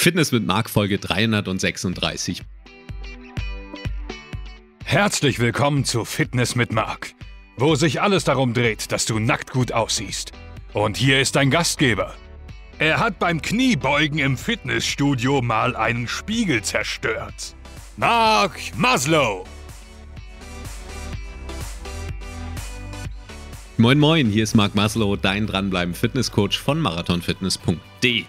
Fitness mit Marc Folge 336. Herzlich willkommen zu Fitness mit Marc, wo sich alles darum dreht, dass du nackt gut aussiehst. Und hier ist dein Gastgeber. Er hat beim Kniebeugen im Fitnessstudio mal einen Spiegel zerstört. Marc Maslow. Moin Moin, hier ist Marc Maslow, dein Dranbleiben Fitnesscoach von marathonfitness.de.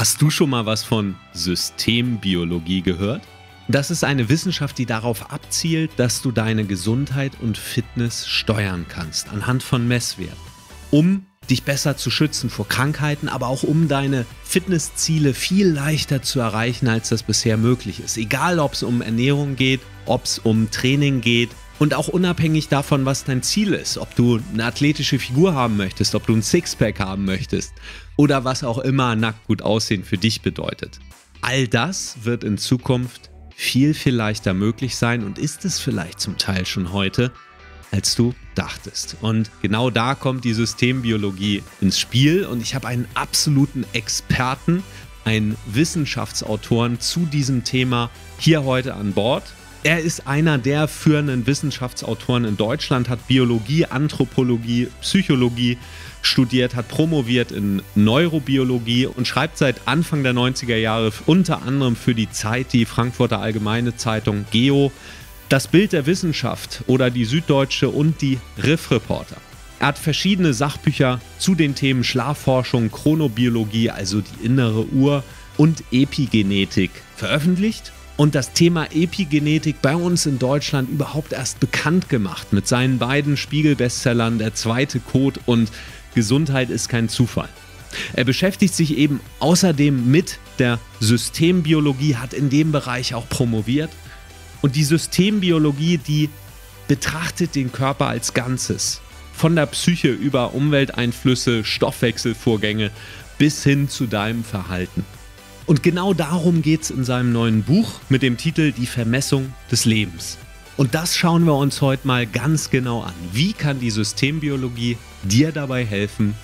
Hast du schon mal was von Systembiologie gehört? Das ist eine Wissenschaft, die darauf abzielt, dass du deine Gesundheit und Fitness steuern kannst anhand von Messwerten, um dich besser zu schützen vor Krankheiten, aber auch um deine Fitnessziele viel leichter zu erreichen, als das bisher möglich ist. Egal, ob es um Ernährung geht, ob es um Training geht, und auch unabhängig davon, was dein Ziel ist, ob du eine athletische Figur haben möchtest, ob du ein Sixpack haben möchtest oder was auch immer nackt gut aussehen für dich bedeutet. All das wird in Zukunft viel, viel leichter möglich sein und ist es vielleicht zum Teil schon heute, als du dachtest. Und genau da kommt die Systembiologie ins Spiel und ich habe einen absoluten Experten, einen Wissenschaftsautoren zu diesem Thema hier heute an Bord. Er ist einer der führenden Wissenschaftsautoren in Deutschland, hat Biologie, Anthropologie, Psychologie studiert, hat promoviert in Neurobiologie und schreibt seit Anfang der 90er Jahre unter anderem für die Zeit, die Frankfurter Allgemeine Zeitung Geo, das Bild der Wissenschaft oder die Süddeutsche und die Riff Reporter. Er hat verschiedene Sachbücher zu den Themen Schlafforschung, Chronobiologie, also die innere Uhr und Epigenetik veröffentlicht und das Thema Epigenetik bei uns in Deutschland überhaupt erst bekannt gemacht mit seinen beiden Spiegel-Bestsellern Der zweite Code und Gesundheit ist kein Zufall. Er beschäftigt sich eben außerdem mit der Systembiologie, hat in dem Bereich auch promoviert. Und die Systembiologie, die betrachtet den Körper als Ganzes. Von der Psyche über Umwelteinflüsse, Stoffwechselvorgänge bis hin zu deinem Verhalten. Und genau darum geht es in seinem neuen Buch mit dem Titel Die Vermessung des Lebens. Und das schauen wir uns heute mal ganz genau an. Wie kann die Systembiologie dir dabei helfen,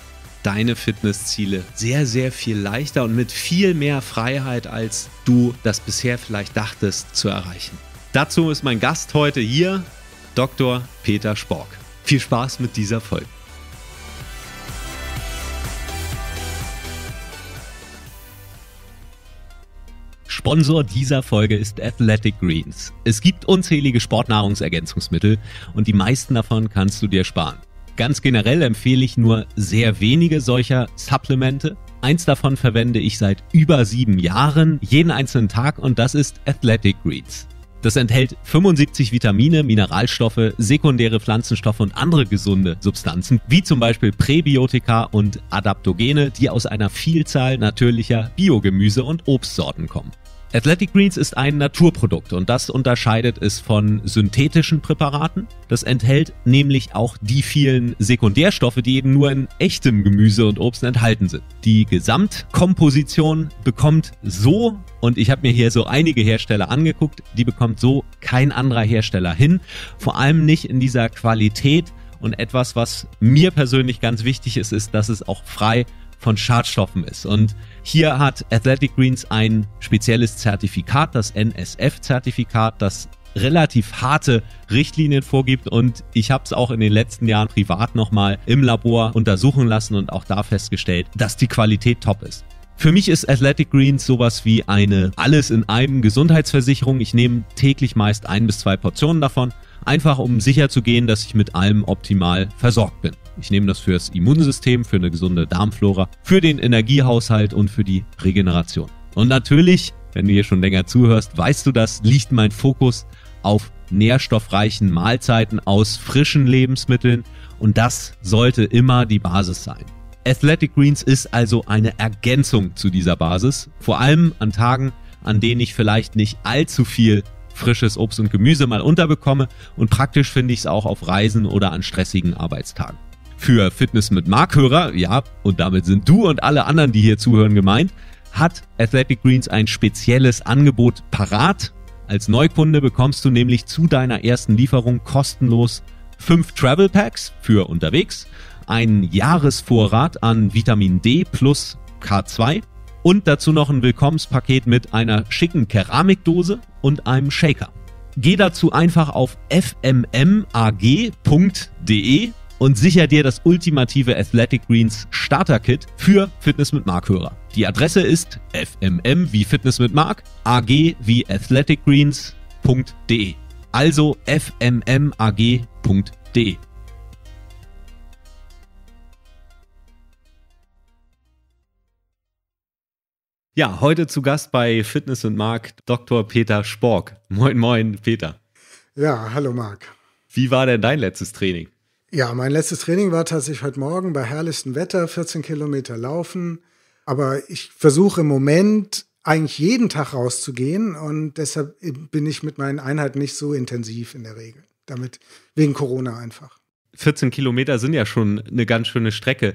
deine Fitnessziele sehr, sehr viel leichter und mit viel mehr Freiheit, als du das bisher vielleicht dachtest, zu erreichen? Dazu ist mein Gast heute hier, Dr. Peter Spork. Viel Spaß mit dieser Folge. Sponsor dieser Folge ist Athletic Greens. Es gibt unzählige Sportnahrungsergänzungsmittel und die meisten davon kannst du dir sparen. Ganz generell empfehle ich nur sehr wenige solcher Supplemente. Eins davon verwende ich seit über sieben Jahren, jeden einzelnen Tag und das ist Athletic Greens. Das enthält 75 Vitamine, Mineralstoffe, sekundäre Pflanzenstoffe und andere gesunde Substanzen, wie zum Beispiel Präbiotika und Adaptogene, die aus einer Vielzahl natürlicher Biogemüse und Obstsorten kommen. Athletic Greens ist ein Naturprodukt und das unterscheidet es von synthetischen Präparaten. Das enthält nämlich auch die vielen Sekundärstoffe, die eben nur in echtem Gemüse und Obst enthalten sind. Die Gesamtkomposition bekommt so, und ich habe mir hier so einige Hersteller angeguckt, die bekommt so kein anderer Hersteller hin, vor allem nicht in dieser Qualität. Und etwas, was mir persönlich ganz wichtig ist, ist, dass es auch frei von Schadstoffen ist. Und hier hat Athletic Greens ein spezielles Zertifikat, das NSF-Zertifikat, das relativ harte Richtlinien vorgibt und ich habe es auch in den letzten Jahren privat nochmal im Labor untersuchen lassen und auch da festgestellt, dass die Qualität top ist. Für mich ist Athletic Greens sowas wie eine alles in einem Gesundheitsversicherung. Ich nehme täglich meist ein bis zwei Portionen davon, einfach um sicherzugehen, dass ich mit allem optimal versorgt bin. Ich nehme das fürs Immunsystem, für eine gesunde Darmflora, für den Energiehaushalt und für die Regeneration. Und natürlich, wenn du hier schon länger zuhörst, weißt du das, liegt mein Fokus auf nährstoffreichen Mahlzeiten aus frischen Lebensmitteln und das sollte immer die Basis sein. Athletic Greens ist also eine Ergänzung zu dieser Basis, vor allem an Tagen, an denen ich vielleicht nicht allzu viel frisches Obst und Gemüse mal unterbekomme und praktisch finde ich es auch auf Reisen oder an stressigen Arbeitstagen für Fitness mit Markhörer, ja, und damit sind du und alle anderen, die hier zuhören, gemeint, hat Athletic Greens ein spezielles Angebot parat. Als Neukunde bekommst du nämlich zu deiner ersten Lieferung kostenlos fünf Travel Packs für unterwegs, einen Jahresvorrat an Vitamin D plus K2 und dazu noch ein Willkommenspaket mit einer schicken Keramikdose und einem Shaker. Geh dazu einfach auf fmmag.de und sicher dir das ultimative Athletic Greens Starter Kit für Fitness mit Mark Hörer. Die Adresse ist fmm wie Fitness mit Mark, ag wie Athletic athleticgreens.de. Also fmmag.de. Ja, heute zu Gast bei Fitness und Mark Dr. Peter Spork. Moin, moin, Peter. Ja, hallo Marc. Wie war denn dein letztes Training? Ja, mein letztes Training war tatsächlich heute Morgen bei herrlichstem Wetter, 14 Kilometer laufen. Aber ich versuche im Moment eigentlich jeden Tag rauszugehen und deshalb bin ich mit meinen Einheiten nicht so intensiv in der Regel. Damit wegen Corona einfach. 14 Kilometer sind ja schon eine ganz schöne Strecke.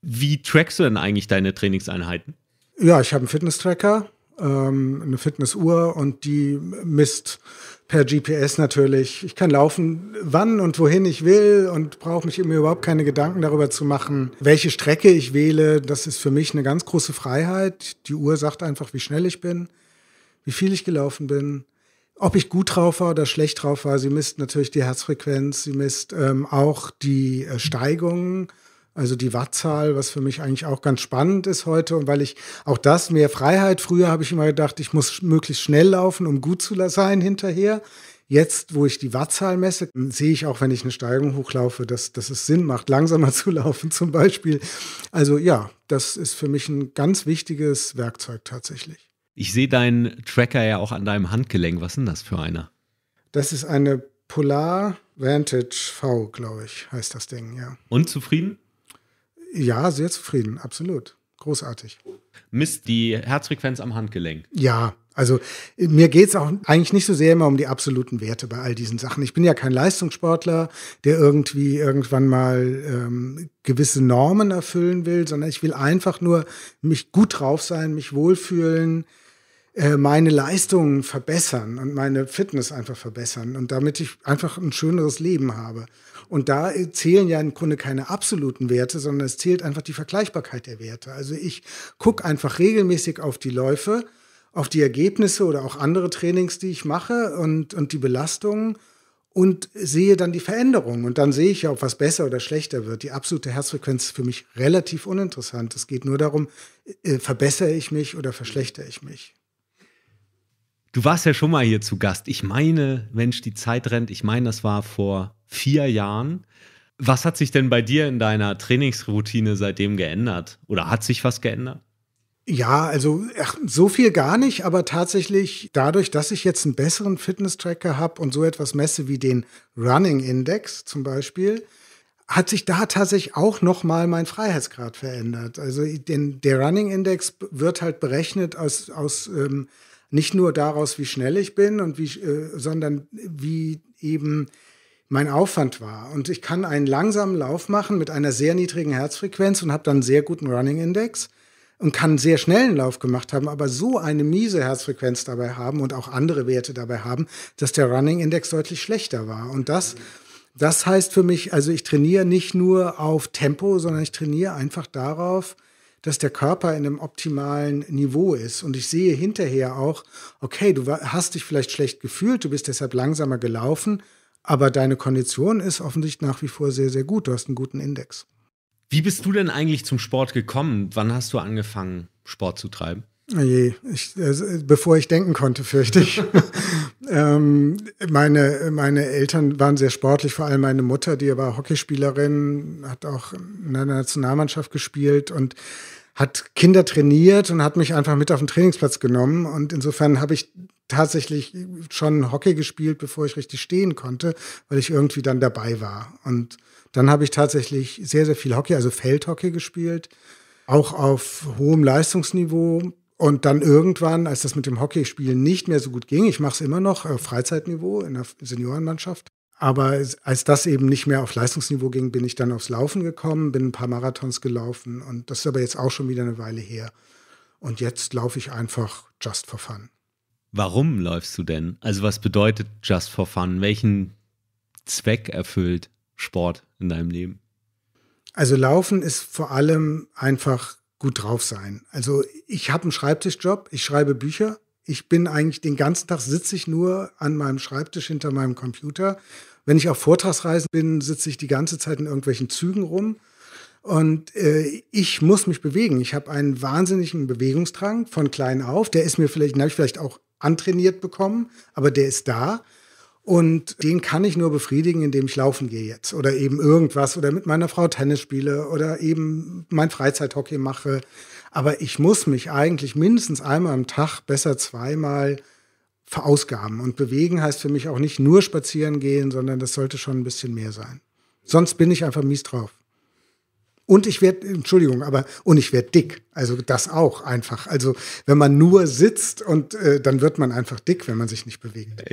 Wie trackst du denn eigentlich deine Trainingseinheiten? Ja, ich habe einen Fitness-Tracker, ähm, eine Fitnessuhr und die misst per GPS natürlich. Ich kann laufen, wann und wohin ich will und brauche mich mir überhaupt keine Gedanken darüber zu machen, welche Strecke ich wähle. Das ist für mich eine ganz große Freiheit. Die Uhr sagt einfach, wie schnell ich bin, wie viel ich gelaufen bin, ob ich gut drauf war oder schlecht drauf war. Sie misst natürlich die Herzfrequenz, sie misst ähm, auch die äh, Steigungen also die Wattzahl, was für mich eigentlich auch ganz spannend ist heute und weil ich auch das mehr Freiheit. Früher habe ich immer gedacht, ich muss möglichst schnell laufen, um gut zu sein hinterher. Jetzt, wo ich die Wattzahl messe, sehe ich auch, wenn ich eine Steigung hochlaufe, dass, dass es Sinn macht, langsamer zu laufen zum Beispiel. Also ja, das ist für mich ein ganz wichtiges Werkzeug tatsächlich. Ich sehe deinen Tracker ja auch an deinem Handgelenk. Was ist denn das für einer? Das ist eine Polar Vantage V, glaube ich, heißt das Ding, ja. Und zufrieden? Ja, sehr zufrieden, absolut. Großartig. Misst die Herzfrequenz am Handgelenk. Ja, also mir geht es auch eigentlich nicht so sehr immer um die absoluten Werte bei all diesen Sachen. Ich bin ja kein Leistungssportler, der irgendwie irgendwann mal ähm, gewisse Normen erfüllen will, sondern ich will einfach nur mich gut drauf sein, mich wohlfühlen, äh, meine Leistungen verbessern und meine Fitness einfach verbessern und damit ich einfach ein schöneres Leben habe. Und da zählen ja im Grunde keine absoluten Werte, sondern es zählt einfach die Vergleichbarkeit der Werte. Also ich gucke einfach regelmäßig auf die Läufe, auf die Ergebnisse oder auch andere Trainings, die ich mache und, und die Belastungen und sehe dann die Veränderungen. Und dann sehe ich ja, ob was besser oder schlechter wird. Die absolute Herzfrequenz ist für mich relativ uninteressant. Es geht nur darum, äh, verbessere ich mich oder verschlechtere ich mich. Du warst ja schon mal hier zu Gast. Ich meine, Mensch, die Zeit rennt. Ich meine, das war vor vier Jahren. Was hat sich denn bei dir in deiner Trainingsroutine seitdem geändert? Oder hat sich was geändert? Ja, also ach, so viel gar nicht, aber tatsächlich dadurch, dass ich jetzt einen besseren Fitness-Tracker habe und so etwas messe wie den Running Index zum Beispiel, hat sich da tatsächlich auch nochmal mein Freiheitsgrad verändert. Also den, der Running Index wird halt berechnet aus, aus ähm, nicht nur daraus, wie schnell ich bin und wie, äh, sondern wie eben mein Aufwand war. Und ich kann einen langsamen Lauf machen mit einer sehr niedrigen Herzfrequenz und habe dann einen sehr guten Running Index und kann einen sehr schnellen Lauf gemacht haben, aber so eine miese Herzfrequenz dabei haben und auch andere Werte dabei haben, dass der Running Index deutlich schlechter war. Und das, das heißt für mich, also ich trainiere nicht nur auf Tempo, sondern ich trainiere einfach darauf, dass der Körper in einem optimalen Niveau ist. Und ich sehe hinterher auch, okay, du hast dich vielleicht schlecht gefühlt, du bist deshalb langsamer gelaufen, aber deine Kondition ist offensichtlich nach wie vor sehr, sehr gut. Du hast einen guten Index. Wie bist du denn eigentlich zum Sport gekommen? Wann hast du angefangen, Sport zu treiben? je, ich, äh, bevor ich denken konnte, fürchte ich. ähm, meine, meine Eltern waren sehr sportlich, vor allem meine Mutter, die war Hockeyspielerin, hat auch in einer Nationalmannschaft gespielt und hat Kinder trainiert und hat mich einfach mit auf den Trainingsplatz genommen. Und insofern habe ich tatsächlich schon Hockey gespielt, bevor ich richtig stehen konnte, weil ich irgendwie dann dabei war. Und dann habe ich tatsächlich sehr, sehr viel Hockey, also Feldhockey gespielt, auch auf hohem Leistungsniveau. Und dann irgendwann, als das mit dem Hockeyspielen nicht mehr so gut ging, ich mache es immer noch auf äh, Freizeitniveau in der Seniorenmannschaft, aber als das eben nicht mehr auf Leistungsniveau ging, bin ich dann aufs Laufen gekommen, bin ein paar Marathons gelaufen und das ist aber jetzt auch schon wieder eine Weile her. Und jetzt laufe ich einfach just for fun warum läufst du denn? Also was bedeutet Just for Fun? Welchen Zweck erfüllt Sport in deinem Leben? Also Laufen ist vor allem einfach gut drauf sein. Also ich habe einen Schreibtischjob, ich schreibe Bücher. Ich bin eigentlich den ganzen Tag sitze ich nur an meinem Schreibtisch hinter meinem Computer. Wenn ich auf Vortragsreisen bin, sitze ich die ganze Zeit in irgendwelchen Zügen rum. Und äh, ich muss mich bewegen. Ich habe einen wahnsinnigen Bewegungsdrang von klein auf. Der ist mir vielleicht, den habe ich vielleicht auch antrainiert bekommen, aber der ist da. Und den kann ich nur befriedigen, indem ich laufen gehe jetzt oder eben irgendwas oder mit meiner Frau Tennis spiele oder eben mein Freizeithockey mache. Aber ich muss mich eigentlich mindestens einmal am Tag, besser zweimal verausgaben. Und bewegen heißt für mich auch nicht nur spazieren gehen, sondern das sollte schon ein bisschen mehr sein. Sonst bin ich einfach mies drauf. Und ich werde, Entschuldigung, aber, und ich werde dick. Also das auch einfach. Also wenn man nur sitzt und äh, dann wird man einfach dick, wenn man sich nicht bewegt.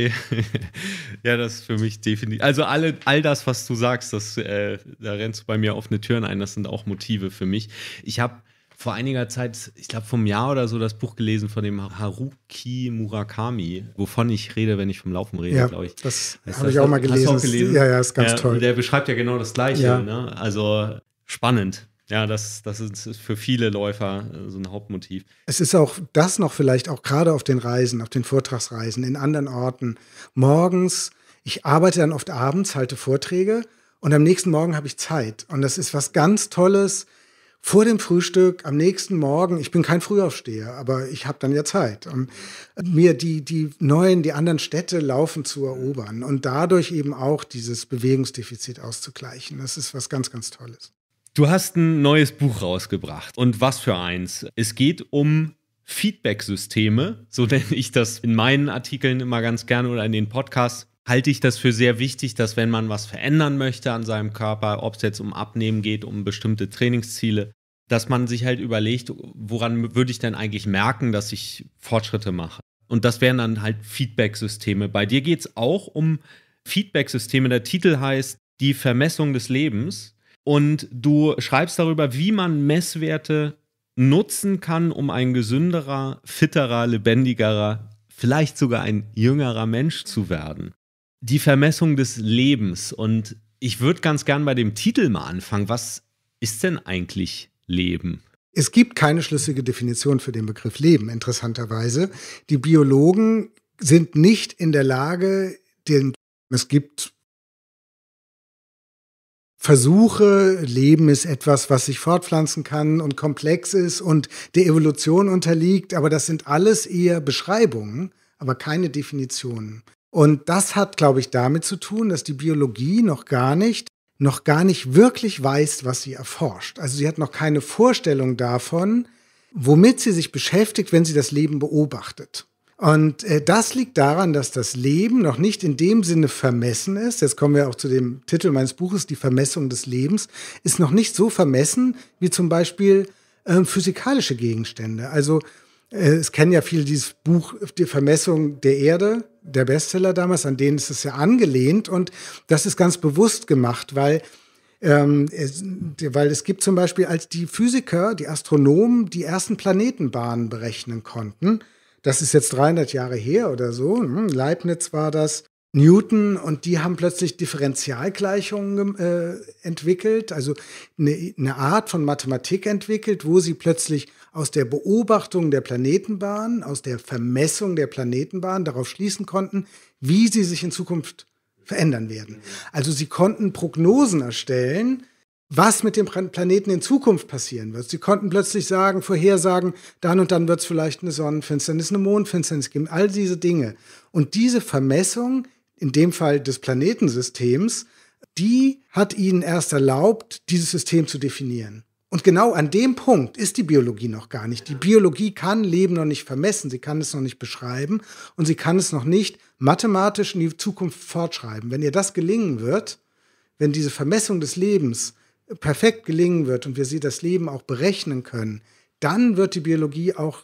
Ja, das ist für mich definitiv. Also alle, all das, was du sagst, das, äh, da rennst du bei mir offene Türen ein, das sind auch Motive für mich. Ich habe vor einiger Zeit, ich glaube vom Jahr oder so, das Buch gelesen von dem Haruki Murakami, wovon ich rede, wenn ich vom Laufen rede, ja, glaube ich. Das habe ich auch mal gelesen. Auch gelesen. Ja, ja, ist ganz ja, toll. Der beschreibt ja genau das Gleiche. Ja. Ne? Also spannend. Ja, das, das ist für viele Läufer äh, so ein Hauptmotiv. Es ist auch das noch vielleicht auch gerade auf den Reisen, auf den Vortragsreisen in anderen Orten. Morgens, ich arbeite dann oft abends, halte Vorträge und am nächsten Morgen habe ich Zeit. Und das ist was ganz Tolles. Vor dem Frühstück, am nächsten Morgen, ich bin kein Frühaufsteher, aber ich habe dann ja Zeit, um mir die, die neuen, die anderen Städte laufen zu erobern und dadurch eben auch dieses Bewegungsdefizit auszugleichen. Das ist was ganz, ganz Tolles. Du hast ein neues Buch rausgebracht. Und was für eins? Es geht um Feedback-Systeme, so nenne ich das in meinen Artikeln immer ganz gerne oder in den Podcasts, halte ich das für sehr wichtig, dass wenn man was verändern möchte an seinem Körper, ob es jetzt um Abnehmen geht, um bestimmte Trainingsziele, dass man sich halt überlegt, woran würde ich denn eigentlich merken, dass ich Fortschritte mache. Und das wären dann halt Feedback-Systeme. Bei dir geht es auch um Feedback-Systeme. Der Titel heißt Die Vermessung des Lebens und du schreibst darüber, wie man Messwerte nutzen kann, um ein gesünderer, fitterer, lebendigerer, vielleicht sogar ein jüngerer Mensch zu werden. Die Vermessung des Lebens. Und ich würde ganz gern bei dem Titel mal anfangen. Was ist denn eigentlich Leben? Es gibt keine schlüssige Definition für den Begriff Leben, interessanterweise. Die Biologen sind nicht in der Lage, den es gibt versuche, Leben ist etwas, was sich fortpflanzen kann und komplex ist und der Evolution unterliegt, aber das sind alles eher Beschreibungen, aber keine Definitionen. Und das hat, glaube ich, damit zu tun, dass die Biologie noch gar nicht, noch gar nicht wirklich weiß, was sie erforscht. Also sie hat noch keine Vorstellung davon, womit sie sich beschäftigt, wenn sie das Leben beobachtet. Und äh, das liegt daran, dass das Leben noch nicht in dem Sinne vermessen ist. Jetzt kommen wir auch zu dem Titel meines Buches, Die Vermessung des Lebens, ist noch nicht so vermessen wie zum Beispiel äh, physikalische Gegenstände. Also äh, es kennen ja viele dieses Buch Die Vermessung der Erde, der Bestseller damals, an denen ist es ja angelehnt. Und das ist ganz bewusst gemacht, weil ähm, es, weil es gibt zum Beispiel, als die Physiker, die Astronomen die ersten Planetenbahnen berechnen konnten, das ist jetzt 300 Jahre her oder so, hm, Leibniz war das, Newton und die haben plötzlich Differentialgleichungen äh, entwickelt, also eine, eine Art von Mathematik entwickelt, wo sie plötzlich aus der Beobachtung der Planetenbahn, aus der Vermessung der Planetenbahn darauf schließen konnten, wie sie sich in Zukunft verändern werden. Also sie konnten Prognosen erstellen, was mit dem Planeten in Zukunft passieren wird. Sie konnten plötzlich sagen, vorhersagen, dann und dann wird es vielleicht eine Sonnenfinsternis, eine Mondfinsternis geben, all diese Dinge. Und diese Vermessung, in dem Fall des Planetensystems, die hat ihnen erst erlaubt, dieses System zu definieren. Und genau an dem Punkt ist die Biologie noch gar nicht. Die Biologie kann Leben noch nicht vermessen, sie kann es noch nicht beschreiben und sie kann es noch nicht mathematisch in die Zukunft fortschreiben. Wenn ihr das gelingen wird, wenn diese Vermessung des Lebens perfekt gelingen wird und wir sie das Leben auch berechnen können, dann wird die Biologie auch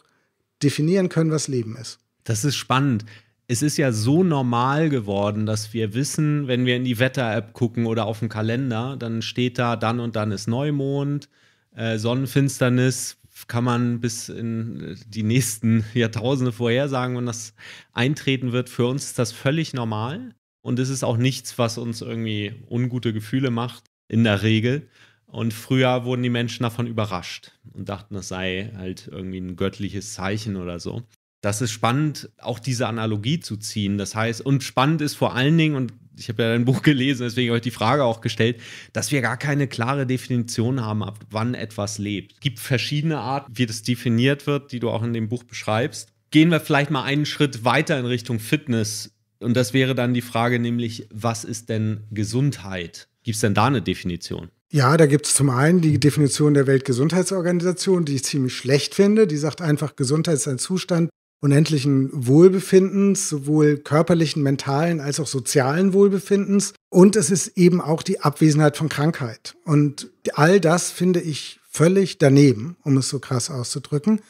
definieren können, was Leben ist. Das ist spannend. Es ist ja so normal geworden, dass wir wissen, wenn wir in die Wetter-App gucken oder auf den Kalender, dann steht da, dann und dann ist Neumond, äh, Sonnenfinsternis kann man bis in äh, die nächsten Jahrtausende vorhersagen, wenn das eintreten wird. Für uns ist das völlig normal und es ist auch nichts, was uns irgendwie ungute Gefühle macht in der Regel. Und früher wurden die Menschen davon überrascht und dachten, das sei halt irgendwie ein göttliches Zeichen oder so. Das ist spannend, auch diese Analogie zu ziehen. Das heißt, und spannend ist vor allen Dingen, und ich habe ja dein Buch gelesen, deswegen habe ich die Frage auch gestellt, dass wir gar keine klare Definition haben, ab wann etwas lebt. Es gibt verschiedene Arten, wie das definiert wird, die du auch in dem Buch beschreibst. Gehen wir vielleicht mal einen Schritt weiter in Richtung Fitness. Und das wäre dann die Frage nämlich, was ist denn Gesundheit? Gibt es denn da eine Definition? Ja, da gibt es zum einen die Definition der Weltgesundheitsorganisation, die ich ziemlich schlecht finde. Die sagt einfach, Gesundheit ist ein Zustand unendlichen Wohlbefindens, sowohl körperlichen, mentalen als auch sozialen Wohlbefindens. Und es ist eben auch die Abwesenheit von Krankheit. Und all das finde ich völlig daneben, um es so krass auszudrücken.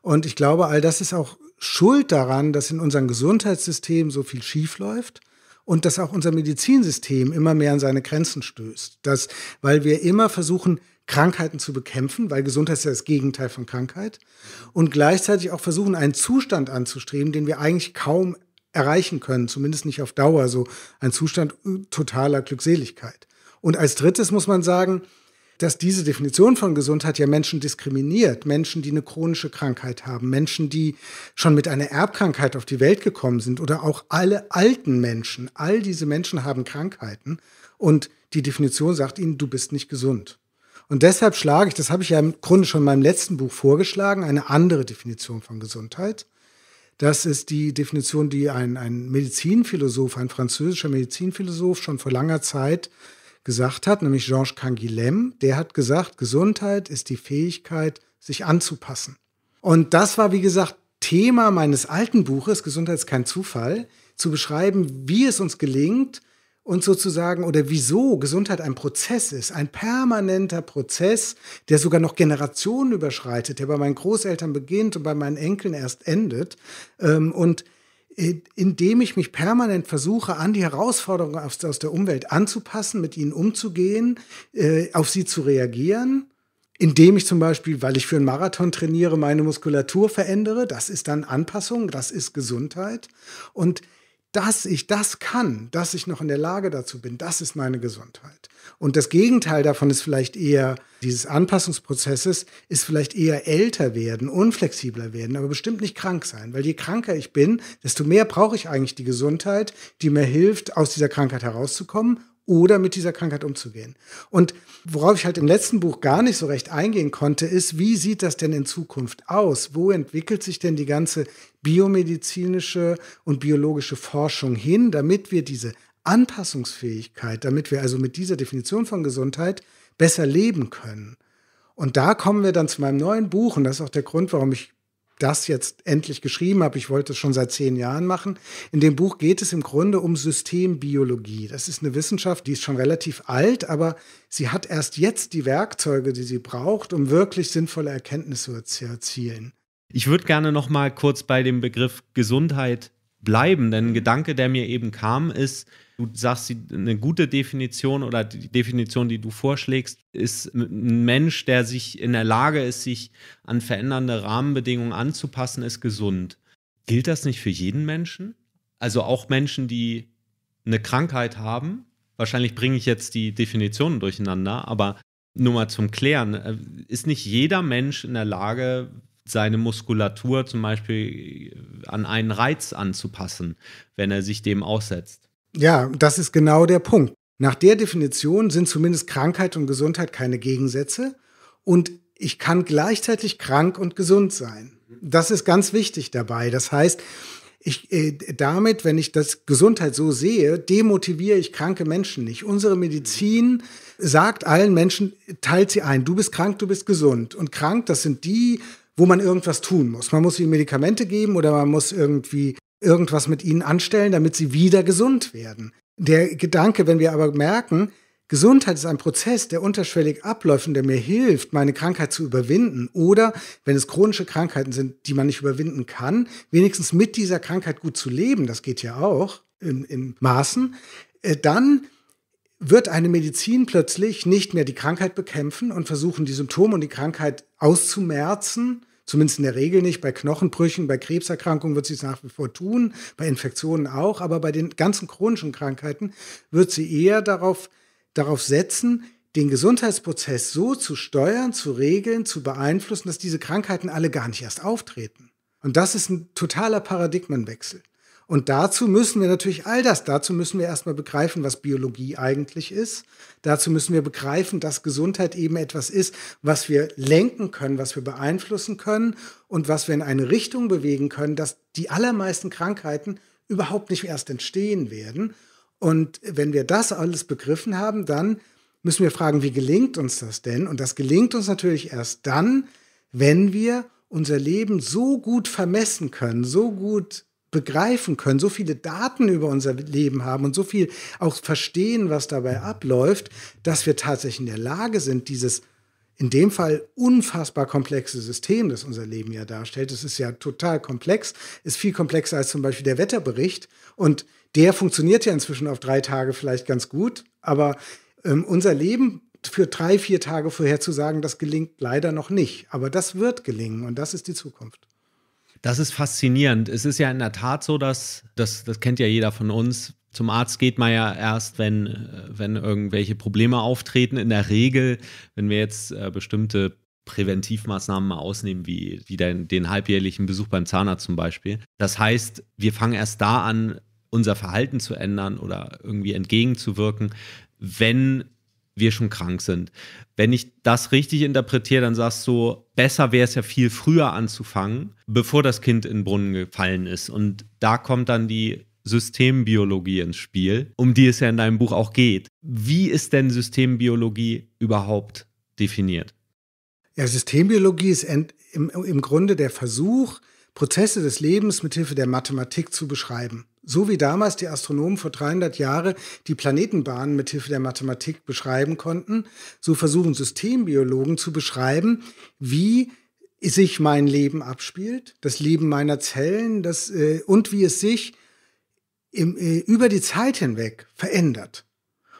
Und ich glaube, all das ist auch schuld daran, dass in unserem Gesundheitssystem so viel schief läuft und dass auch unser Medizinsystem immer mehr an seine Grenzen stößt. Dass, weil wir immer versuchen, Krankheiten zu bekämpfen, weil Gesundheit ist ja das Gegenteil von Krankheit, und gleichzeitig auch versuchen, einen Zustand anzustreben, den wir eigentlich kaum erreichen können, zumindest nicht auf Dauer, so ein Zustand äh, totaler Glückseligkeit. Und als drittes muss man sagen, dass diese Definition von Gesundheit ja Menschen diskriminiert, Menschen, die eine chronische Krankheit haben, Menschen, die schon mit einer Erbkrankheit auf die Welt gekommen sind oder auch alle alten Menschen. All diese Menschen haben Krankheiten und die Definition sagt ihnen, du bist nicht gesund. Und deshalb schlage ich, das habe ich ja im Grunde schon in meinem letzten Buch vorgeschlagen, eine andere Definition von Gesundheit. Das ist die Definition, die ein, ein Medizinphilosoph, ein französischer Medizinphilosoph schon vor langer Zeit gesagt hat, nämlich Georges Canguilhem. Der hat gesagt, Gesundheit ist die Fähigkeit, sich anzupassen. Und das war, wie gesagt, Thema meines alten Buches, Gesundheit ist kein Zufall, zu beschreiben, wie es uns gelingt, und sozusagen oder wieso Gesundheit ein Prozess ist, ein permanenter Prozess, der sogar noch Generationen überschreitet, der bei meinen Großeltern beginnt und bei meinen Enkeln erst endet. Ähm, und indem ich mich permanent versuche, an die Herausforderungen aus, aus der Umwelt anzupassen, mit ihnen umzugehen, äh, auf sie zu reagieren, indem ich zum Beispiel, weil ich für einen Marathon trainiere, meine Muskulatur verändere. Das ist dann Anpassung, das ist Gesundheit. Und dass ich das kann, dass ich noch in der Lage dazu bin, das ist meine Gesundheit. Und das Gegenteil davon ist vielleicht eher dieses Anpassungsprozesses, ist vielleicht eher älter werden, unflexibler werden, aber bestimmt nicht krank sein. Weil je kranker ich bin, desto mehr brauche ich eigentlich die Gesundheit, die mir hilft, aus dieser Krankheit herauszukommen oder mit dieser Krankheit umzugehen. Und worauf ich halt im letzten Buch gar nicht so recht eingehen konnte, ist, wie sieht das denn in Zukunft aus? Wo entwickelt sich denn die ganze biomedizinische und biologische Forschung hin, damit wir diese Anpassungsfähigkeit, damit wir also mit dieser Definition von Gesundheit besser leben können? Und da kommen wir dann zu meinem neuen Buch und das ist auch der Grund, warum ich das jetzt endlich geschrieben habe. Ich wollte es schon seit zehn Jahren machen. In dem Buch geht es im Grunde um Systembiologie. Das ist eine Wissenschaft, die ist schon relativ alt, aber sie hat erst jetzt die Werkzeuge, die sie braucht, um wirklich sinnvolle Erkenntnisse zu erzielen. Ich würde gerne noch mal kurz bei dem Begriff Gesundheit bleiben, denn ein Gedanke, der mir eben kam, ist, Du sagst, eine gute Definition oder die Definition, die du vorschlägst, ist ein Mensch, der sich in der Lage ist, sich an verändernde Rahmenbedingungen anzupassen, ist gesund. Gilt das nicht für jeden Menschen? Also auch Menschen, die eine Krankheit haben? Wahrscheinlich bringe ich jetzt die Definitionen durcheinander, aber nur mal zum Klären. Äh, ist nicht jeder Mensch in der Lage, seine Muskulatur zum Beispiel an einen Reiz anzupassen, wenn er sich dem aussetzt? Ja, das ist genau der Punkt. Nach der Definition sind zumindest Krankheit und Gesundheit keine Gegensätze und ich kann gleichzeitig krank und gesund sein. Das ist ganz wichtig dabei. Das heißt, ich, äh, damit, wenn ich das Gesundheit so sehe, demotiviere ich kranke Menschen nicht. Unsere Medizin sagt allen Menschen, teilt sie ein. Du bist krank, du bist gesund. Und krank, das sind die, wo man irgendwas tun muss. Man muss ihnen Medikamente geben oder man muss irgendwie irgendwas mit ihnen anstellen, damit sie wieder gesund werden. Der Gedanke, wenn wir aber merken, Gesundheit ist ein Prozess, der unterschwellig abläuft und der mir hilft, meine Krankheit zu überwinden. Oder wenn es chronische Krankheiten sind, die man nicht überwinden kann, wenigstens mit dieser Krankheit gut zu leben, das geht ja auch in, in Maßen, äh, dann wird eine Medizin plötzlich nicht mehr die Krankheit bekämpfen und versuchen, die Symptome und die Krankheit auszumerzen, Zumindest in der Regel nicht. Bei Knochenbrüchen, bei Krebserkrankungen wird sie es nach wie vor tun, bei Infektionen auch, aber bei den ganzen chronischen Krankheiten wird sie eher darauf, darauf setzen, den Gesundheitsprozess so zu steuern, zu regeln, zu beeinflussen, dass diese Krankheiten alle gar nicht erst auftreten. Und das ist ein totaler Paradigmenwechsel. Und dazu müssen wir natürlich all das, dazu müssen wir erstmal begreifen, was Biologie eigentlich ist. Dazu müssen wir begreifen, dass Gesundheit eben etwas ist, was wir lenken können, was wir beeinflussen können und was wir in eine Richtung bewegen können, dass die allermeisten Krankheiten überhaupt nicht erst entstehen werden. Und wenn wir das alles begriffen haben, dann müssen wir fragen, wie gelingt uns das denn? Und das gelingt uns natürlich erst dann, wenn wir unser Leben so gut vermessen können, so gut begreifen können, so viele Daten über unser Leben haben und so viel auch verstehen, was dabei abläuft, dass wir tatsächlich in der Lage sind, dieses in dem Fall unfassbar komplexe System, das unser Leben ja darstellt. das ist ja total komplex, ist viel komplexer als zum Beispiel der Wetterbericht. Und der funktioniert ja inzwischen auf drei Tage vielleicht ganz gut, aber ähm, unser Leben für drei, vier Tage vorherzusagen, das gelingt leider noch nicht. Aber das wird gelingen und das ist die Zukunft. Das ist faszinierend. Es ist ja in der Tat so, dass, das, das kennt ja jeder von uns, zum Arzt geht man ja erst, wenn, äh, wenn irgendwelche Probleme auftreten. In der Regel, wenn wir jetzt äh, bestimmte Präventivmaßnahmen mal ausnehmen, wie, wie den, den halbjährlichen Besuch beim Zahnarzt zum Beispiel. Das heißt, wir fangen erst da an, unser Verhalten zu ändern oder irgendwie entgegenzuwirken, wenn wir schon krank sind. Wenn ich das richtig interpretiere, dann sagst du, besser wäre es ja viel früher anzufangen, bevor das Kind in den Brunnen gefallen ist. Und da kommt dann die Systembiologie ins Spiel, um die es ja in deinem Buch auch geht. Wie ist denn Systembiologie überhaupt definiert? Ja, Systembiologie ist im, im Grunde der Versuch, Prozesse des Lebens mit Hilfe der Mathematik zu beschreiben. So wie damals die Astronomen vor 300 Jahren die Planetenbahnen mit Hilfe der Mathematik beschreiben konnten, so versuchen Systembiologen zu beschreiben, wie sich mein Leben abspielt, das Leben meiner Zellen das, äh, und wie es sich im, äh, über die Zeit hinweg verändert.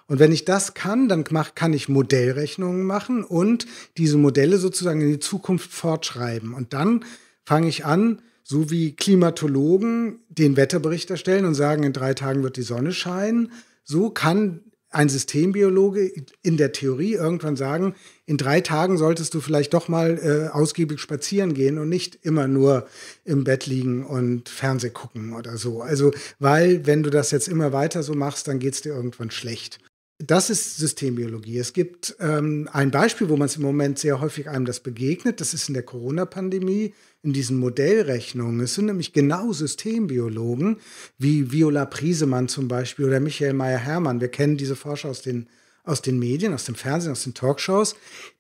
Und wenn ich das kann, dann mach, kann ich Modellrechnungen machen und diese Modelle sozusagen in die Zukunft fortschreiben. Und dann fange ich an, so wie Klimatologen den Wetterbericht erstellen und sagen, in drei Tagen wird die Sonne scheinen, so kann ein Systembiologe in der Theorie irgendwann sagen, in drei Tagen solltest du vielleicht doch mal äh, ausgiebig spazieren gehen und nicht immer nur im Bett liegen und Fernseh gucken oder so. Also, weil wenn du das jetzt immer weiter so machst, dann geht es dir irgendwann schlecht das ist Systembiologie. Es gibt ähm, ein Beispiel, wo man es im Moment sehr häufig einem das begegnet. Das ist in der Corona-Pandemie, in diesen Modellrechnungen. Es sind nämlich genau Systembiologen wie Viola Priesemann zum Beispiel oder Michael Meyer-Hermann. Wir kennen diese Forscher aus den, aus den Medien, aus dem Fernsehen, aus den Talkshows.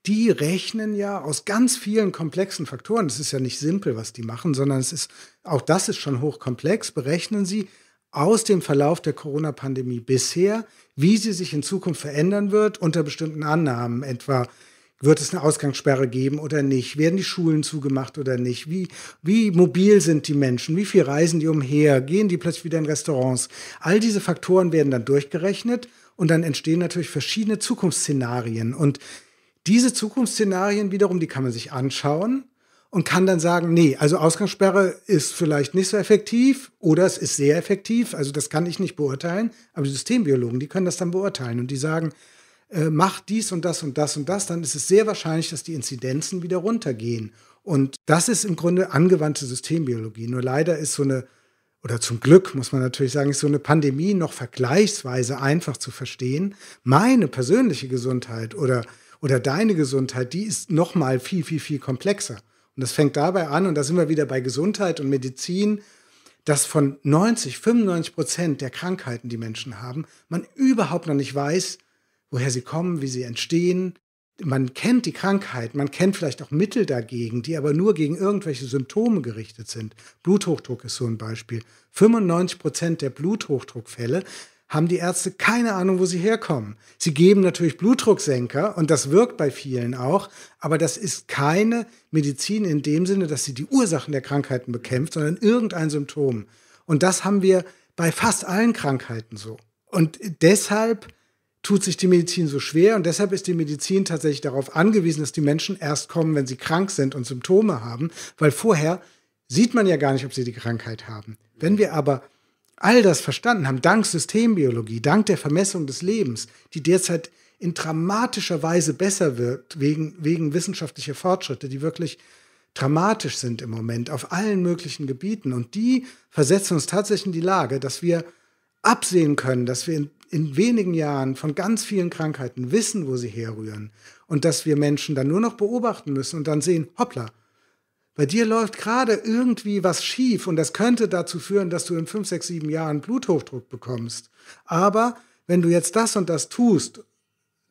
Die rechnen ja aus ganz vielen komplexen Faktoren. Es ist ja nicht simpel, was die machen, sondern es ist, auch das ist schon hochkomplex, berechnen sie aus dem Verlauf der Corona-Pandemie bisher, wie sie sich in Zukunft verändern wird unter bestimmten Annahmen, etwa wird es eine Ausgangssperre geben oder nicht? Werden die Schulen zugemacht oder nicht? Wie, wie mobil sind die Menschen? Wie viel reisen die umher? Gehen die plötzlich wieder in Restaurants? All diese Faktoren werden dann durchgerechnet und dann entstehen natürlich verschiedene Zukunftsszenarien. Und diese Zukunftsszenarien wiederum, die kann man sich anschauen und kann dann sagen, nee, also Ausgangssperre ist vielleicht nicht so effektiv oder es ist sehr effektiv, also das kann ich nicht beurteilen, aber die Systembiologen, die können das dann beurteilen und die sagen, äh, mach dies und das und das und das, dann ist es sehr wahrscheinlich, dass die Inzidenzen wieder runtergehen. Und das ist im Grunde angewandte Systembiologie. Nur leider ist so eine, oder zum Glück muss man natürlich sagen, ist so eine Pandemie noch vergleichsweise einfach zu verstehen. Meine persönliche Gesundheit oder, oder deine Gesundheit, die ist noch mal viel, viel, viel komplexer. Und das fängt dabei an, und da sind wir wieder bei Gesundheit und Medizin, dass von 90, 95 Prozent der Krankheiten, die Menschen haben, man überhaupt noch nicht weiß, woher sie kommen, wie sie entstehen. Man kennt die Krankheit, man kennt vielleicht auch Mittel dagegen, die aber nur gegen irgendwelche Symptome gerichtet sind. Bluthochdruck ist so ein Beispiel. 95 Prozent der Bluthochdruckfälle haben die Ärzte keine Ahnung, wo sie herkommen. Sie geben natürlich Blutdrucksenker und das wirkt bei vielen auch, aber das ist keine Medizin in dem Sinne, dass sie die Ursachen der Krankheiten bekämpft, sondern irgendein Symptom. Und das haben wir bei fast allen Krankheiten so. Und deshalb tut sich die Medizin so schwer und deshalb ist die Medizin tatsächlich darauf angewiesen, dass die Menschen erst kommen, wenn sie krank sind und Symptome haben, weil vorher sieht man ja gar nicht, ob sie die Krankheit haben. Wenn wir aber all das verstanden haben, dank Systembiologie, dank der Vermessung des Lebens, die derzeit in dramatischer Weise besser wirkt, wegen, wegen wissenschaftlicher Fortschritte, die wirklich dramatisch sind im Moment auf allen möglichen Gebieten. Und die versetzen uns tatsächlich in die Lage, dass wir absehen können, dass wir in, in wenigen Jahren von ganz vielen Krankheiten wissen, wo sie herrühren. Und dass wir Menschen dann nur noch beobachten müssen und dann sehen, hoppla, bei dir läuft gerade irgendwie was schief und das könnte dazu führen, dass du in fünf, sechs, sieben Jahren Bluthochdruck bekommst. Aber wenn du jetzt das und das tust,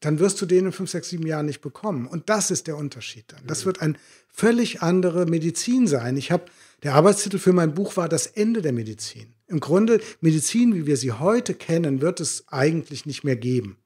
dann wirst du den in fünf, sechs, sieben Jahren nicht bekommen. Und das ist der Unterschied dann. Das mhm. wird eine völlig andere Medizin sein. Ich habe, der Arbeitstitel für mein Buch war Das Ende der Medizin. Im Grunde, Medizin, wie wir sie heute kennen, wird es eigentlich nicht mehr geben.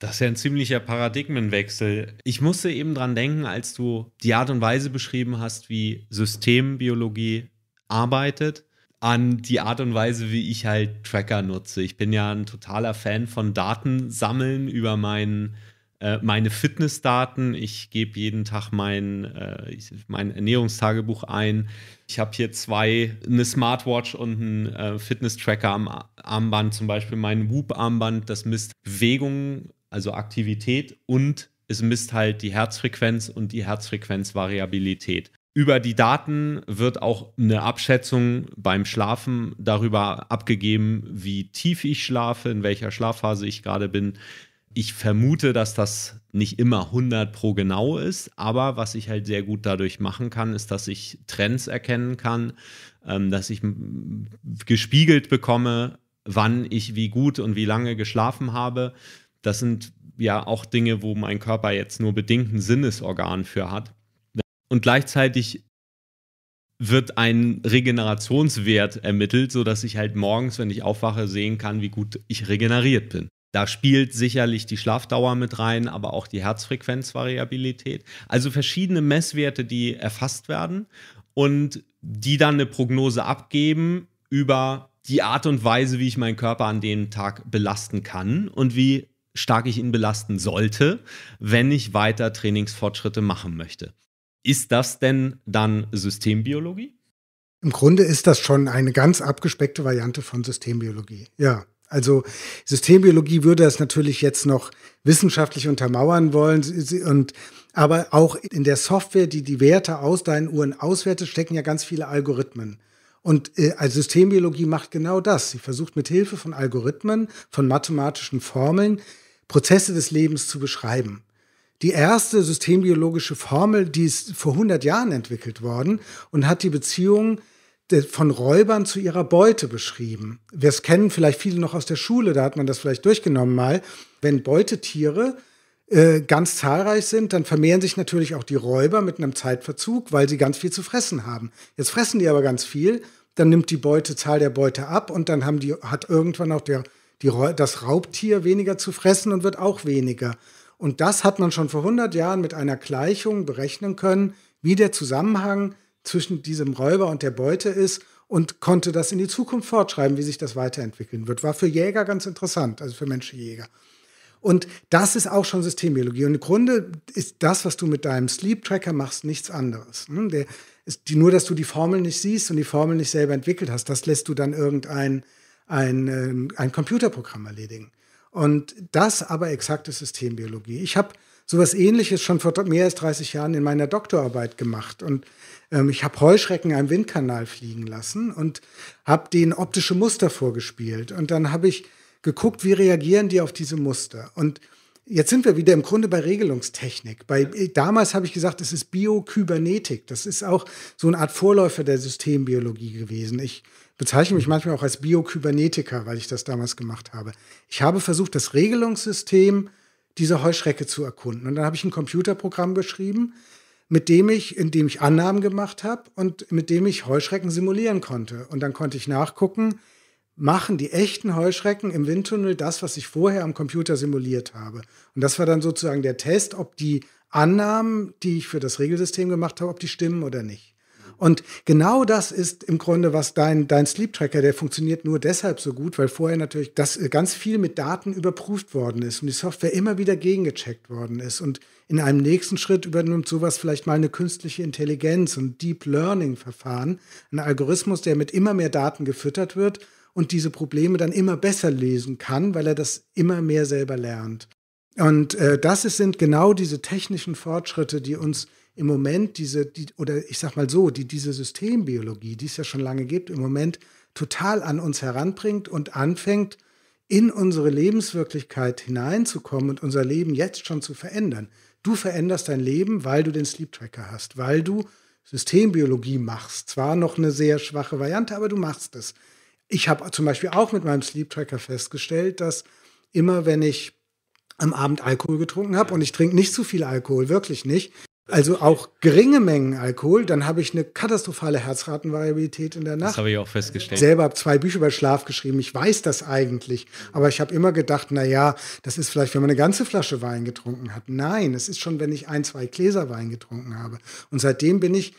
Das ist ja ein ziemlicher Paradigmenwechsel. Ich musste eben dran denken, als du die Art und Weise beschrieben hast, wie Systembiologie arbeitet, an die Art und Weise, wie ich halt Tracker nutze. Ich bin ja ein totaler Fan von Datensammeln über meinen äh, meine Fitnessdaten, ich gebe jeden Tag mein, äh, mein Ernährungstagebuch ein. Ich habe hier zwei, eine Smartwatch und einen äh, Fitness-Tracker am Armband, zum Beispiel mein Whoop-Armband, das misst Bewegungen also Aktivität, und es misst halt die Herzfrequenz und die Herzfrequenzvariabilität. Über die Daten wird auch eine Abschätzung beim Schlafen darüber abgegeben, wie tief ich schlafe, in welcher Schlafphase ich gerade bin. Ich vermute, dass das nicht immer 100 pro genau ist, aber was ich halt sehr gut dadurch machen kann, ist, dass ich Trends erkennen kann, ähm, dass ich gespiegelt bekomme, wann ich wie gut und wie lange geschlafen habe das sind ja auch Dinge, wo mein Körper jetzt nur bedingten Sinnesorgan für hat. Und gleichzeitig wird ein Regenerationswert ermittelt, sodass ich halt morgens, wenn ich aufwache, sehen kann, wie gut ich regeneriert bin. Da spielt sicherlich die Schlafdauer mit rein, aber auch die Herzfrequenzvariabilität. Also verschiedene Messwerte, die erfasst werden und die dann eine Prognose abgeben über die Art und Weise, wie ich meinen Körper an dem Tag belasten kann und wie stark ich ihn belasten sollte, wenn ich weiter Trainingsfortschritte machen möchte. Ist das denn dann Systembiologie? Im Grunde ist das schon eine ganz abgespeckte Variante von Systembiologie. Ja, also Systembiologie würde das natürlich jetzt noch wissenschaftlich untermauern wollen und aber auch in der Software, die die Werte aus deinen Uhren auswertet, stecken ja ganz viele Algorithmen. Und äh, also Systembiologie macht genau das. Sie versucht mit Hilfe von Algorithmen, von mathematischen Formeln Prozesse des Lebens zu beschreiben. Die erste systembiologische Formel, die ist vor 100 Jahren entwickelt worden und hat die Beziehung von Räubern zu ihrer Beute beschrieben. Wir es kennen vielleicht viele noch aus der Schule, da hat man das vielleicht durchgenommen mal. Wenn Beutetiere äh, ganz zahlreich sind, dann vermehren sich natürlich auch die Räuber mit einem Zeitverzug, weil sie ganz viel zu fressen haben. Jetzt fressen die aber ganz viel, dann nimmt die Beutezahl der Beute ab und dann haben die, hat irgendwann auch der die, das Raubtier weniger zu fressen und wird auch weniger. Und das hat man schon vor 100 Jahren mit einer Gleichung berechnen können, wie der Zusammenhang zwischen diesem Räuber und der Beute ist und konnte das in die Zukunft fortschreiben, wie sich das weiterentwickeln wird. War für Jäger ganz interessant, also für Menschenjäger. Und das ist auch schon Systembiologie. Und im Grunde ist das, was du mit deinem Sleep Tracker machst, nichts anderes. Hm, der ist die, nur, dass du die Formel nicht siehst und die Formel nicht selber entwickelt hast, das lässt du dann irgendeinen ein, ähm, ein Computerprogramm erledigen. Und das aber exakte Systembiologie. Ich habe sowas ähnliches schon vor mehr als 30 Jahren in meiner Doktorarbeit gemacht. Und ähm, ich habe Heuschrecken einem Windkanal fliegen lassen und habe denen optische Muster vorgespielt. Und dann habe ich geguckt, wie reagieren die auf diese Muster. Und jetzt sind wir wieder im Grunde bei Regelungstechnik. Bei, äh, damals habe ich gesagt, es ist Biokybernetik. Das ist auch so eine Art Vorläufer der Systembiologie gewesen. Ich bezeichne mich manchmal auch als Bio-Kybernetiker, weil ich das damals gemacht habe. Ich habe versucht, das Regelungssystem dieser Heuschrecke zu erkunden. Und dann habe ich ein Computerprogramm geschrieben, mit dem ich, in dem ich Annahmen gemacht habe und mit dem ich Heuschrecken simulieren konnte. Und dann konnte ich nachgucken, machen die echten Heuschrecken im Windtunnel das, was ich vorher am Computer simuliert habe. Und das war dann sozusagen der Test, ob die Annahmen, die ich für das Regelsystem gemacht habe, ob die stimmen oder nicht. Und genau das ist im Grunde, was dein, dein Sleep Tracker, der funktioniert nur deshalb so gut, weil vorher natürlich das äh, ganz viel mit Daten überprüft worden ist und die Software immer wieder gegengecheckt worden ist. Und in einem nächsten Schritt übernimmt sowas vielleicht mal eine künstliche Intelligenz und Deep Learning Verfahren, ein Algorithmus, der mit immer mehr Daten gefüttert wird und diese Probleme dann immer besser lesen kann, weil er das immer mehr selber lernt. Und äh, das sind genau diese technischen Fortschritte, die uns im Moment diese, die, oder ich sag mal so, die diese Systembiologie, die es ja schon lange gibt, im Moment total an uns heranbringt und anfängt, in unsere Lebenswirklichkeit hineinzukommen und unser Leben jetzt schon zu verändern. Du veränderst dein Leben, weil du den Sleep Tracker hast, weil du Systembiologie machst. Zwar noch eine sehr schwache Variante, aber du machst es. Ich habe zum Beispiel auch mit meinem Sleep Tracker festgestellt, dass immer wenn ich am Abend Alkohol getrunken habe und ich trinke nicht zu viel Alkohol, wirklich nicht, also auch geringe Mengen Alkohol, dann habe ich eine katastrophale Herzratenvariabilität in der Nacht. Das habe ich auch festgestellt. Ich Selber habe zwei Bücher über Schlaf geschrieben. Ich weiß das eigentlich, aber ich habe immer gedacht, na ja, das ist vielleicht, wenn man eine ganze Flasche Wein getrunken hat. Nein, es ist schon, wenn ich ein, zwei Gläser Wein getrunken habe. Und seitdem bin ich,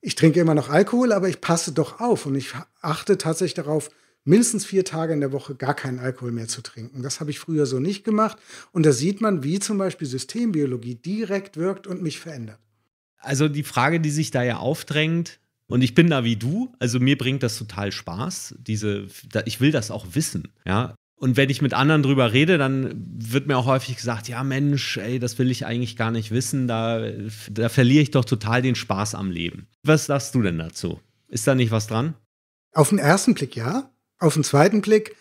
ich trinke immer noch Alkohol, aber ich passe doch auf und ich achte tatsächlich darauf, mindestens vier Tage in der Woche gar keinen Alkohol mehr zu trinken. Das habe ich früher so nicht gemacht. Und da sieht man, wie zum Beispiel Systembiologie direkt wirkt und mich verändert. Also die Frage, die sich da ja aufdrängt, und ich bin da wie du, also mir bringt das total Spaß. Diese, ich will das auch wissen. Ja, und wenn ich mit anderen drüber rede, dann wird mir auch häufig gesagt, ja Mensch, ey, das will ich eigentlich gar nicht wissen, da, da verliere ich doch total den Spaß am Leben. Was sagst du denn dazu? Ist da nicht was dran? Auf den ersten Blick ja. Auf den zweiten Blick,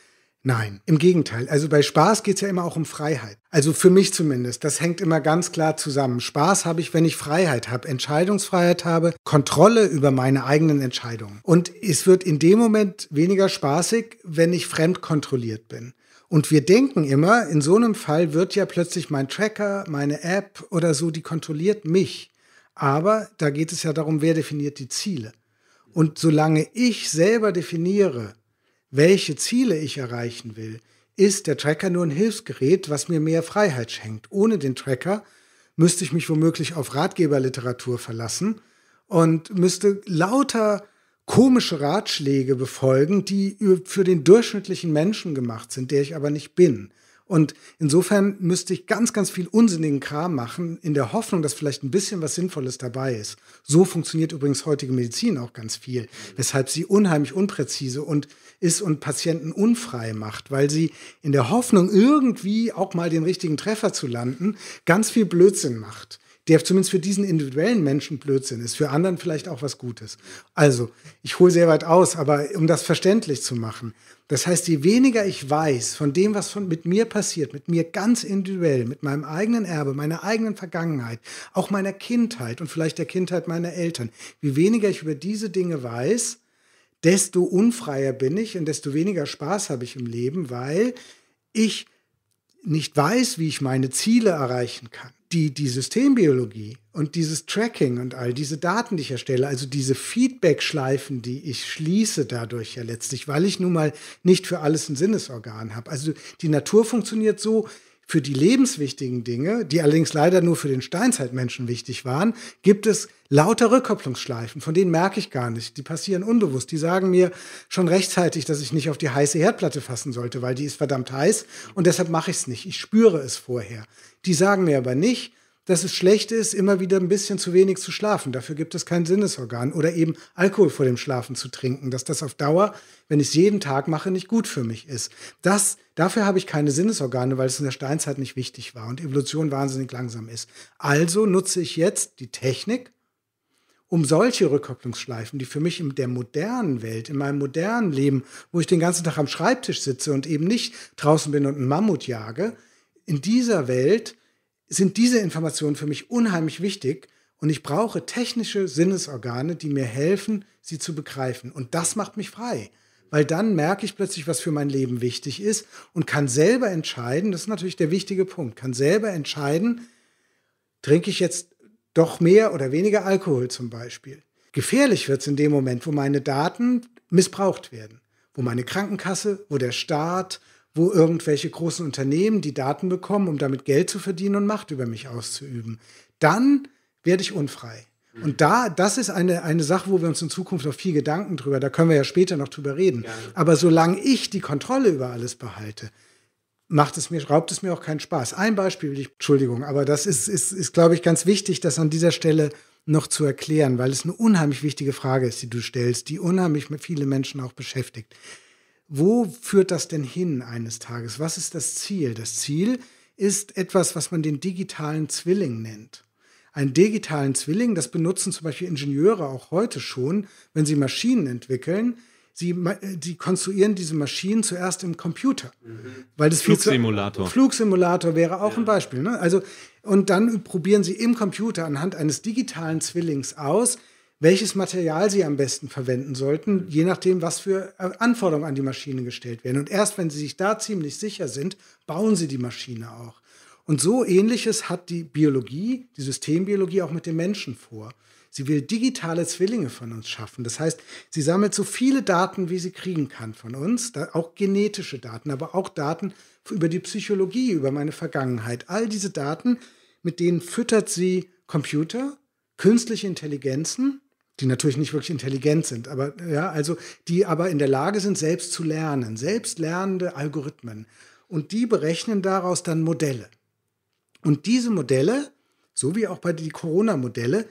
nein, im Gegenteil. Also bei Spaß geht es ja immer auch um Freiheit. Also für mich zumindest, das hängt immer ganz klar zusammen. Spaß habe ich, wenn ich Freiheit habe, Entscheidungsfreiheit habe, Kontrolle über meine eigenen Entscheidungen. Und es wird in dem Moment weniger spaßig, wenn ich fremd kontrolliert bin. Und wir denken immer, in so einem Fall wird ja plötzlich mein Tracker, meine App oder so, die kontrolliert mich. Aber da geht es ja darum, wer definiert die Ziele. Und solange ich selber definiere, welche Ziele ich erreichen will, ist der Tracker nur ein Hilfsgerät, was mir mehr Freiheit schenkt. Ohne den Tracker müsste ich mich womöglich auf Ratgeberliteratur verlassen und müsste lauter komische Ratschläge befolgen, die für den durchschnittlichen Menschen gemacht sind, der ich aber nicht bin. Und insofern müsste ich ganz, ganz viel unsinnigen Kram machen, in der Hoffnung, dass vielleicht ein bisschen was Sinnvolles dabei ist. So funktioniert übrigens heutige Medizin auch ganz viel, weshalb sie unheimlich unpräzise und ist und Patienten unfrei macht, weil sie in der Hoffnung, irgendwie auch mal den richtigen Treffer zu landen, ganz viel Blödsinn macht der zumindest für diesen individuellen Menschen Blödsinn ist, für anderen vielleicht auch was Gutes. Also, ich hole sehr weit aus, aber um das verständlich zu machen. Das heißt, je weniger ich weiß von dem, was von, mit mir passiert, mit mir ganz individuell, mit meinem eigenen Erbe, meiner eigenen Vergangenheit, auch meiner Kindheit und vielleicht der Kindheit meiner Eltern, wie weniger ich über diese Dinge weiß, desto unfreier bin ich und desto weniger Spaß habe ich im Leben, weil ich nicht weiß, wie ich meine Ziele erreichen kann. Die, die Systembiologie und dieses Tracking und all diese Daten, die ich erstelle, also diese Feedback-Schleifen, die ich schließe dadurch ja letztlich, weil ich nun mal nicht für alles ein Sinnesorgan habe. Also die Natur funktioniert so, für die lebenswichtigen Dinge, die allerdings leider nur für den Steinzeitmenschen wichtig waren, gibt es lauter Rückkopplungsschleifen, von denen merke ich gar nicht. Die passieren unbewusst. Die sagen mir schon rechtzeitig, dass ich nicht auf die heiße Herdplatte fassen sollte, weil die ist verdammt heiß und deshalb mache ich es nicht. Ich spüre es vorher. Die sagen mir aber nicht, dass es schlecht ist, immer wieder ein bisschen zu wenig zu schlafen. Dafür gibt es kein Sinnesorgan. Oder eben Alkohol vor dem Schlafen zu trinken, dass das auf Dauer, wenn ich es jeden Tag mache, nicht gut für mich ist. Das, dafür habe ich keine Sinnesorgane, weil es in der Steinzeit nicht wichtig war und Evolution wahnsinnig langsam ist. Also nutze ich jetzt die Technik, um solche Rückkopplungsschleifen, die für mich in der modernen Welt, in meinem modernen Leben, wo ich den ganzen Tag am Schreibtisch sitze und eben nicht draußen bin und einen Mammut jage, in dieser Welt sind diese Informationen für mich unheimlich wichtig und ich brauche technische Sinnesorgane, die mir helfen, sie zu begreifen. Und das macht mich frei, weil dann merke ich plötzlich, was für mein Leben wichtig ist und kann selber entscheiden, das ist natürlich der wichtige Punkt, kann selber entscheiden, trinke ich jetzt doch mehr oder weniger Alkohol zum Beispiel. Gefährlich wird es in dem Moment, wo meine Daten missbraucht werden, wo meine Krankenkasse, wo der Staat, wo irgendwelche großen Unternehmen die Daten bekommen, um damit Geld zu verdienen und Macht über mich auszuüben. Dann werde ich unfrei. Und da, das ist eine, eine Sache, wo wir uns in Zukunft noch viel Gedanken drüber, da können wir ja später noch drüber reden. Gerne. Aber solange ich die Kontrolle über alles behalte, macht es mir, raubt es mir auch keinen Spaß. Ein Beispiel will ich, Entschuldigung, aber das ist, ist, ist glaube ich, ganz wichtig, das an dieser Stelle noch zu erklären, weil es eine unheimlich wichtige Frage ist, die du stellst, die unheimlich viele Menschen auch beschäftigt wo führt das denn hin eines Tages? Was ist das Ziel? Das Ziel ist etwas, was man den digitalen Zwilling nennt. Einen digitalen Zwilling, das benutzen zum Beispiel Ingenieure auch heute schon, wenn sie Maschinen entwickeln. Sie, äh, sie konstruieren diese Maschinen zuerst im Computer. Mhm. Weil das Flugsimulator. Zu, Flugsimulator wäre auch ja. ein Beispiel. Ne? Also, und dann probieren sie im Computer anhand eines digitalen Zwillings aus, welches Material sie am besten verwenden sollten, mhm. je nachdem, was für äh, Anforderungen an die Maschine gestellt werden. Und erst wenn sie sich da ziemlich sicher sind, bauen sie die Maschine auch. Und so ähnliches hat die Biologie, die Systembiologie auch mit dem Menschen vor. Sie will digitale Zwillinge von uns schaffen. Das heißt, sie sammelt so viele Daten, wie sie kriegen kann von uns, auch genetische Daten, aber auch Daten über die Psychologie, über meine Vergangenheit. All diese Daten, mit denen füttert sie Computer, künstliche Intelligenzen die natürlich nicht wirklich intelligent sind, aber ja, also die aber in der Lage sind, selbst zu lernen, selbst lernende Algorithmen. Und die berechnen daraus dann Modelle. Und diese Modelle, so wie auch bei den Corona-Modelle,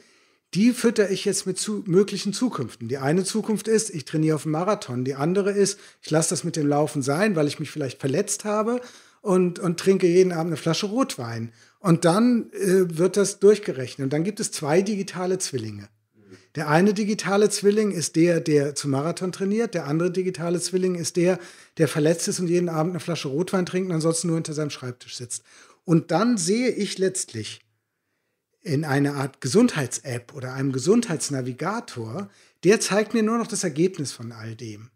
die fütter ich jetzt mit zu, möglichen Zukünften. Die eine Zukunft ist, ich trainiere auf dem Marathon. Die andere ist, ich lasse das mit dem Laufen sein, weil ich mich vielleicht verletzt habe und, und trinke jeden Abend eine Flasche Rotwein. Und dann äh, wird das durchgerechnet. Und dann gibt es zwei digitale Zwillinge. Der eine digitale Zwilling ist der, der zum Marathon trainiert. Der andere digitale Zwilling ist der, der verletzt ist und jeden Abend eine Flasche Rotwein trinkt und ansonsten nur hinter seinem Schreibtisch sitzt. Und dann sehe ich letztlich in einer Art Gesundheits-App oder einem Gesundheitsnavigator, der zeigt mir nur noch das Ergebnis von all dem.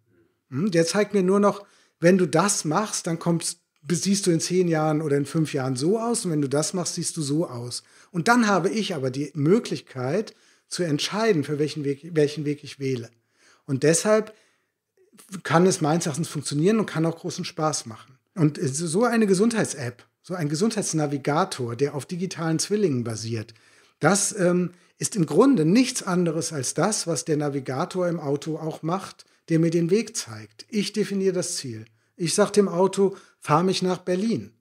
Hm, der zeigt mir nur noch, wenn du das machst, dann kommst, siehst du in zehn Jahren oder in fünf Jahren so aus und wenn du das machst, siehst du so aus. Und dann habe ich aber die Möglichkeit, zu entscheiden, für welchen Weg, welchen Weg ich wähle. Und deshalb kann es meines Erachtens funktionieren und kann auch großen Spaß machen. Und so eine Gesundheits-App, so ein Gesundheitsnavigator, der auf digitalen Zwillingen basiert, das ähm, ist im Grunde nichts anderes als das, was der Navigator im Auto auch macht, der mir den Weg zeigt. Ich definiere das Ziel. Ich sage dem Auto, fahr mich nach Berlin.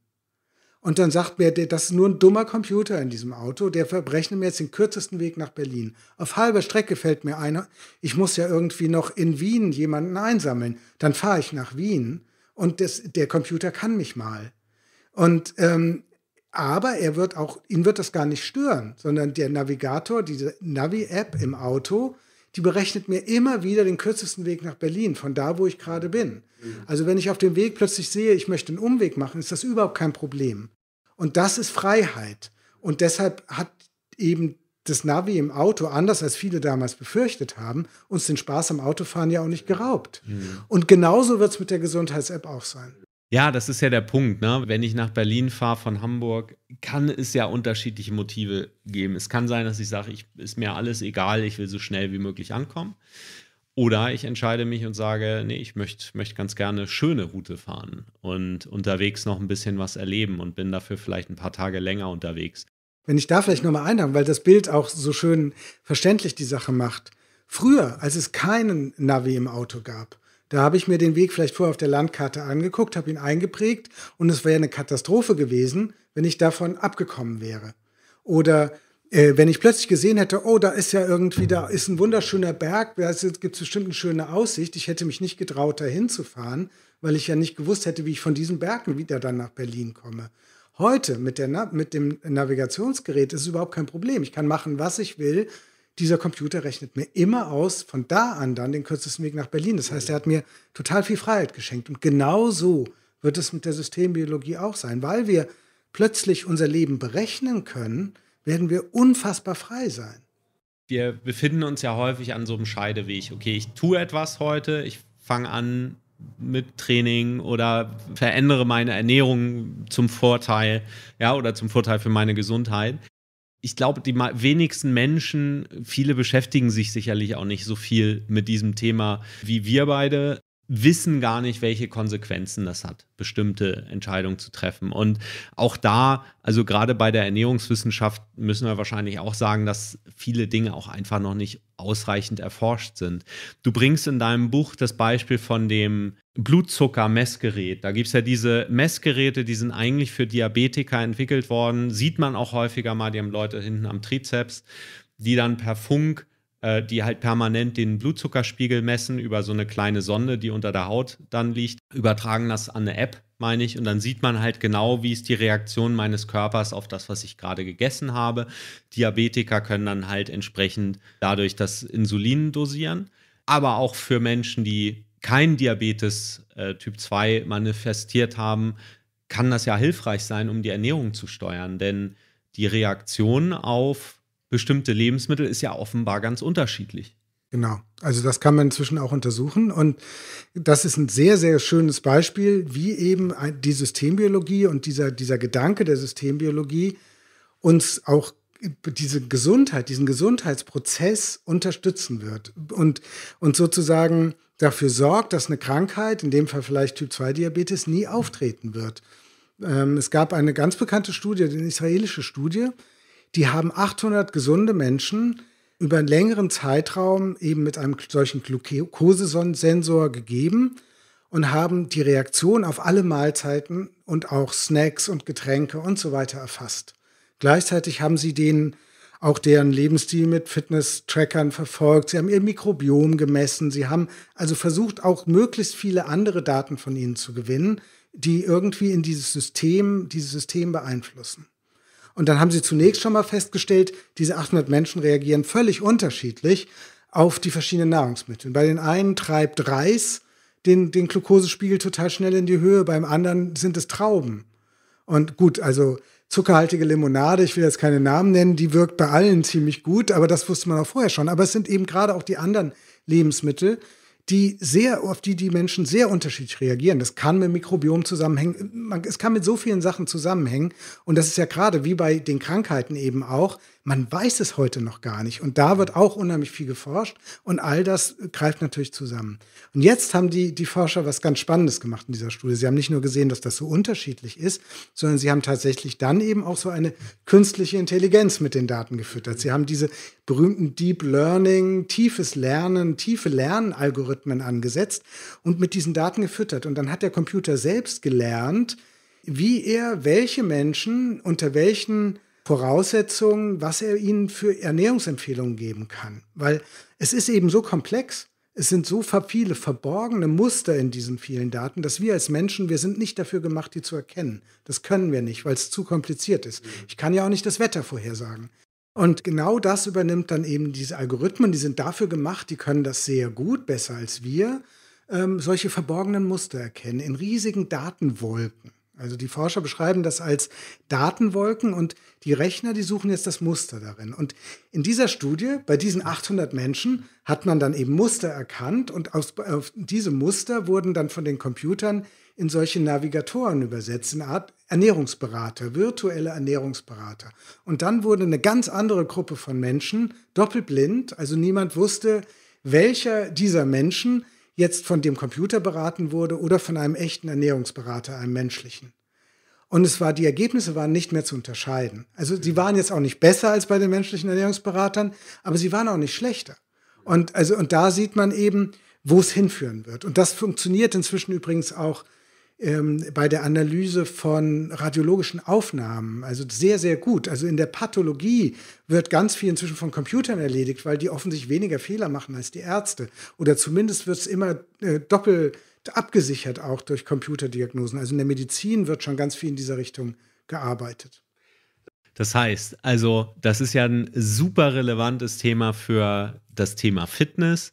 Und dann sagt mir, das ist nur ein dummer Computer in diesem Auto, der verberechnet mir jetzt den kürzesten Weg nach Berlin. Auf halber Strecke fällt mir einer, ich muss ja irgendwie noch in Wien jemanden einsammeln. Dann fahre ich nach Wien und das, der Computer kann mich mal. Und ähm, aber er wird auch, ihn wird das gar nicht stören, sondern der Navigator, diese Navi-App im Auto, die berechnet mir immer wieder den kürzesten Weg nach Berlin, von da, wo ich gerade bin. Mhm. Also wenn ich auf dem Weg plötzlich sehe, ich möchte einen Umweg machen, ist das überhaupt kein Problem. Und das ist Freiheit. Und deshalb hat eben das Navi im Auto, anders als viele damals befürchtet haben, uns den Spaß am Autofahren ja auch nicht geraubt. Mhm. Und genauso wird es mit der Gesundheits-App auch sein. Ja, das ist ja der Punkt. Ne? Wenn ich nach Berlin fahre von Hamburg, kann es ja unterschiedliche Motive geben. Es kann sein, dass ich sage, ich, ist mir alles egal, ich will so schnell wie möglich ankommen. Oder ich entscheide mich und sage, nee, ich möchte möcht ganz gerne schöne Route fahren und unterwegs noch ein bisschen was erleben und bin dafür vielleicht ein paar Tage länger unterwegs. Wenn ich da vielleicht nochmal einhabe, weil das Bild auch so schön verständlich die Sache macht. Früher, als es keinen Navi im Auto gab, da habe ich mir den Weg vielleicht vorher auf der Landkarte angeguckt, habe ihn eingeprägt und es wäre eine Katastrophe gewesen, wenn ich davon abgekommen wäre. Oder äh, wenn ich plötzlich gesehen hätte, oh, da ist ja irgendwie, da ist ein wunderschöner Berg, da gibt es bestimmt eine schöne Aussicht. Ich hätte mich nicht getraut, da hinzufahren, weil ich ja nicht gewusst hätte, wie ich von diesen Bergen wieder dann nach Berlin komme. Heute mit, der Na mit dem Navigationsgerät ist es überhaupt kein Problem. Ich kann machen, was ich will dieser Computer rechnet mir immer aus, von da an dann den kürzesten Weg nach Berlin. Das heißt, er hat mir total viel Freiheit geschenkt. Und genau so wird es mit der Systembiologie auch sein. Weil wir plötzlich unser Leben berechnen können, werden wir unfassbar frei sein. Wir befinden uns ja häufig an so einem Scheideweg. Okay, ich tue etwas heute, ich fange an mit Training oder verändere meine Ernährung zum Vorteil, ja, oder zum Vorteil für meine Gesundheit ich glaube, die wenigsten Menschen, viele beschäftigen sich sicherlich auch nicht so viel mit diesem Thema wie wir beide wissen gar nicht, welche Konsequenzen das hat, bestimmte Entscheidungen zu treffen. Und auch da, also gerade bei der Ernährungswissenschaft müssen wir wahrscheinlich auch sagen, dass viele Dinge auch einfach noch nicht ausreichend erforscht sind. Du bringst in deinem Buch das Beispiel von dem Blutzuckermessgerät. Da gibt es ja diese Messgeräte, die sind eigentlich für Diabetiker entwickelt worden. Sieht man auch häufiger mal, die haben Leute hinten am Trizeps, die dann per Funk äh, die halt permanent den Blutzuckerspiegel messen über so eine kleine Sonde, die unter der Haut dann liegt, übertragen das an eine App, meine ich, und dann sieht man halt genau, wie ist die Reaktion meines Körpers auf das, was ich gerade gegessen habe. Diabetiker können dann halt entsprechend dadurch das Insulin dosieren, aber auch für Menschen, die kein Diabetes äh, Typ 2 manifestiert haben, kann das ja hilfreich sein, um die Ernährung zu steuern, denn die Reaktion auf bestimmte Lebensmittel ist ja offenbar ganz unterschiedlich. Genau, also das kann man inzwischen auch untersuchen. Und das ist ein sehr, sehr schönes Beispiel, wie eben die Systembiologie und dieser, dieser Gedanke der Systembiologie uns auch diese Gesundheit, diesen Gesundheitsprozess unterstützen wird und, und sozusagen dafür sorgt, dass eine Krankheit, in dem Fall vielleicht Typ-2-Diabetes, nie auftreten wird. Ähm, es gab eine ganz bekannte Studie, eine israelische Studie, die haben 800 gesunde Menschen über einen längeren Zeitraum eben mit einem solchen Glukosesensor gegeben und haben die Reaktion auf alle Mahlzeiten und auch Snacks und Getränke und so weiter erfasst. Gleichzeitig haben sie denen auch deren Lebensstil mit Fitness-Trackern verfolgt. Sie haben ihr Mikrobiom gemessen. Sie haben also versucht, auch möglichst viele andere Daten von ihnen zu gewinnen, die irgendwie in dieses System, dieses System beeinflussen. Und dann haben sie zunächst schon mal festgestellt, diese 800 Menschen reagieren völlig unterschiedlich auf die verschiedenen Nahrungsmittel. Bei den einen treibt Reis den, den Glukosespiegel total schnell in die Höhe, beim anderen sind es Trauben. Und gut, also zuckerhaltige Limonade, ich will jetzt keine Namen nennen, die wirkt bei allen ziemlich gut, aber das wusste man auch vorher schon. Aber es sind eben gerade auch die anderen Lebensmittel, die sehr, auf die die Menschen sehr unterschiedlich reagieren. Das kann mit Mikrobiom zusammenhängen, man, es kann mit so vielen Sachen zusammenhängen. Und das ist ja gerade wie bei den Krankheiten eben auch. Man weiß es heute noch gar nicht. Und da wird auch unheimlich viel geforscht. Und all das greift natürlich zusammen. Und jetzt haben die, die Forscher was ganz Spannendes gemacht in dieser Studie. Sie haben nicht nur gesehen, dass das so unterschiedlich ist, sondern sie haben tatsächlich dann eben auch so eine künstliche Intelligenz mit den Daten gefüttert. Sie haben diese berühmten Deep Learning, tiefes Lernen, tiefe Lernalgorithmen angesetzt und mit diesen Daten gefüttert. Und dann hat der Computer selbst gelernt, wie er welche Menschen unter welchen Voraussetzungen, was er ihnen für Ernährungsempfehlungen geben kann. Weil es ist eben so komplex. Es sind so viele verborgene Muster in diesen vielen Daten, dass wir als Menschen, wir sind nicht dafür gemacht, die zu erkennen. Das können wir nicht, weil es zu kompliziert ist. Mhm. Ich kann ja auch nicht das Wetter vorhersagen. Und genau das übernimmt dann eben diese Algorithmen, die sind dafür gemacht, die können das sehr gut, besser als wir, ähm, solche verborgenen Muster erkennen in riesigen Datenwolken. Also die Forscher beschreiben das als Datenwolken und die Rechner, die suchen jetzt das Muster darin. Und in dieser Studie, bei diesen 800 Menschen, hat man dann eben Muster erkannt und aus, auf diese Muster wurden dann von den Computern in solche Navigatoren übersetzt, in Art Ernährungsberater, virtuelle Ernährungsberater. Und dann wurde eine ganz andere Gruppe von Menschen doppelblind, also niemand wusste, welcher dieser Menschen jetzt von dem Computer beraten wurde oder von einem echten Ernährungsberater, einem menschlichen. Und es war, die Ergebnisse waren nicht mehr zu unterscheiden. Also sie waren jetzt auch nicht besser als bei den menschlichen Ernährungsberatern, aber sie waren auch nicht schlechter. Und also, und da sieht man eben, wo es hinführen wird. Und das funktioniert inzwischen übrigens auch ähm, bei der Analyse von radiologischen Aufnahmen. Also sehr, sehr gut. Also in der Pathologie wird ganz viel inzwischen von Computern erledigt, weil die offensichtlich weniger Fehler machen als die Ärzte. Oder zumindest wird es immer äh, doppelt abgesichert, auch durch Computerdiagnosen. Also in der Medizin wird schon ganz viel in dieser Richtung gearbeitet. Das heißt, also das ist ja ein super relevantes Thema für das Thema Fitness.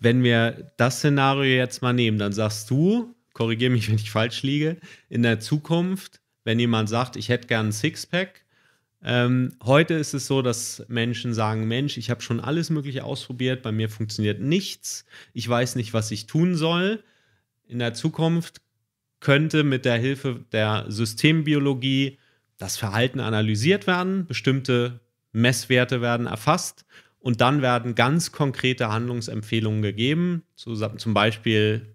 Wenn wir das Szenario jetzt mal nehmen, dann sagst du, korrigiere mich, wenn ich falsch liege, in der Zukunft, wenn jemand sagt, ich hätte gern ein Sixpack, ähm, heute ist es so, dass Menschen sagen, Mensch, ich habe schon alles Mögliche ausprobiert, bei mir funktioniert nichts, ich weiß nicht, was ich tun soll. In der Zukunft könnte mit der Hilfe der Systembiologie das Verhalten analysiert werden, bestimmte Messwerte werden erfasst und dann werden ganz konkrete Handlungsempfehlungen gegeben, zum Beispiel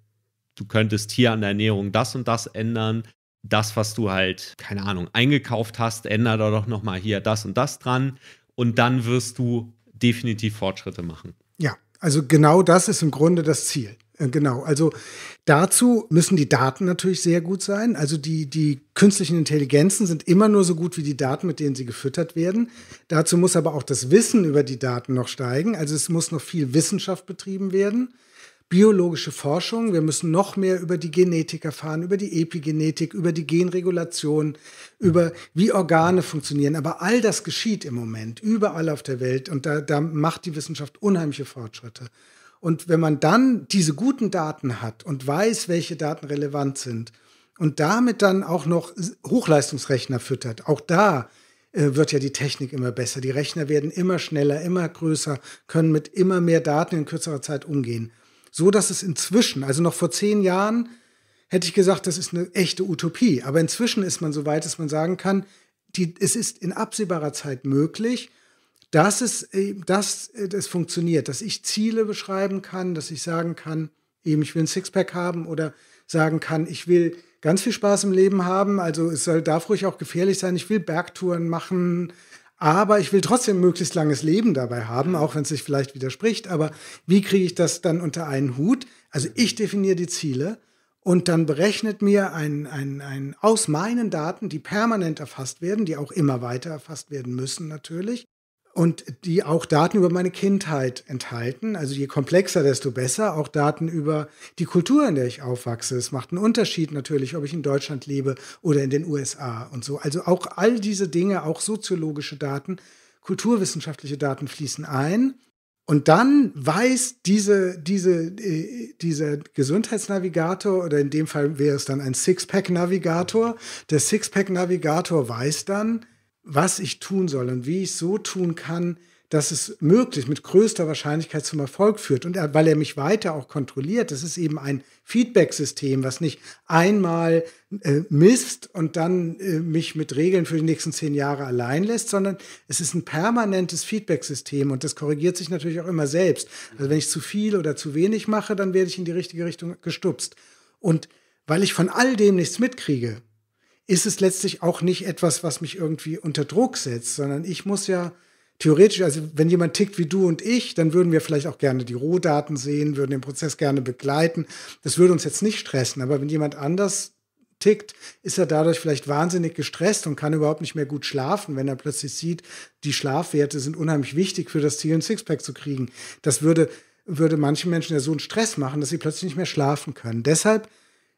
du könntest hier an der Ernährung das und das ändern. Das, was du halt, keine Ahnung, eingekauft hast, ändere da doch nochmal hier das und das dran. Und dann wirst du definitiv Fortschritte machen. Ja, also genau das ist im Grunde das Ziel. Äh, genau, also dazu müssen die Daten natürlich sehr gut sein. Also die, die künstlichen Intelligenzen sind immer nur so gut wie die Daten, mit denen sie gefüttert werden. Dazu muss aber auch das Wissen über die Daten noch steigen. Also es muss noch viel Wissenschaft betrieben werden biologische Forschung. Wir müssen noch mehr über die Genetik erfahren, über die Epigenetik, über die Genregulation, über wie Organe funktionieren. Aber all das geschieht im Moment überall auf der Welt und da, da macht die Wissenschaft unheimliche Fortschritte. Und wenn man dann diese guten Daten hat und weiß, welche Daten relevant sind und damit dann auch noch Hochleistungsrechner füttert, auch da äh, wird ja die Technik immer besser. Die Rechner werden immer schneller, immer größer, können mit immer mehr Daten in kürzerer Zeit umgehen. So dass es inzwischen, also noch vor zehn Jahren, hätte ich gesagt, das ist eine echte Utopie. Aber inzwischen ist man so weit, dass man sagen kann, die, es ist in absehbarer Zeit möglich, dass es, äh, dass äh, das funktioniert, dass ich Ziele beschreiben kann, dass ich sagen kann, eben ich will ein Sixpack haben oder sagen kann, ich will ganz viel Spaß im Leben haben. Also es soll, darf ruhig auch gefährlich sein. Ich will Bergtouren machen, aber ich will trotzdem möglichst langes Leben dabei haben, auch wenn es sich vielleicht widerspricht. Aber wie kriege ich das dann unter einen Hut? Also ich definiere die Ziele und dann berechnet mir ein, ein, ein aus meinen Daten, die permanent erfasst werden, die auch immer weiter erfasst werden müssen natürlich, und die auch Daten über meine Kindheit enthalten. Also je komplexer, desto besser. Auch Daten über die Kultur, in der ich aufwachse. Es macht einen Unterschied natürlich, ob ich in Deutschland lebe oder in den USA und so. Also auch all diese Dinge, auch soziologische Daten, kulturwissenschaftliche Daten fließen ein. Und dann weiß diese, diese, äh, dieser Gesundheitsnavigator oder in dem Fall wäre es dann ein Sixpack-Navigator. Der Sixpack-Navigator weiß dann, was ich tun soll und wie ich so tun kann, dass es möglich mit größter Wahrscheinlichkeit zum Erfolg führt. Und weil er mich weiter auch kontrolliert, das ist eben ein Feedback-System, was nicht einmal äh, misst und dann äh, mich mit Regeln für die nächsten zehn Jahre allein lässt, sondern es ist ein permanentes Feedback-System und das korrigiert sich natürlich auch immer selbst. Also wenn ich zu viel oder zu wenig mache, dann werde ich in die richtige Richtung gestupst. Und weil ich von all dem nichts mitkriege, ist es letztlich auch nicht etwas, was mich irgendwie unter Druck setzt, sondern ich muss ja theoretisch, also wenn jemand tickt wie du und ich, dann würden wir vielleicht auch gerne die Rohdaten sehen, würden den Prozess gerne begleiten. Das würde uns jetzt nicht stressen, aber wenn jemand anders tickt, ist er dadurch vielleicht wahnsinnig gestresst und kann überhaupt nicht mehr gut schlafen, wenn er plötzlich sieht, die Schlafwerte sind unheimlich wichtig für das Ziel, ein Sixpack zu kriegen. Das würde, würde manchen Menschen ja so einen Stress machen, dass sie plötzlich nicht mehr schlafen können. Deshalb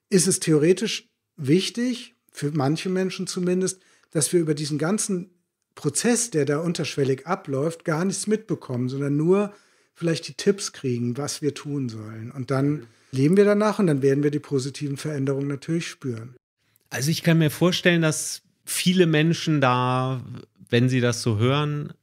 ist es theoretisch wichtig, für manche Menschen zumindest, dass wir über diesen ganzen Prozess, der da unterschwellig abläuft, gar nichts mitbekommen, sondern nur vielleicht die Tipps kriegen, was wir tun sollen. Und dann leben wir danach und dann werden wir die positiven Veränderungen natürlich spüren. Also ich kann mir vorstellen, dass viele Menschen da, wenn sie das so hören,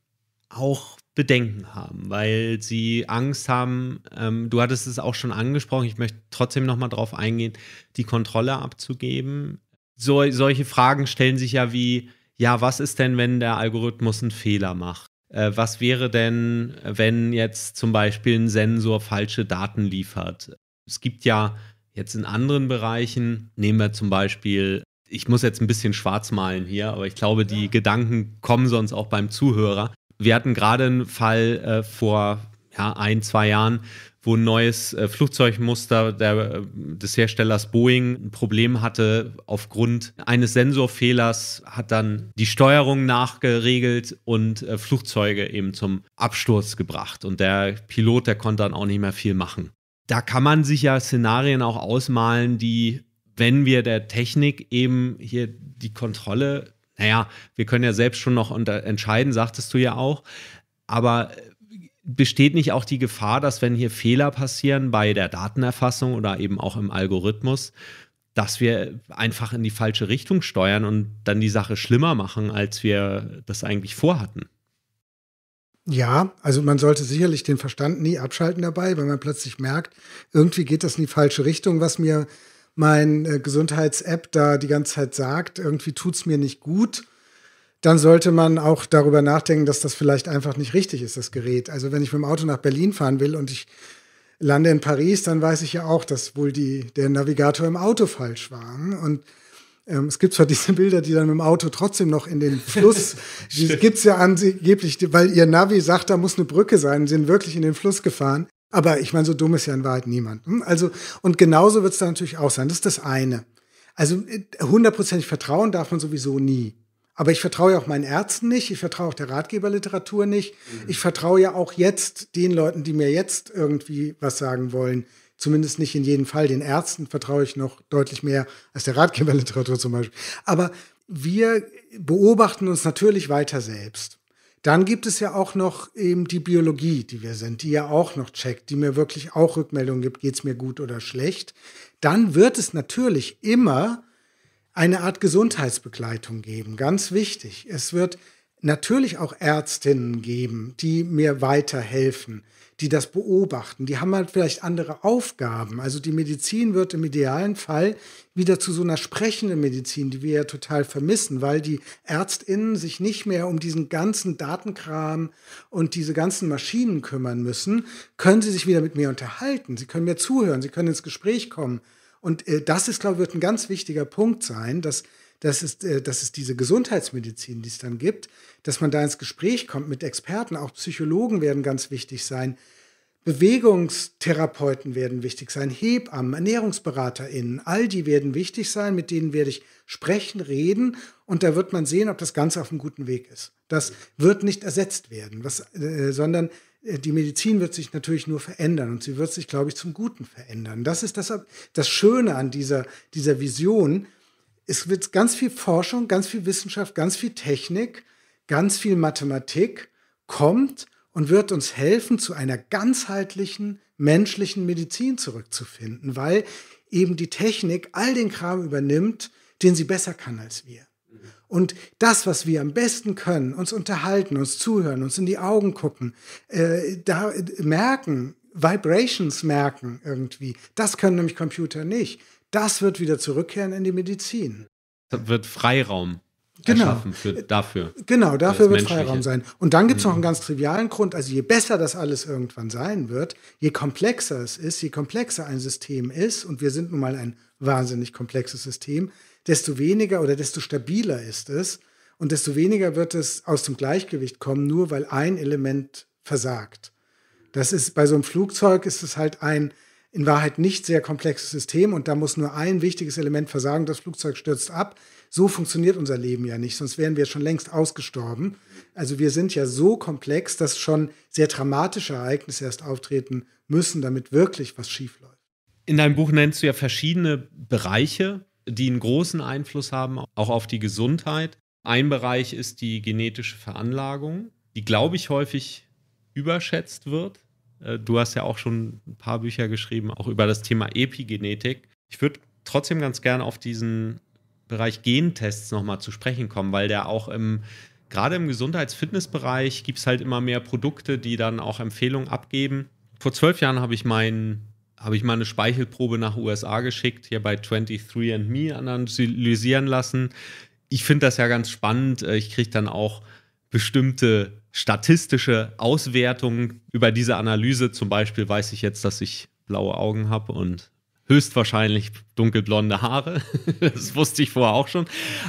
auch Bedenken haben, weil sie Angst haben. Ähm, du hattest es auch schon angesprochen, ich möchte trotzdem noch mal darauf eingehen, die Kontrolle abzugeben so, solche Fragen stellen sich ja wie, ja, was ist denn, wenn der Algorithmus einen Fehler macht? Äh, was wäre denn, wenn jetzt zum Beispiel ein Sensor falsche Daten liefert? Es gibt ja jetzt in anderen Bereichen, nehmen wir zum Beispiel, ich muss jetzt ein bisschen schwarz malen hier, aber ich glaube, die ja. Gedanken kommen sonst auch beim Zuhörer. Wir hatten gerade einen Fall äh, vor ja, ein, zwei Jahren, wo ein neues äh, Flugzeugmuster der, äh, des Herstellers Boeing ein Problem hatte. Aufgrund eines Sensorfehlers hat dann die Steuerung nachgeregelt und äh, Flugzeuge eben zum Absturz gebracht. Und der Pilot, der konnte dann auch nicht mehr viel machen. Da kann man sich ja Szenarien auch ausmalen, die, wenn wir der Technik eben hier die Kontrolle, naja, wir können ja selbst schon noch entscheiden, sagtest du ja auch, aber besteht nicht auch die Gefahr, dass wenn hier Fehler passieren bei der Datenerfassung oder eben auch im Algorithmus, dass wir einfach in die falsche Richtung steuern und dann die Sache schlimmer machen, als wir das eigentlich vorhatten? Ja, also man sollte sicherlich den Verstand nie abschalten dabei, wenn man plötzlich merkt, irgendwie geht das in die falsche Richtung, was mir mein äh, Gesundheits-App da die ganze Zeit sagt, irgendwie tut es mir nicht gut dann sollte man auch darüber nachdenken, dass das vielleicht einfach nicht richtig ist, das Gerät. Also wenn ich mit dem Auto nach Berlin fahren will und ich lande in Paris, dann weiß ich ja auch, dass wohl die, der Navigator im Auto falsch war. Und ähm, es gibt zwar diese Bilder, die dann mit dem Auto trotzdem noch in den Fluss, die gibt es ja angeblich, weil ihr Navi sagt, da muss eine Brücke sein, sind wirklich in den Fluss gefahren. Aber ich meine, so dumm ist ja in Wahrheit niemand. Hm? Also, und genauso wird es dann natürlich auch sein. Das ist das eine. Also äh, hundertprozentig vertrauen darf man sowieso nie. Aber ich vertraue ja auch meinen Ärzten nicht, ich vertraue auch der Ratgeberliteratur nicht. Mhm. Ich vertraue ja auch jetzt den Leuten, die mir jetzt irgendwie was sagen wollen. Zumindest nicht in jedem Fall. Den Ärzten vertraue ich noch deutlich mehr als der Ratgeberliteratur zum Beispiel. Aber wir beobachten uns natürlich weiter selbst. Dann gibt es ja auch noch eben die Biologie, die wir sind, die ja auch noch checkt, die mir wirklich auch Rückmeldungen gibt, geht es mir gut oder schlecht. Dann wird es natürlich immer eine Art Gesundheitsbegleitung geben. Ganz wichtig. Es wird natürlich auch Ärztinnen geben, die mir weiterhelfen, die das beobachten. Die haben halt vielleicht andere Aufgaben. Also die Medizin wird im idealen Fall wieder zu so einer sprechenden Medizin, die wir ja total vermissen, weil die Ärztinnen sich nicht mehr um diesen ganzen Datenkram und diese ganzen Maschinen kümmern müssen, können sie sich wieder mit mir unterhalten. Sie können mir zuhören, sie können ins Gespräch kommen und äh, das ist, glaube ich, wird ein ganz wichtiger Punkt sein, dass, dass, es, äh, dass es diese Gesundheitsmedizin, die es dann gibt, dass man da ins Gespräch kommt mit Experten. Auch Psychologen werden ganz wichtig sein. Bewegungstherapeuten werden wichtig sein, Hebammen, ErnährungsberaterInnen, all die werden wichtig sein, mit denen werde ich sprechen, reden und da wird man sehen, ob das Ganze auf einem guten Weg ist. Das wird nicht ersetzt werden, was, äh, sondern äh, die Medizin wird sich natürlich nur verändern und sie wird sich, glaube ich, zum Guten verändern. Das ist das, das Schöne an dieser, dieser Vision. Es wird ganz viel Forschung, ganz viel Wissenschaft, ganz viel Technik, ganz viel Mathematik kommt und wird uns helfen, zu einer ganzheitlichen menschlichen Medizin zurückzufinden, weil eben die Technik all den Kram übernimmt, den sie besser kann als wir. Und das, was wir am besten können, uns unterhalten, uns zuhören, uns in die Augen gucken, äh, da äh, merken, Vibrations merken irgendwie, das können nämlich Computer nicht. Das wird wieder zurückkehren in die Medizin. Das wird Freiraum genau. Äh, genau für, dafür. Genau, dafür wird Freiraum sein. Und dann gibt es mhm. noch einen mhm. ganz trivialen Grund. Also je besser das alles irgendwann sein wird, je komplexer es ist, je komplexer ein System ist, und wir sind nun mal ein wahnsinnig komplexes System, desto weniger oder desto stabiler ist es und desto weniger wird es aus dem Gleichgewicht kommen, nur weil ein Element versagt. Das ist bei so einem Flugzeug ist es halt ein in Wahrheit nicht sehr komplexes System und da muss nur ein wichtiges Element versagen, das Flugzeug stürzt ab. So funktioniert unser Leben ja nicht, sonst wären wir schon längst ausgestorben. Also wir sind ja so komplex, dass schon sehr dramatische Ereignisse erst auftreten müssen, damit wirklich was schiefläuft. In deinem Buch nennst du ja verschiedene Bereiche die einen großen Einfluss haben, auch auf die Gesundheit. Ein Bereich ist die genetische Veranlagung, die, glaube ich, häufig überschätzt wird. Äh, du hast ja auch schon ein paar Bücher geschrieben, auch über das Thema Epigenetik. Ich würde trotzdem ganz gerne auf diesen Bereich Gentests nochmal zu sprechen kommen, weil der auch im, gerade im Gesundheits-Fitness-Bereich gibt es halt immer mehr Produkte, die dann auch Empfehlungen abgeben. Vor zwölf Jahren habe ich meinen habe ich mal eine Speichelprobe nach USA geschickt, hier bei 23andMe analysieren lassen. Ich finde das ja ganz spannend. Äh, ich kriege dann auch bestimmte statistische Auswertungen über diese Analyse. Zum Beispiel weiß ich jetzt, dass ich blaue Augen habe und höchstwahrscheinlich dunkelblonde Haare. das wusste ich vorher auch schon.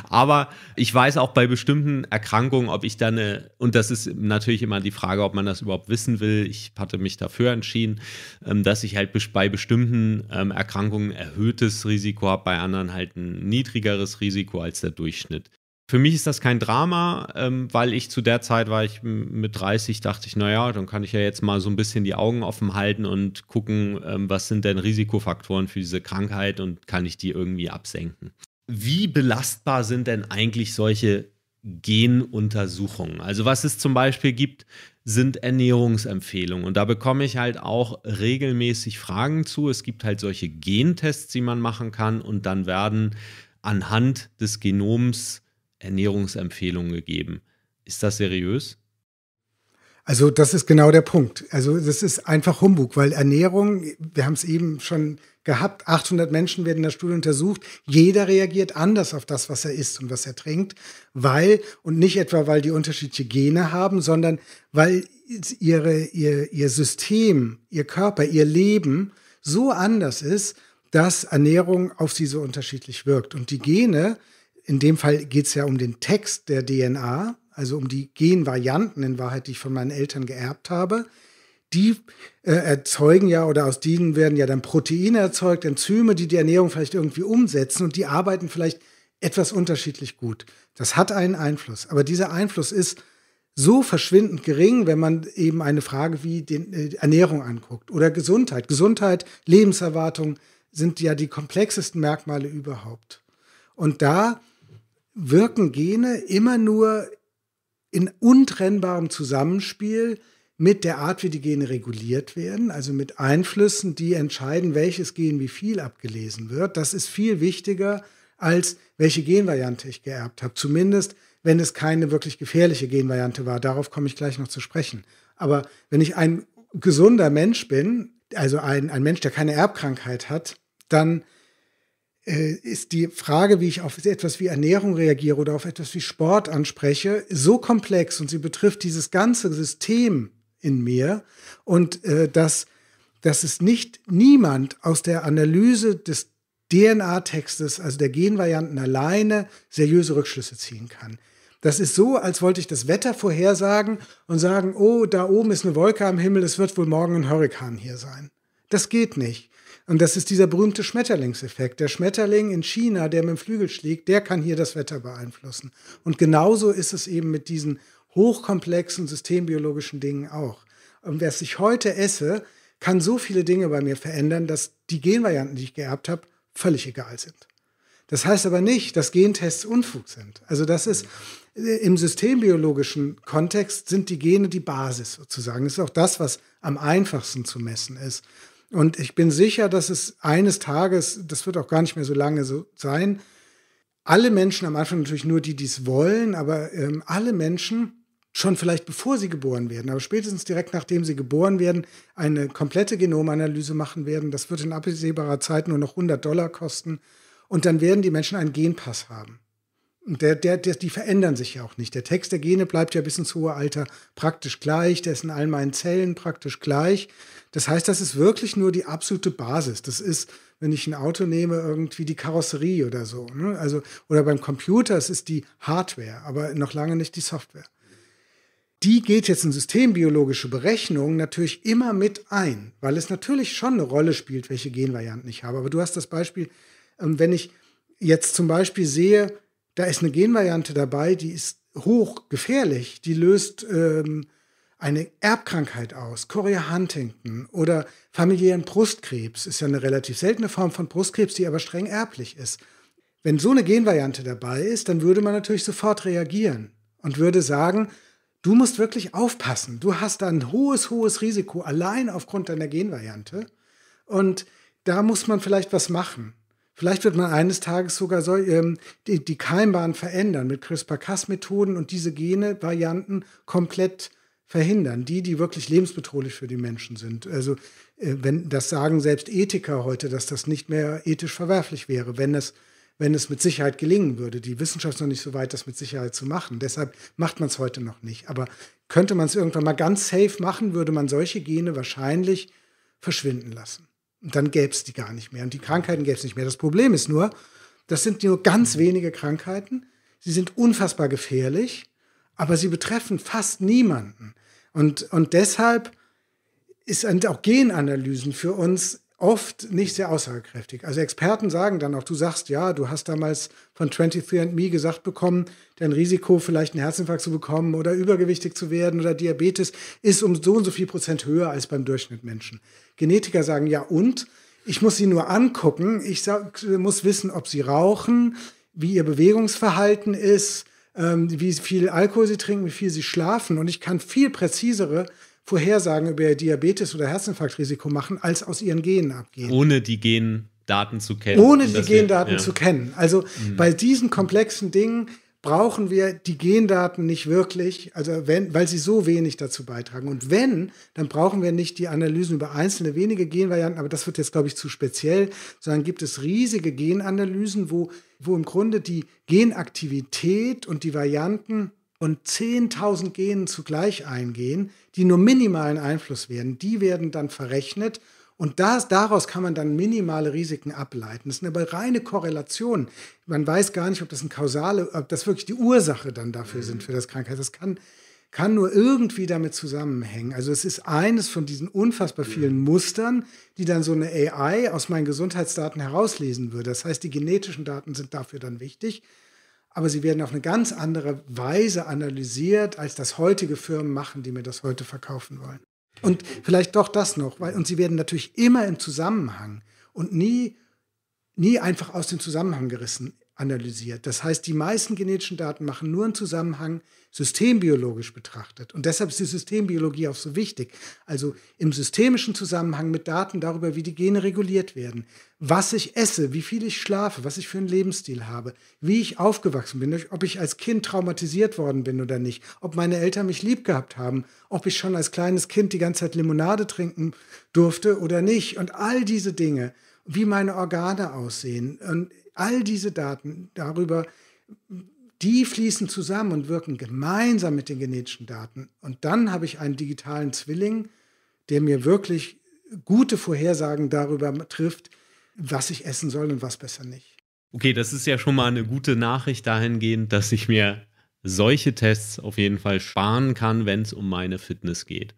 Aber ich weiß auch bei bestimmten Erkrankungen, ob ich dann, eine, und das ist natürlich immer die Frage, ob man das überhaupt wissen will. Ich hatte mich dafür entschieden, ähm, dass ich halt bei bestimmten ähm, Erkrankungen erhöhtes Risiko habe, bei anderen halt ein niedrigeres Risiko als der Durchschnitt für mich ist das kein Drama, ähm, weil ich zu der Zeit war ich mit 30, dachte ich, naja, dann kann ich ja jetzt mal so ein bisschen die Augen offen halten und gucken, ähm, was sind denn Risikofaktoren für diese Krankheit und kann ich die irgendwie absenken. Wie belastbar sind denn eigentlich solche Genuntersuchungen? Also was es zum Beispiel gibt, sind Ernährungsempfehlungen. Und da bekomme ich halt auch regelmäßig Fragen zu. Es gibt halt solche Gentests, die man machen kann und dann werden anhand des Genoms Ernährungsempfehlungen gegeben. Ist das seriös? Also das ist genau der Punkt. Also das ist einfach Humbug, weil Ernährung, wir haben es eben schon gehabt, 800 Menschen werden in der Studie untersucht, jeder reagiert anders auf das, was er isst und was er trinkt, weil, und nicht etwa, weil die unterschiedliche Gene haben, sondern weil ihre, ihr, ihr System, ihr Körper, ihr Leben so anders ist, dass Ernährung auf sie so unterschiedlich wirkt. Und die Gene, in dem Fall geht es ja um den Text der DNA, also um die Genvarianten in Wahrheit, die ich von meinen Eltern geerbt habe. Die äh, erzeugen ja oder aus denen werden ja dann Proteine erzeugt, Enzyme, die die Ernährung vielleicht irgendwie umsetzen und die arbeiten vielleicht etwas unterschiedlich gut. Das hat einen Einfluss, aber dieser Einfluss ist so verschwindend gering, wenn man eben eine Frage wie den, äh, Ernährung anguckt oder Gesundheit. Gesundheit, Lebenserwartung sind ja die komplexesten Merkmale überhaupt. Und da wirken Gene immer nur in untrennbarem Zusammenspiel mit der Art, wie die Gene reguliert werden, also mit Einflüssen, die entscheiden, welches Gen wie viel abgelesen wird. Das ist viel wichtiger als welche Genvariante ich geerbt habe. Zumindest, wenn es keine wirklich gefährliche Genvariante war. Darauf komme ich gleich noch zu sprechen. Aber wenn ich ein gesunder Mensch bin, also ein, ein Mensch, der keine Erbkrankheit hat, dann äh, ist die Frage, wie ich auf etwas wie Ernährung reagiere oder auf etwas wie Sport anspreche, so komplex und sie betrifft dieses ganze System in mir und äh, dass, dass es nicht niemand aus der Analyse des DNA-Textes, also der Genvarianten alleine, seriöse Rückschlüsse ziehen kann. Das ist so, als wollte ich das Wetter vorhersagen und sagen, oh, da oben ist eine Wolke am Himmel, es wird wohl morgen ein Hurrikan hier sein. Das geht nicht. Und das ist dieser berühmte Schmetterlingseffekt. Der Schmetterling in China, der mit dem Flügel schlägt, der kann hier das Wetter beeinflussen. Und genauso ist es eben mit diesen hochkomplexen systembiologischen Dingen auch. Und was ich heute esse, kann so viele Dinge bei mir verändern, dass die Genvarianten, die ich geerbt habe, völlig egal sind. Das heißt aber nicht, dass Gentests Unfug sind. Also das ist äh, im systembiologischen Kontext sind die Gene die Basis sozusagen. Das ist auch das, was am einfachsten zu messen ist. Und ich bin sicher, dass es eines Tages, das wird auch gar nicht mehr so lange so sein, alle Menschen, am Anfang natürlich nur die, die es wollen, aber ähm, alle Menschen schon vielleicht bevor sie geboren werden, aber spätestens direkt nachdem sie geboren werden, eine komplette Genomanalyse machen werden. Das wird in absehbarer Zeit nur noch 100 Dollar kosten. Und dann werden die Menschen einen Genpass haben. Und der, der, der, die verändern sich ja auch nicht. Der Text der Gene bleibt ja bis ins hohe Alter praktisch gleich. Der ist in all meinen Zellen praktisch gleich. Das heißt, das ist wirklich nur die absolute Basis. Das ist, wenn ich ein Auto nehme, irgendwie die Karosserie oder so. Ne? Also, oder beim Computer, es ist die Hardware, aber noch lange nicht die Software. Die geht jetzt in systembiologische Berechnungen natürlich immer mit ein, weil es natürlich schon eine Rolle spielt, welche Genvarianten ich habe. Aber du hast das Beispiel, ähm, wenn ich jetzt zum Beispiel sehe, da ist eine Genvariante dabei, die ist hochgefährlich, die löst ähm, eine Erbkrankheit aus, Chorea Huntington oder familiären Brustkrebs, ist ja eine relativ seltene Form von Brustkrebs, die aber streng erblich ist. Wenn so eine Genvariante dabei ist, dann würde man natürlich sofort reagieren und würde sagen, du musst wirklich aufpassen, du hast da ein hohes, hohes Risiko allein aufgrund deiner Genvariante und da muss man vielleicht was machen. Vielleicht wird man eines Tages sogar so, ähm, die, die Keimbahn verändern mit CRISPR-Cas-Methoden und diese Gene-Varianten komplett verhindern, die, die wirklich lebensbedrohlich für die Menschen sind. Also äh, wenn das sagen selbst Ethiker heute, dass das nicht mehr ethisch verwerflich wäre, wenn es wenn es mit Sicherheit gelingen würde. Die Wissenschaft ist noch nicht so weit, das mit Sicherheit zu machen. Deshalb macht man es heute noch nicht. Aber könnte man es irgendwann mal ganz safe machen, würde man solche Gene wahrscheinlich verschwinden lassen. Und dann gäbe es die gar nicht mehr. Und die Krankheiten gäbe es nicht mehr. Das Problem ist nur, das sind nur ganz wenige Krankheiten. Sie sind unfassbar gefährlich aber sie betreffen fast niemanden. Und, und deshalb sind auch Genanalysen für uns oft nicht sehr aussagekräftig. Also Experten sagen dann auch, du sagst, ja, du hast damals von 23andMe gesagt bekommen, dein Risiko, vielleicht einen Herzinfarkt zu bekommen oder übergewichtig zu werden oder Diabetes, ist um so und so viel Prozent höher als beim Durchschnitt Menschen. Genetiker sagen, ja und? Ich muss sie nur angucken. Ich sag, muss wissen, ob sie rauchen, wie ihr Bewegungsverhalten ist, ähm, wie viel Alkohol sie trinken, wie viel sie schlafen. Und ich kann viel präzisere Vorhersagen über Diabetes- oder Herzinfarktrisiko machen, als aus ihren Genen abgehen. Ohne die Gendaten zu kennen. Ohne die Gendaten ja. zu kennen. Also mhm. bei diesen komplexen Dingen brauchen wir die Gendaten nicht wirklich, also wenn, weil sie so wenig dazu beitragen. Und wenn, dann brauchen wir nicht die Analysen über einzelne wenige Genvarianten, aber das wird jetzt, glaube ich, zu speziell, sondern gibt es riesige Genanalysen, wo, wo im Grunde die Genaktivität und die Varianten und 10.000 Genen zugleich eingehen, die nur minimalen Einfluss werden. Die werden dann verrechnet und das, daraus kann man dann minimale Risiken ableiten. Das ist eine reine Korrelation. Man weiß gar nicht, ob das ein kausale, ob das wirklich die Ursache dann dafür sind mhm. für das Krankheit. Das kann, kann nur irgendwie damit zusammenhängen. Also es ist eines von diesen unfassbar vielen Mustern, die dann so eine AI aus meinen Gesundheitsdaten herauslesen würde. Das heißt, die genetischen Daten sind dafür dann wichtig. Aber sie werden auf eine ganz andere Weise analysiert, als das heutige Firmen machen, die mir das heute verkaufen wollen. Und vielleicht doch das noch, weil, und sie werden natürlich immer im Zusammenhang und nie, nie einfach aus dem Zusammenhang gerissen analysiert. Das heißt, die meisten genetischen Daten machen nur einen Zusammenhang, systembiologisch betrachtet. Und deshalb ist die Systembiologie auch so wichtig. Also im systemischen Zusammenhang mit Daten darüber, wie die Gene reguliert werden, was ich esse, wie viel ich schlafe, was ich für einen Lebensstil habe, wie ich aufgewachsen bin, ob ich als Kind traumatisiert worden bin oder nicht, ob meine Eltern mich lieb gehabt haben, ob ich schon als kleines Kind die ganze Zeit Limonade trinken durfte oder nicht. Und all diese Dinge, wie meine Organe aussehen und all diese Daten darüber, die fließen zusammen und wirken gemeinsam mit den genetischen Daten. Und dann habe ich einen digitalen Zwilling, der mir wirklich gute Vorhersagen darüber trifft, was ich essen soll und was besser nicht. Okay, das ist ja schon mal eine gute Nachricht dahingehend, dass ich mir solche Tests auf jeden Fall sparen kann, wenn es um meine Fitness geht.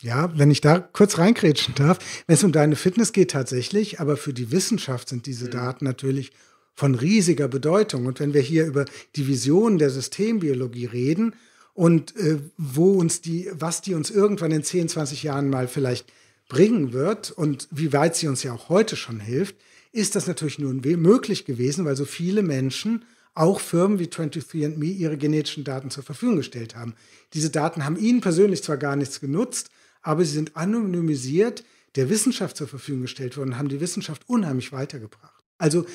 Ja, wenn ich da kurz reinkrätschen darf, wenn es um deine Fitness geht tatsächlich, aber für die Wissenschaft sind diese mhm. Daten natürlich von riesiger Bedeutung. Und wenn wir hier über die Vision der Systembiologie reden und äh, wo uns die, was die uns irgendwann in 10, 20 Jahren mal vielleicht bringen wird und wie weit sie uns ja auch heute schon hilft, ist das natürlich nur möglich gewesen, weil so viele Menschen, auch Firmen wie 23andMe, ihre genetischen Daten zur Verfügung gestellt haben. Diese Daten haben ihnen persönlich zwar gar nichts genutzt, aber sie sind anonymisiert der Wissenschaft zur Verfügung gestellt worden und haben die Wissenschaft unheimlich weitergebracht. Also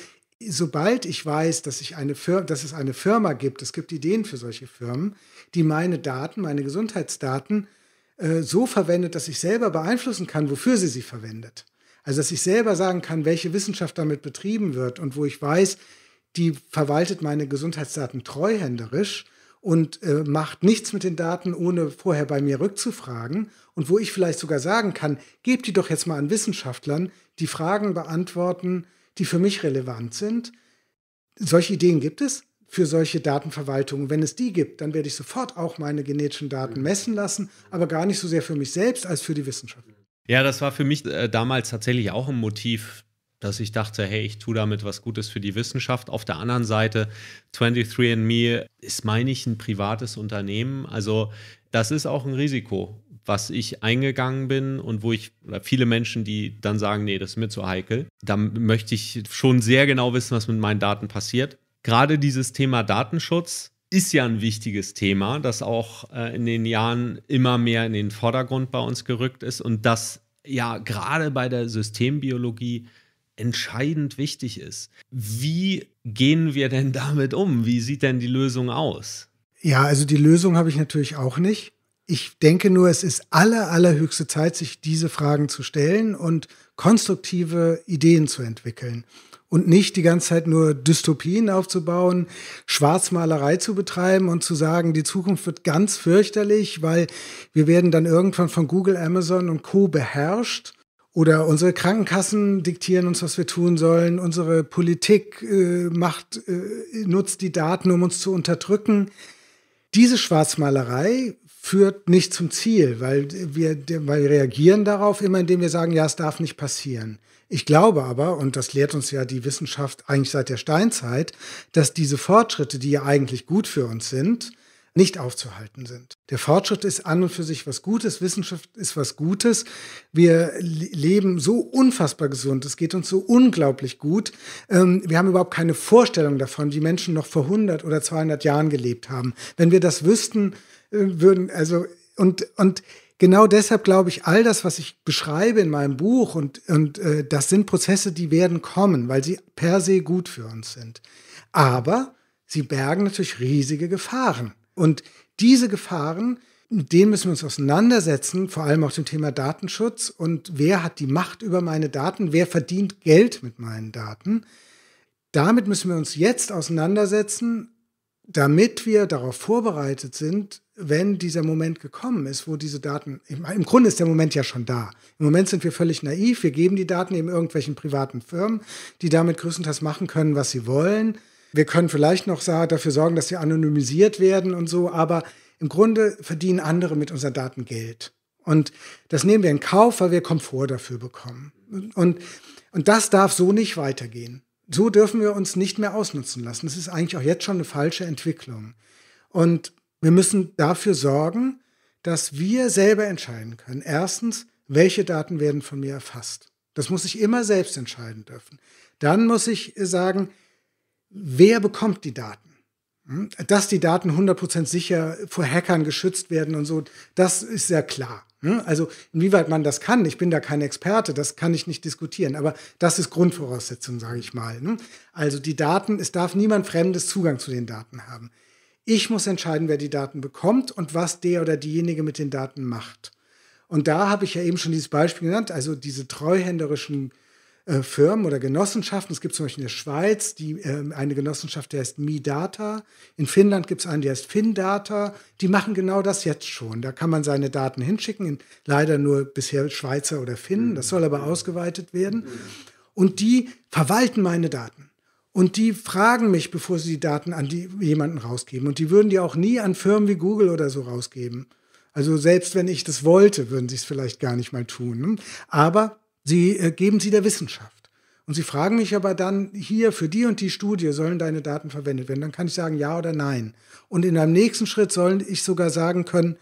sobald ich weiß, dass, ich eine dass es eine Firma gibt, es gibt Ideen für solche Firmen, die meine Daten, meine Gesundheitsdaten äh, so verwendet, dass ich selber beeinflussen kann, wofür sie sie verwendet. Also dass ich selber sagen kann, welche Wissenschaft damit betrieben wird und wo ich weiß, die verwaltet meine Gesundheitsdaten treuhänderisch und äh, macht nichts mit den Daten, ohne vorher bei mir rückzufragen. Und wo ich vielleicht sogar sagen kann, gebt die doch jetzt mal an Wissenschaftlern, die Fragen beantworten, die für mich relevant sind. Solche Ideen gibt es für solche Datenverwaltungen. Wenn es die gibt, dann werde ich sofort auch meine genetischen Daten messen lassen, aber gar nicht so sehr für mich selbst als für die Wissenschaft. Ja, das war für mich äh, damals tatsächlich auch ein Motiv, dass ich dachte, hey, ich tue damit was Gutes für die Wissenschaft. Auf der anderen Seite, 23andMe ist, meine ich, ein privates Unternehmen. Also das ist auch ein Risiko was ich eingegangen bin und wo ich, oder viele Menschen, die dann sagen, nee, das ist mir zu heikel, da möchte ich schon sehr genau wissen, was mit meinen Daten passiert. Gerade dieses Thema Datenschutz ist ja ein wichtiges Thema, das auch äh, in den Jahren immer mehr in den Vordergrund bei uns gerückt ist und das ja gerade bei der Systembiologie entscheidend wichtig ist. Wie gehen wir denn damit um? Wie sieht denn die Lösung aus? Ja, also die Lösung habe ich natürlich auch nicht. Ich denke nur, es ist aller, allerhöchste Zeit, sich diese Fragen zu stellen und konstruktive Ideen zu entwickeln und nicht die ganze Zeit nur Dystopien aufzubauen, Schwarzmalerei zu betreiben und zu sagen, die Zukunft wird ganz fürchterlich, weil wir werden dann irgendwann von Google, Amazon und Co beherrscht oder unsere Krankenkassen diktieren uns, was wir tun sollen, unsere Politik äh, macht äh, nutzt die Daten, um uns zu unterdrücken. Diese Schwarzmalerei führt nicht zum Ziel, weil wir, weil wir reagieren darauf immer, indem wir sagen, ja, es darf nicht passieren. Ich glaube aber, und das lehrt uns ja die Wissenschaft eigentlich seit der Steinzeit, dass diese Fortschritte, die ja eigentlich gut für uns sind, nicht aufzuhalten sind. Der Fortschritt ist an und für sich was Gutes, Wissenschaft ist was Gutes. Wir leben so unfassbar gesund, es geht uns so unglaublich gut. Ähm, wir haben überhaupt keine Vorstellung davon, wie Menschen noch vor 100 oder 200 Jahren gelebt haben. Wenn wir das wüssten, äh, würden, also, und, und genau deshalb glaube ich, all das, was ich beschreibe in meinem Buch und, und äh, das sind Prozesse, die werden kommen, weil sie per se gut für uns sind. Aber sie bergen natürlich riesige Gefahren. Und diese Gefahren, mit denen müssen wir uns auseinandersetzen, vor allem auch dem Thema Datenschutz und wer hat die Macht über meine Daten, wer verdient Geld mit meinen Daten. Damit müssen wir uns jetzt auseinandersetzen, damit wir darauf vorbereitet sind, wenn dieser Moment gekommen ist, wo diese Daten, im Grunde ist der Moment ja schon da. Im Moment sind wir völlig naiv, wir geben die Daten eben irgendwelchen privaten Firmen, die damit größtenteils machen können, was sie wollen. Wir können vielleicht noch dafür sorgen, dass sie anonymisiert werden und so, aber im Grunde verdienen andere mit unseren Daten Geld. Und das nehmen wir in Kauf, weil wir Komfort dafür bekommen. Und, und das darf so nicht weitergehen so dürfen wir uns nicht mehr ausnutzen lassen. Das ist eigentlich auch jetzt schon eine falsche Entwicklung. Und wir müssen dafür sorgen, dass wir selber entscheiden können. Erstens, welche Daten werden von mir erfasst? Das muss ich immer selbst entscheiden dürfen. Dann muss ich sagen, wer bekommt die Daten? Hm? Dass die Daten 100% sicher vor Hackern geschützt werden und so, das ist sehr klar. Ne? Also inwieweit man das kann, ich bin da kein Experte, das kann ich nicht diskutieren, aber das ist Grundvoraussetzung, sage ich mal. Ne? Also die Daten, es darf niemand Fremdes Zugang zu den Daten haben. Ich muss entscheiden, wer die Daten bekommt und was der oder diejenige mit den Daten macht. Und da habe ich ja eben schon dieses Beispiel genannt, also diese treuhänderischen äh, äh, Firmen oder Genossenschaften. Es gibt zum Beispiel in der Schweiz die, äh, eine Genossenschaft, die heißt MiData. In Finnland gibt es eine, die heißt FinData. Die machen genau das jetzt schon. Da kann man seine Daten hinschicken. leider nur bisher Schweizer oder Finnen. Das soll aber ausgeweitet werden. Und die verwalten meine Daten. Und die fragen mich, bevor sie die Daten an die, jemanden rausgeben. Und die würden die auch nie an Firmen wie Google oder so rausgeben. Also selbst wenn ich das wollte, würden sie es vielleicht gar nicht mal tun. Ne? Aber Sie äh, geben sie der Wissenschaft. Und sie fragen mich aber dann hier für die und die Studie sollen deine Daten verwendet werden. Dann kann ich sagen ja oder nein. Und in einem nächsten Schritt soll ich sogar sagen können,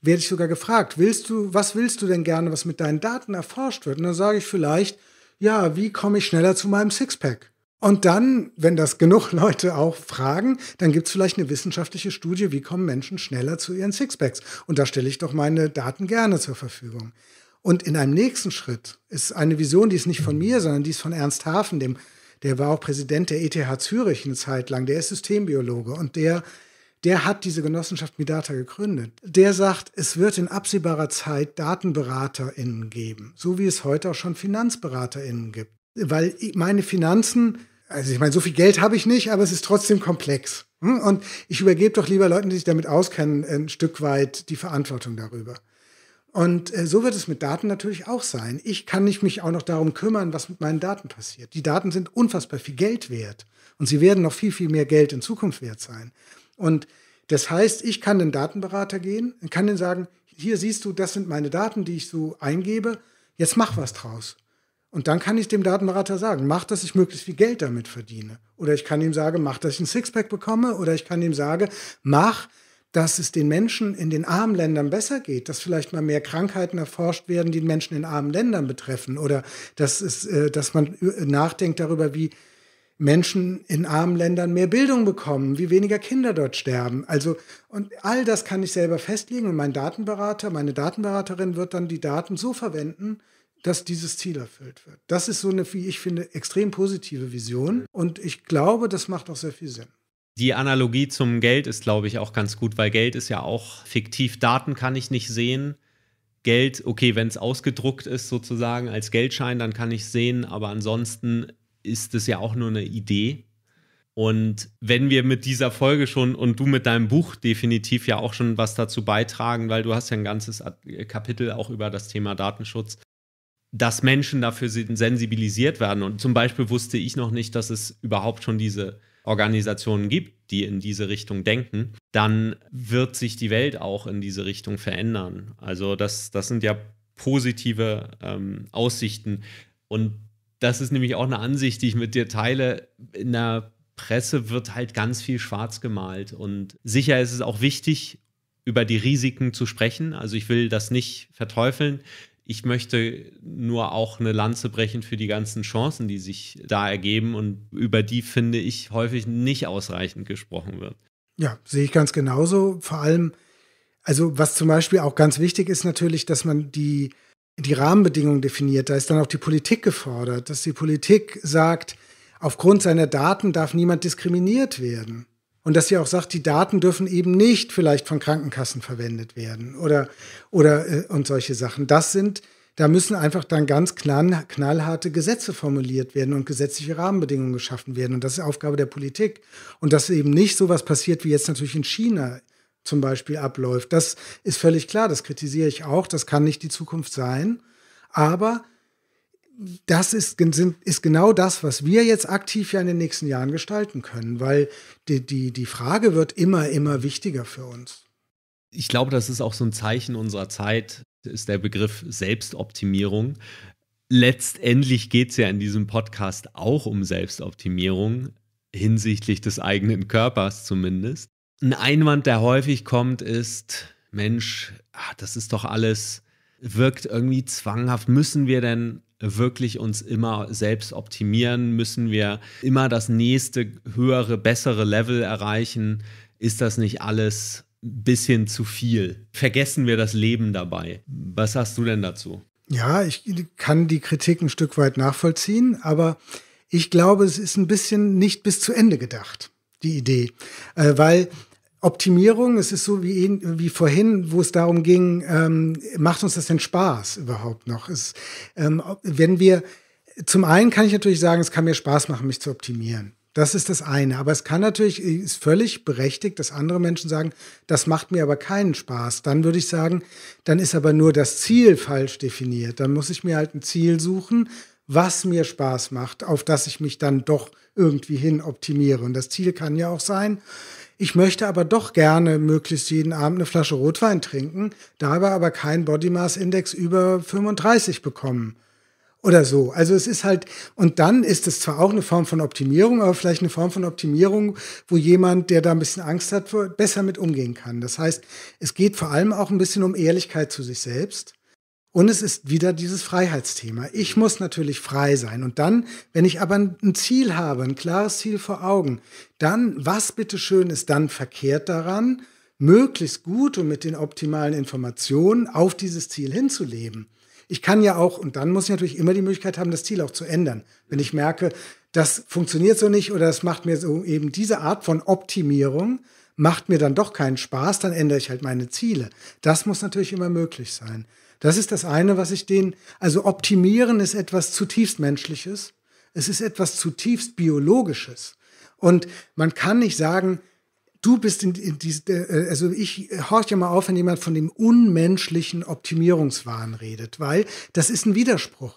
werde ich sogar gefragt, willst du, was willst du denn gerne, was mit deinen Daten erforscht wird? Und dann sage ich vielleicht, ja, wie komme ich schneller zu meinem Sixpack? Und dann, wenn das genug Leute auch fragen, dann gibt es vielleicht eine wissenschaftliche Studie, wie kommen Menschen schneller zu ihren Sixpacks. Und da stelle ich doch meine Daten gerne zur Verfügung. Und in einem nächsten Schritt ist eine Vision, die ist nicht von mir, sondern die ist von Ernst Hafen, dem, der war auch Präsident der ETH Zürich eine Zeit lang, der ist Systembiologe und der, der hat diese Genossenschaft Midata gegründet. Der sagt, es wird in absehbarer Zeit DatenberaterInnen geben, so wie es heute auch schon FinanzberaterInnen gibt. Weil meine Finanzen, also ich meine, so viel Geld habe ich nicht, aber es ist trotzdem komplex. Hm? Und ich übergebe doch lieber Leuten, die sich damit auskennen, ein Stück weit die Verantwortung darüber. Und äh, so wird es mit Daten natürlich auch sein. Ich kann nicht mich auch noch darum kümmern, was mit meinen Daten passiert. Die Daten sind unfassbar viel Geld wert und sie werden noch viel, viel mehr Geld in Zukunft wert sein. Und das heißt, ich kann den Datenberater gehen und kann den sagen, hier siehst du, das sind meine Daten, die ich so eingebe, jetzt mach was draus. Und dann kann ich dem Datenberater sagen, mach, dass ich möglichst viel Geld damit verdiene. Oder ich kann ihm sagen, mach, dass ich ein Sixpack bekomme. Oder ich kann ihm sagen, mach, dass es den Menschen in den armen Ländern besser geht, dass vielleicht mal mehr Krankheiten erforscht werden, die Menschen in armen Ländern betreffen oder dass, es, äh, dass man nachdenkt darüber, wie Menschen in armen Ländern mehr Bildung bekommen, wie weniger Kinder dort sterben. Also, und all das kann ich selber festlegen und mein Datenberater, meine Datenberaterin wird dann die Daten so verwenden, dass dieses Ziel erfüllt wird. Das ist so eine, wie ich finde, extrem positive Vision und ich glaube, das macht auch sehr viel Sinn. Die Analogie zum Geld ist, glaube ich, auch ganz gut, weil Geld ist ja auch fiktiv. Daten kann ich nicht sehen. Geld, okay, wenn es ausgedruckt ist, sozusagen als Geldschein, dann kann ich es sehen, aber ansonsten ist es ja auch nur eine Idee. Und wenn wir mit dieser Folge schon und du mit deinem Buch definitiv ja auch schon was dazu beitragen, weil du hast ja ein ganzes Kapitel auch über das Thema Datenschutz, dass Menschen dafür sensibilisiert werden. Und zum Beispiel wusste ich noch nicht, dass es überhaupt schon diese Organisationen gibt, die in diese Richtung denken, dann wird sich die Welt auch in diese Richtung verändern. Also das, das sind ja positive ähm, Aussichten. Und das ist nämlich auch eine Ansicht, die ich mit dir teile. In der Presse wird halt ganz viel schwarz gemalt. Und sicher ist es auch wichtig, über die Risiken zu sprechen. Also ich will das nicht verteufeln ich möchte nur auch eine Lanze brechen für die ganzen Chancen, die sich da ergeben und über die finde ich häufig nicht ausreichend gesprochen wird. Ja, sehe ich ganz genauso. Vor allem, also was zum Beispiel auch ganz wichtig ist natürlich, dass man die, die Rahmenbedingungen definiert. Da ist dann auch die Politik gefordert, dass die Politik sagt, aufgrund seiner Daten darf niemand diskriminiert werden. Und dass sie auch sagt, die Daten dürfen eben nicht vielleicht von Krankenkassen verwendet werden oder, oder äh, und solche Sachen. Das sind, da müssen einfach dann ganz knall, knallharte Gesetze formuliert werden und gesetzliche Rahmenbedingungen geschaffen werden. Und das ist Aufgabe der Politik. Und dass eben nicht sowas passiert, wie jetzt natürlich in China zum Beispiel abläuft. Das ist völlig klar, das kritisiere ich auch, das kann nicht die Zukunft sein. Aber das ist, ist genau das, was wir jetzt aktiv ja in den nächsten Jahren gestalten können, weil die, die, die Frage wird immer, immer wichtiger für uns. Ich glaube, das ist auch so ein Zeichen unserer Zeit, ist der Begriff Selbstoptimierung. Letztendlich geht es ja in diesem Podcast auch um Selbstoptimierung, hinsichtlich des eigenen Körpers zumindest. Ein Einwand, der häufig kommt, ist, Mensch, ach, das ist doch alles, wirkt irgendwie zwanghaft. Müssen wir denn wirklich uns immer selbst optimieren? Müssen wir immer das nächste, höhere, bessere Level erreichen? Ist das nicht alles ein bisschen zu viel? Vergessen wir das Leben dabei? Was hast du denn dazu? Ja, ich kann die Kritik ein Stück weit nachvollziehen, aber ich glaube, es ist ein bisschen nicht bis zu Ende gedacht, die Idee, äh, weil Optimierung, es ist so wie, wie vorhin, wo es darum ging, ähm, macht uns das denn Spaß überhaupt noch? Es, ähm, wenn wir, zum einen kann ich natürlich sagen, es kann mir Spaß machen, mich zu optimieren. Das ist das eine. Aber es kann natürlich, ist völlig berechtigt, dass andere Menschen sagen, das macht mir aber keinen Spaß. Dann würde ich sagen, dann ist aber nur das Ziel falsch definiert. Dann muss ich mir halt ein Ziel suchen, was mir Spaß macht, auf das ich mich dann doch irgendwie hin optimiere. Und das Ziel kann ja auch sein, ich möchte aber doch gerne möglichst jeden Abend eine Flasche Rotwein trinken, dabei aber keinen Body Mass Index über 35 bekommen. Oder so. Also es ist halt, und dann ist es zwar auch eine Form von Optimierung, aber vielleicht eine Form von Optimierung, wo jemand, der da ein bisschen Angst hat, besser mit umgehen kann. Das heißt, es geht vor allem auch ein bisschen um Ehrlichkeit zu sich selbst und es ist wieder dieses Freiheitsthema. Ich muss natürlich frei sein. Und dann, wenn ich aber ein Ziel habe, ein klares Ziel vor Augen, dann, was bitteschön ist dann verkehrt daran, möglichst gut und mit den optimalen Informationen auf dieses Ziel hinzuleben? Ich kann ja auch, und dann muss ich natürlich immer die Möglichkeit haben, das Ziel auch zu ändern. Wenn ich merke, das funktioniert so nicht oder das macht mir so eben diese Art von Optimierung, macht mir dann doch keinen Spaß, dann ändere ich halt meine Ziele. Das muss natürlich immer möglich sein. Das ist das eine, was ich den, also optimieren ist etwas zutiefst menschliches. Es ist etwas zutiefst biologisches. Und man kann nicht sagen, du bist in, in diese, äh, also ich horche ja mal auf, wenn jemand von dem unmenschlichen Optimierungswahn redet, weil das ist ein Widerspruch.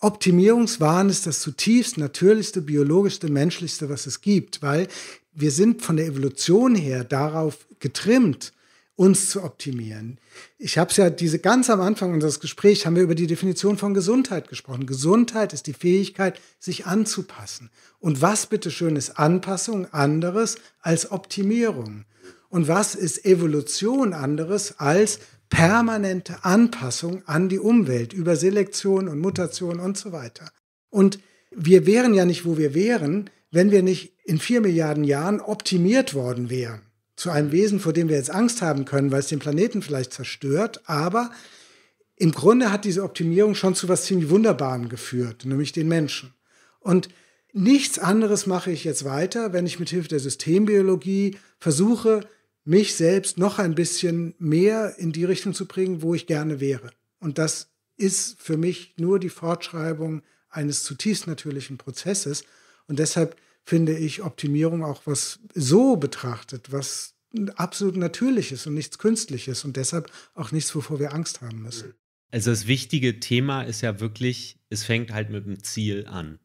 Optimierungswahn ist das zutiefst natürlichste, biologischste, menschlichste, was es gibt, weil wir sind von der Evolution her darauf getrimmt, uns zu optimieren. Ich habe es ja diese ganz am Anfang unseres Gesprächs haben wir über die Definition von Gesundheit gesprochen. Gesundheit ist die Fähigkeit, sich anzupassen. Und was bitteschön ist Anpassung anderes als Optimierung? Und was ist Evolution anderes als permanente Anpassung an die Umwelt über Selektion und Mutation und so weiter? Und wir wären ja nicht, wo wir wären, wenn wir nicht in vier Milliarden Jahren optimiert worden wären zu einem Wesen, vor dem wir jetzt Angst haben können, weil es den Planeten vielleicht zerstört, aber im Grunde hat diese Optimierung schon zu was ziemlich Wunderbarem geführt, nämlich den Menschen. Und nichts anderes mache ich jetzt weiter, wenn ich mit Hilfe der Systembiologie versuche, mich selbst noch ein bisschen mehr in die Richtung zu bringen, wo ich gerne wäre. Und das ist für mich nur die Fortschreibung eines zutiefst natürlichen Prozesses. Und deshalb finde ich Optimierung auch was so betrachtet, was absolut Natürliches und nichts Künstliches und deshalb auch nichts, wovor wir Angst haben müssen. Also das wichtige Thema ist ja wirklich, es fängt halt mit dem Ziel an.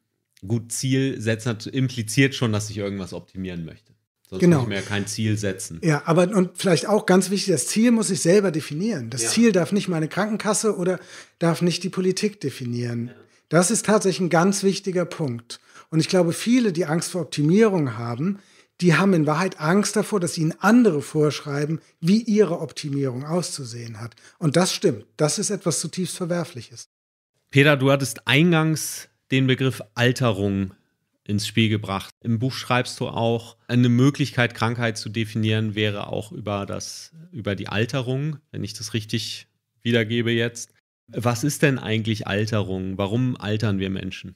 Gut, Ziel setzt, impliziert schon, dass ich irgendwas optimieren möchte. Sonst genau. muss ich mir ja kein Ziel setzen. Ja, aber und vielleicht auch ganz wichtig, das Ziel muss ich selber definieren. Das ja. Ziel darf nicht meine Krankenkasse oder darf nicht die Politik definieren. Ja. Das ist tatsächlich ein ganz wichtiger Punkt. Und ich glaube, viele, die Angst vor Optimierung haben, die haben in Wahrheit Angst davor, dass ihnen andere vorschreiben, wie ihre Optimierung auszusehen hat. Und das stimmt. Das ist etwas zutiefst Verwerfliches. Peter, du hattest eingangs den Begriff Alterung ins Spiel gebracht. Im Buch schreibst du auch, eine Möglichkeit, Krankheit zu definieren, wäre auch über, das, über die Alterung, wenn ich das richtig wiedergebe jetzt. Was ist denn eigentlich Alterung? Warum altern wir Menschen?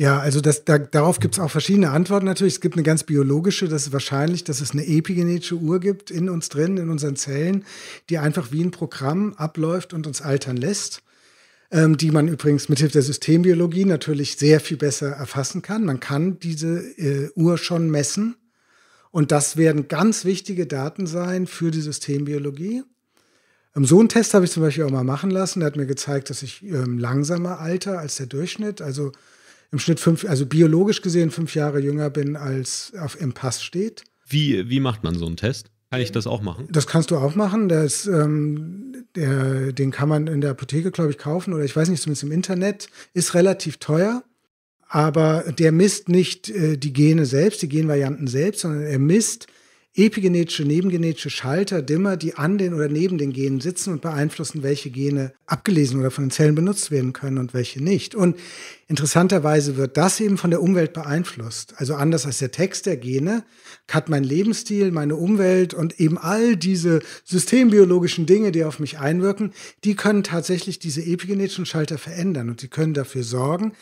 Ja, also das, da, darauf gibt es auch verschiedene Antworten natürlich. Es gibt eine ganz biologische, das ist wahrscheinlich, dass es eine epigenetische Uhr gibt in uns drin, in unseren Zellen, die einfach wie ein Programm abläuft und uns altern lässt, ähm, die man übrigens mithilfe der Systembiologie natürlich sehr viel besser erfassen kann. Man kann diese äh, Uhr schon messen und das werden ganz wichtige Daten sein für die Systembiologie. Ähm, so einen Test habe ich zum Beispiel auch mal machen lassen. Der hat mir gezeigt, dass ich ähm, langsamer alter als der Durchschnitt. Also im Schnitt fünf, also biologisch gesehen fünf Jahre jünger bin, als auf, im Pass steht. Wie, wie macht man so einen Test? Kann ich das auch machen? Das kannst du auch machen. Das, ähm, der, den kann man in der Apotheke, glaube ich, kaufen oder ich weiß nicht, zumindest im Internet. Ist relativ teuer, aber der misst nicht äh, die Gene selbst, die Genvarianten selbst, sondern er misst epigenetische, nebengenetische Schalter, Dimmer, die an den oder neben den Genen sitzen und beeinflussen, welche Gene abgelesen oder von den Zellen benutzt werden können und welche nicht. Und interessanterweise wird das eben von der Umwelt beeinflusst. Also anders als der Text der Gene hat mein Lebensstil, meine Umwelt und eben all diese systembiologischen Dinge, die auf mich einwirken, die können tatsächlich diese epigenetischen Schalter verändern und sie können dafür sorgen,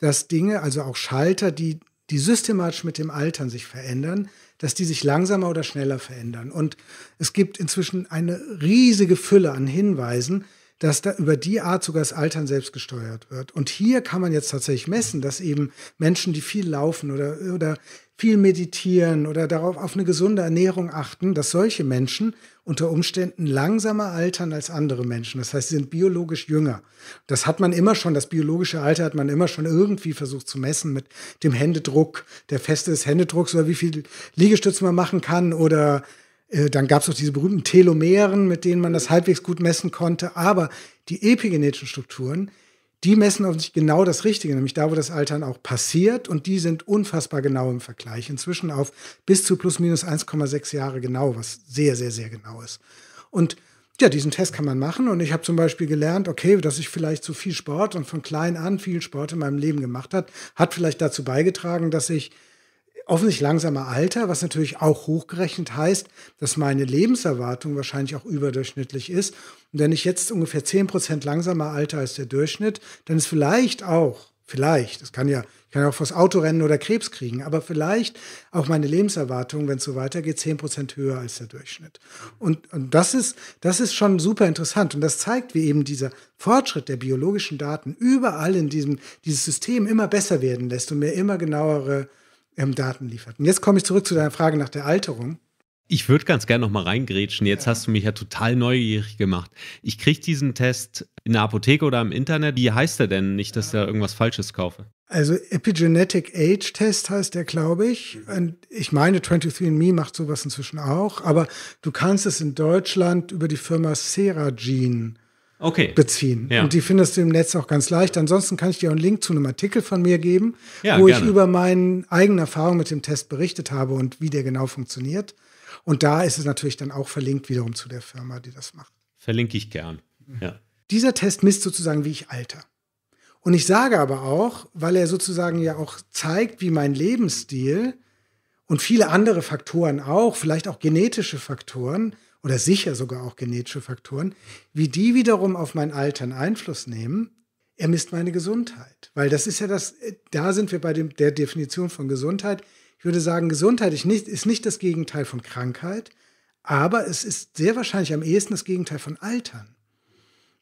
dass Dinge, also auch Schalter, die, die systematisch mit dem Altern sich verändern, dass die sich langsamer oder schneller verändern. Und es gibt inzwischen eine riesige Fülle an Hinweisen, dass da über die Art sogar das Altern selbst gesteuert wird. Und hier kann man jetzt tatsächlich messen, dass eben Menschen, die viel laufen oder, oder viel meditieren oder darauf auf eine gesunde Ernährung achten, dass solche Menschen unter Umständen langsamer altern als andere Menschen. Das heißt, sie sind biologisch jünger. Das hat man immer schon, das biologische Alter hat man immer schon irgendwie versucht zu messen mit dem Händedruck, der Feste des Händedrucks oder wie viel Liegestütze man machen kann oder äh, dann gab es auch diese berühmten Telomeren, mit denen man das halbwegs gut messen konnte. Aber die epigenetischen Strukturen, die messen auf sich genau das Richtige, nämlich da, wo das Altern auch passiert. Und die sind unfassbar genau im Vergleich. Inzwischen auf bis zu plus minus 1,6 Jahre genau, was sehr, sehr, sehr genau ist. Und ja, diesen Test kann man machen. Und ich habe zum Beispiel gelernt, okay, dass ich vielleicht zu so viel Sport und von klein an viel Sport in meinem Leben gemacht hat, hat vielleicht dazu beigetragen, dass ich offensichtlich langsamer alter, was natürlich auch hochgerechnet heißt, dass meine Lebenserwartung wahrscheinlich auch überdurchschnittlich ist. Und wenn ich jetzt ungefähr 10 Prozent langsamer alter als der Durchschnitt, dann ist vielleicht auch, vielleicht, das kann ja, ich kann ja auch vors Auto rennen oder Krebs kriegen, aber vielleicht auch meine Lebenserwartung, wenn es so weitergeht, 10 Prozent höher als der Durchschnitt. Und, und das, ist, das ist schon super interessant. Und das zeigt, wie eben dieser Fortschritt der biologischen Daten überall in diesem, dieses System immer besser werden lässt und mir immer genauere ähm, Daten liefert. Und jetzt komme ich zurück zu deiner Frage nach der Alterung. Ich würde ganz gerne noch mal reingrätschen. Jetzt ja. hast du mich ja total neugierig gemacht. Ich kriege diesen Test in der Apotheke oder im Internet. Wie heißt der denn? Nicht, dass ich da irgendwas Falsches kaufe. Also Epigenetic Age Test heißt der, glaube ich. Und ich meine, 23andMe macht sowas inzwischen auch. Aber du kannst es in Deutschland über die Firma Seragene okay. beziehen. Ja. Und die findest du im Netz auch ganz leicht. Ansonsten kann ich dir auch einen Link zu einem Artikel von mir geben, ja, wo gerne. ich über meine eigenen Erfahrungen mit dem Test berichtet habe und wie der genau funktioniert. Und da ist es natürlich dann auch verlinkt wiederum zu der Firma, die das macht. Verlinke ich gern. Mhm. Ja. Dieser Test misst sozusagen, wie ich alter. Und ich sage aber auch, weil er sozusagen ja auch zeigt, wie mein Lebensstil und viele andere Faktoren auch, vielleicht auch genetische Faktoren, oder sicher sogar auch genetische Faktoren, wie die wiederum auf mein Altern Einfluss nehmen, er misst meine Gesundheit. Weil das ist ja das, äh, da sind wir bei dem, der Definition von Gesundheit. Ich würde sagen, Gesundheit ist nicht, ist nicht das Gegenteil von Krankheit, aber es ist sehr wahrscheinlich am ehesten das Gegenteil von Altern.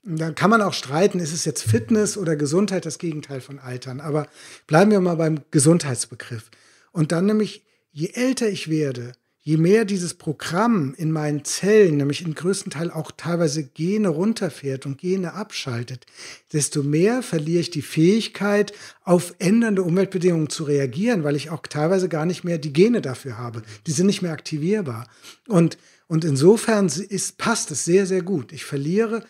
Und dann kann man auch streiten, ist es jetzt Fitness oder Gesundheit das Gegenteil von Altern. Aber bleiben wir mal beim Gesundheitsbegriff. Und dann nämlich, je älter ich werde, je mehr dieses Programm in meinen Zellen, nämlich im größten Teil auch teilweise Gene runterfährt und Gene abschaltet, desto mehr verliere ich die Fähigkeit, auf ändernde Umweltbedingungen zu reagieren, weil ich auch teilweise gar nicht mehr die Gene dafür habe. Die sind nicht mehr aktivierbar. Und, und insofern ist, passt es sehr, sehr gut. Ich verliere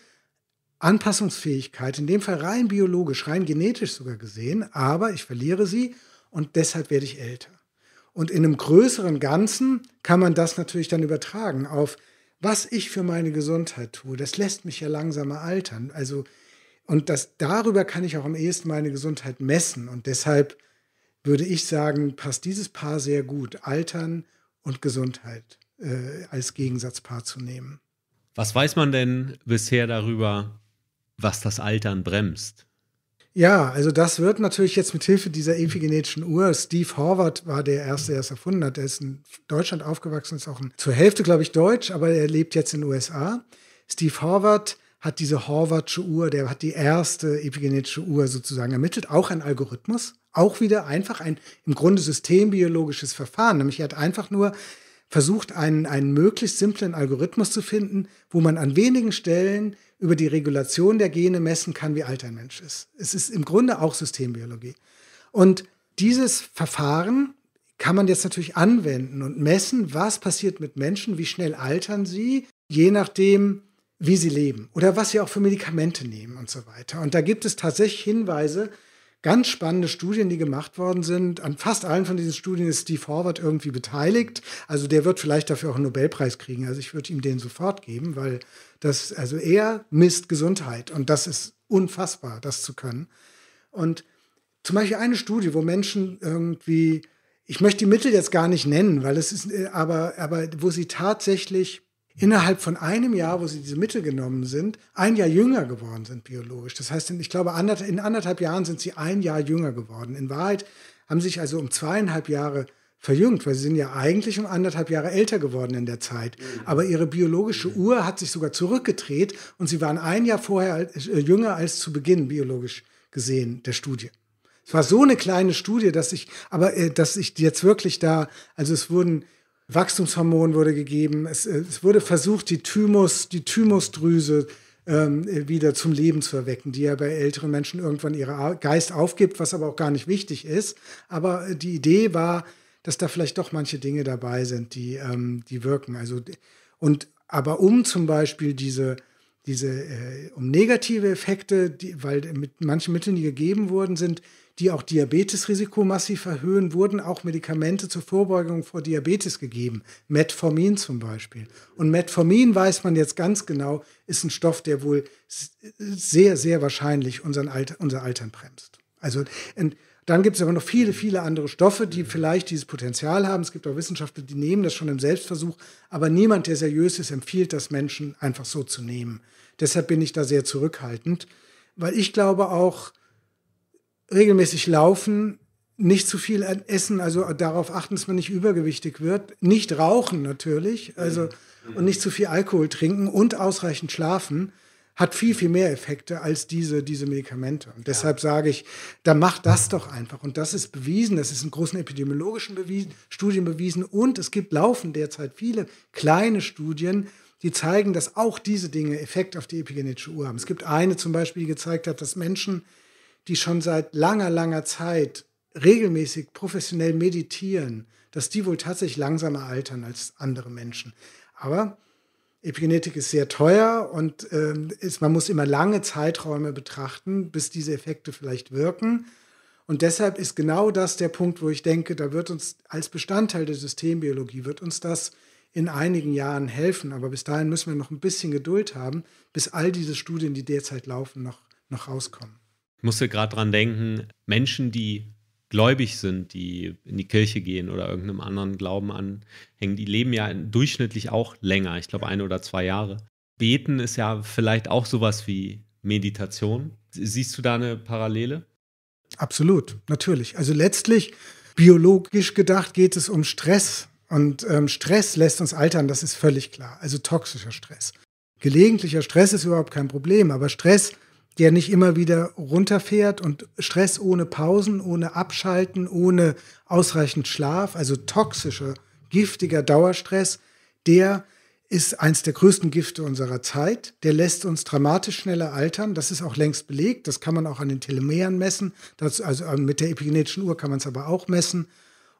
Anpassungsfähigkeit, in dem Fall rein biologisch, rein genetisch sogar gesehen, aber ich verliere sie und deshalb werde ich älter. Und in einem größeren Ganzen kann man das natürlich dann übertragen auf, was ich für meine Gesundheit tue. Das lässt mich ja langsamer altern. Also, und das, darüber kann ich auch am ehesten meine Gesundheit messen. Und deshalb würde ich sagen, passt dieses Paar sehr gut, Altern und Gesundheit äh, als Gegensatzpaar zu nehmen. Was weiß man denn bisher darüber, was das Altern bremst? Ja, also das wird natürlich jetzt mit Hilfe dieser epigenetischen Uhr. Steve Horvath war der Erste, der es erfunden hat. Er ist in Deutschland aufgewachsen, ist auch ein, zur Hälfte, glaube ich, deutsch, aber er lebt jetzt in den USA. Steve Horvath hat diese Horvathsche Uhr, der hat die erste epigenetische Uhr sozusagen ermittelt, auch ein Algorithmus, auch wieder einfach ein im Grunde systembiologisches Verfahren. Nämlich er hat einfach nur versucht, einen, einen möglichst simplen Algorithmus zu finden, wo man an wenigen Stellen über die Regulation der Gene messen kann, wie alt ein Mensch ist. Es ist im Grunde auch Systembiologie. Und dieses Verfahren kann man jetzt natürlich anwenden und messen, was passiert mit Menschen, wie schnell altern sie, je nachdem, wie sie leben oder was sie auch für Medikamente nehmen und so weiter. Und da gibt es tatsächlich Hinweise, ganz spannende Studien, die gemacht worden sind. An fast allen von diesen Studien ist Steve Horvath irgendwie beteiligt. Also der wird vielleicht dafür auch einen Nobelpreis kriegen. Also ich würde ihm den sofort geben, weil das, also er misst Gesundheit und das ist unfassbar, das zu können. Und zum Beispiel eine Studie, wo Menschen irgendwie, ich möchte die Mittel jetzt gar nicht nennen, weil es ist, äh, aber, aber wo sie tatsächlich innerhalb von einem Jahr, wo sie diese Mittel genommen sind, ein Jahr jünger geworden sind biologisch. Das heißt, ich glaube, in anderthalb Jahren sind sie ein Jahr jünger geworden. In Wahrheit haben sie sich also um zweieinhalb Jahre verjüngt, weil sie sind ja eigentlich um anderthalb Jahre älter geworden in der Zeit. Mhm. Aber ihre biologische mhm. Uhr hat sich sogar zurückgedreht und sie waren ein Jahr vorher äh, jünger als zu Beginn biologisch gesehen der Studie. Es war so eine kleine Studie, dass ich, aber äh, dass ich jetzt wirklich da, also es wurden Wachstumshormon wurde gegeben. Es, äh, es wurde versucht, die, Thymus, die Thymusdrüse ähm, wieder zum Leben zu erwecken, die ja bei älteren Menschen irgendwann ihren Geist aufgibt, was aber auch gar nicht wichtig ist. Aber äh, die Idee war, dass da vielleicht doch manche Dinge dabei sind, die, ähm, die wirken. Also, und, aber um zum Beispiel diese, diese äh, um negative Effekte, die, weil mit manchen Mitteln, die gegeben wurden, sind, die auch Diabetesrisiko massiv erhöhen, wurden auch Medikamente zur Vorbeugung vor Diabetes gegeben. Metformin zum Beispiel. Und Metformin weiß man jetzt ganz genau, ist ein Stoff, der wohl sehr, sehr wahrscheinlich unseren Alter, unser Altern bremst. Also, dann gibt es aber noch viele, viele andere Stoffe, die vielleicht dieses Potenzial haben. Es gibt auch Wissenschaftler, die nehmen das schon im Selbstversuch, aber niemand, der seriös ist, empfiehlt das Menschen einfach so zu nehmen. Deshalb bin ich da sehr zurückhaltend, weil ich glaube auch, regelmäßig laufen, nicht zu viel essen, also darauf achten, dass man nicht übergewichtig wird, nicht rauchen natürlich, also mhm. und nicht zu viel Alkohol trinken und ausreichend schlafen hat viel, viel mehr Effekte als diese, diese Medikamente. Und deshalb ja. sage ich, dann macht das doch einfach. Und das ist bewiesen, das ist in großen epidemiologischen bewiesen, Studien bewiesen. Und es gibt laufen derzeit viele kleine Studien, die zeigen, dass auch diese Dinge Effekt auf die epigenetische Uhr haben. Es gibt eine zum Beispiel, die gezeigt hat, dass Menschen, die schon seit langer, langer Zeit regelmäßig professionell meditieren, dass die wohl tatsächlich langsamer altern als andere Menschen. Aber Epigenetik ist sehr teuer und äh, ist, man muss immer lange Zeiträume betrachten, bis diese Effekte vielleicht wirken. Und deshalb ist genau das der Punkt, wo ich denke, da wird uns als Bestandteil der Systembiologie, wird uns das in einigen Jahren helfen. Aber bis dahin müssen wir noch ein bisschen Geduld haben, bis all diese Studien, die derzeit laufen, noch, noch rauskommen. Ich musste gerade dran denken, Menschen, die gläubig sind, die in die Kirche gehen oder irgendeinem anderen Glauben anhängen, die leben ja durchschnittlich auch länger, ich glaube ein oder zwei Jahre. Beten ist ja vielleicht auch sowas wie Meditation. Siehst du da eine Parallele? Absolut, natürlich. Also letztlich, biologisch gedacht, geht es um Stress. Und ähm, Stress lässt uns altern, das ist völlig klar. Also toxischer Stress. Gelegentlicher Stress ist überhaupt kein Problem, aber Stress der nicht immer wieder runterfährt und Stress ohne Pausen, ohne Abschalten, ohne ausreichend Schlaf, also toxischer, giftiger Dauerstress, der ist eins der größten Gifte unserer Zeit. Der lässt uns dramatisch schneller altern. Das ist auch längst belegt. Das kann man auch an den Telomeeren messen. Das, also äh, mit der epigenetischen Uhr kann man es aber auch messen.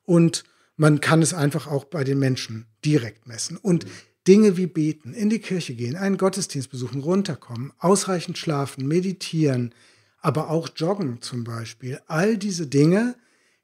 Und man kann es einfach auch bei den Menschen direkt messen. Und mhm. Dinge wie beten, in die Kirche gehen, einen Gottesdienst besuchen, runterkommen, ausreichend schlafen, meditieren, aber auch joggen zum Beispiel. All diese Dinge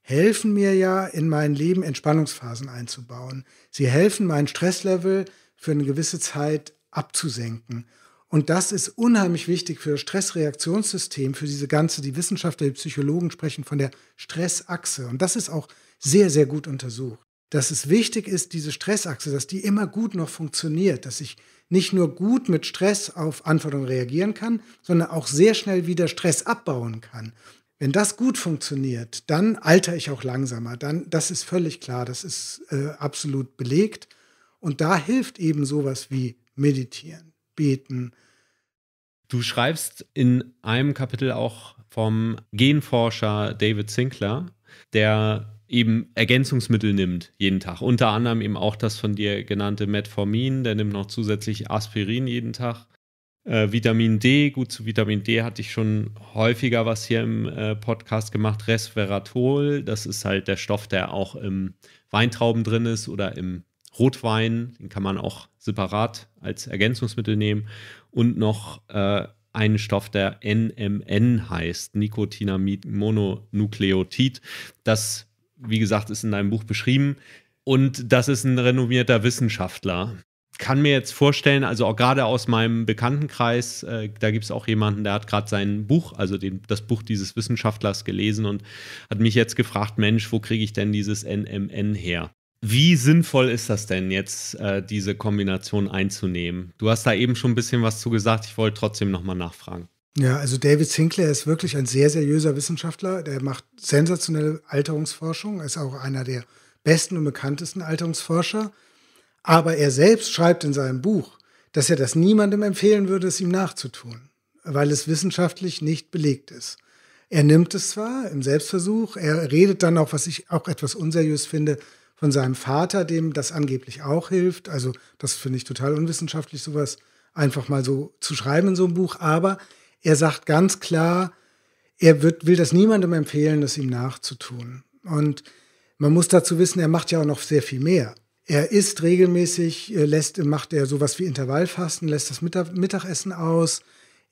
helfen mir ja in mein Leben Entspannungsphasen einzubauen. Sie helfen, mein Stresslevel für eine gewisse Zeit abzusenken. Und das ist unheimlich wichtig für das Stressreaktionssystem, für diese ganze, die Wissenschaftler, die Psychologen sprechen von der Stressachse. Und das ist auch sehr, sehr gut untersucht dass es wichtig ist, diese Stressachse, dass die immer gut noch funktioniert, dass ich nicht nur gut mit Stress auf Anforderungen reagieren kann, sondern auch sehr schnell wieder Stress abbauen kann. Wenn das gut funktioniert, dann alter ich auch langsamer. Dann, das ist völlig klar, das ist äh, absolut belegt. Und da hilft eben sowas wie meditieren, beten. Du schreibst in einem Kapitel auch vom Genforscher David Sinclair, der eben Ergänzungsmittel nimmt jeden Tag. Unter anderem eben auch das von dir genannte Metformin, der nimmt noch zusätzlich Aspirin jeden Tag. Äh, Vitamin D, gut zu Vitamin D hatte ich schon häufiger was hier im äh, Podcast gemacht. Resveratrol, das ist halt der Stoff, der auch im Weintrauben drin ist oder im Rotwein. Den kann man auch separat als Ergänzungsmittel nehmen. Und noch äh, einen Stoff, der NMN heißt, Nicotinamid Mononukleotid. Das wie gesagt, ist in deinem Buch beschrieben. Und das ist ein renommierter Wissenschaftler. Kann mir jetzt vorstellen, also auch gerade aus meinem Bekanntenkreis, äh, da gibt es auch jemanden, der hat gerade sein Buch, also den, das Buch dieses Wissenschaftlers gelesen und hat mich jetzt gefragt, Mensch, wo kriege ich denn dieses NMN her? Wie sinnvoll ist das denn jetzt, äh, diese Kombination einzunehmen? Du hast da eben schon ein bisschen was zu gesagt, ich wollte trotzdem nochmal nachfragen. Ja, also David Sinclair ist wirklich ein sehr seriöser Wissenschaftler. Der macht sensationelle Alterungsforschung, ist auch einer der besten und bekanntesten Alterungsforscher. Aber er selbst schreibt in seinem Buch, dass er das niemandem empfehlen würde, es ihm nachzutun, weil es wissenschaftlich nicht belegt ist. Er nimmt es zwar im Selbstversuch, er redet dann auch, was ich auch etwas unseriös finde, von seinem Vater, dem das angeblich auch hilft. Also das finde ich total unwissenschaftlich, sowas einfach mal so zu schreiben in so einem Buch. Aber er sagt ganz klar, er wird, will das niemandem empfehlen, das ihm nachzutun. Und man muss dazu wissen, er macht ja auch noch sehr viel mehr. Er isst regelmäßig, äh, lässt, macht er sowas wie Intervallfasten, lässt das Mittagessen aus.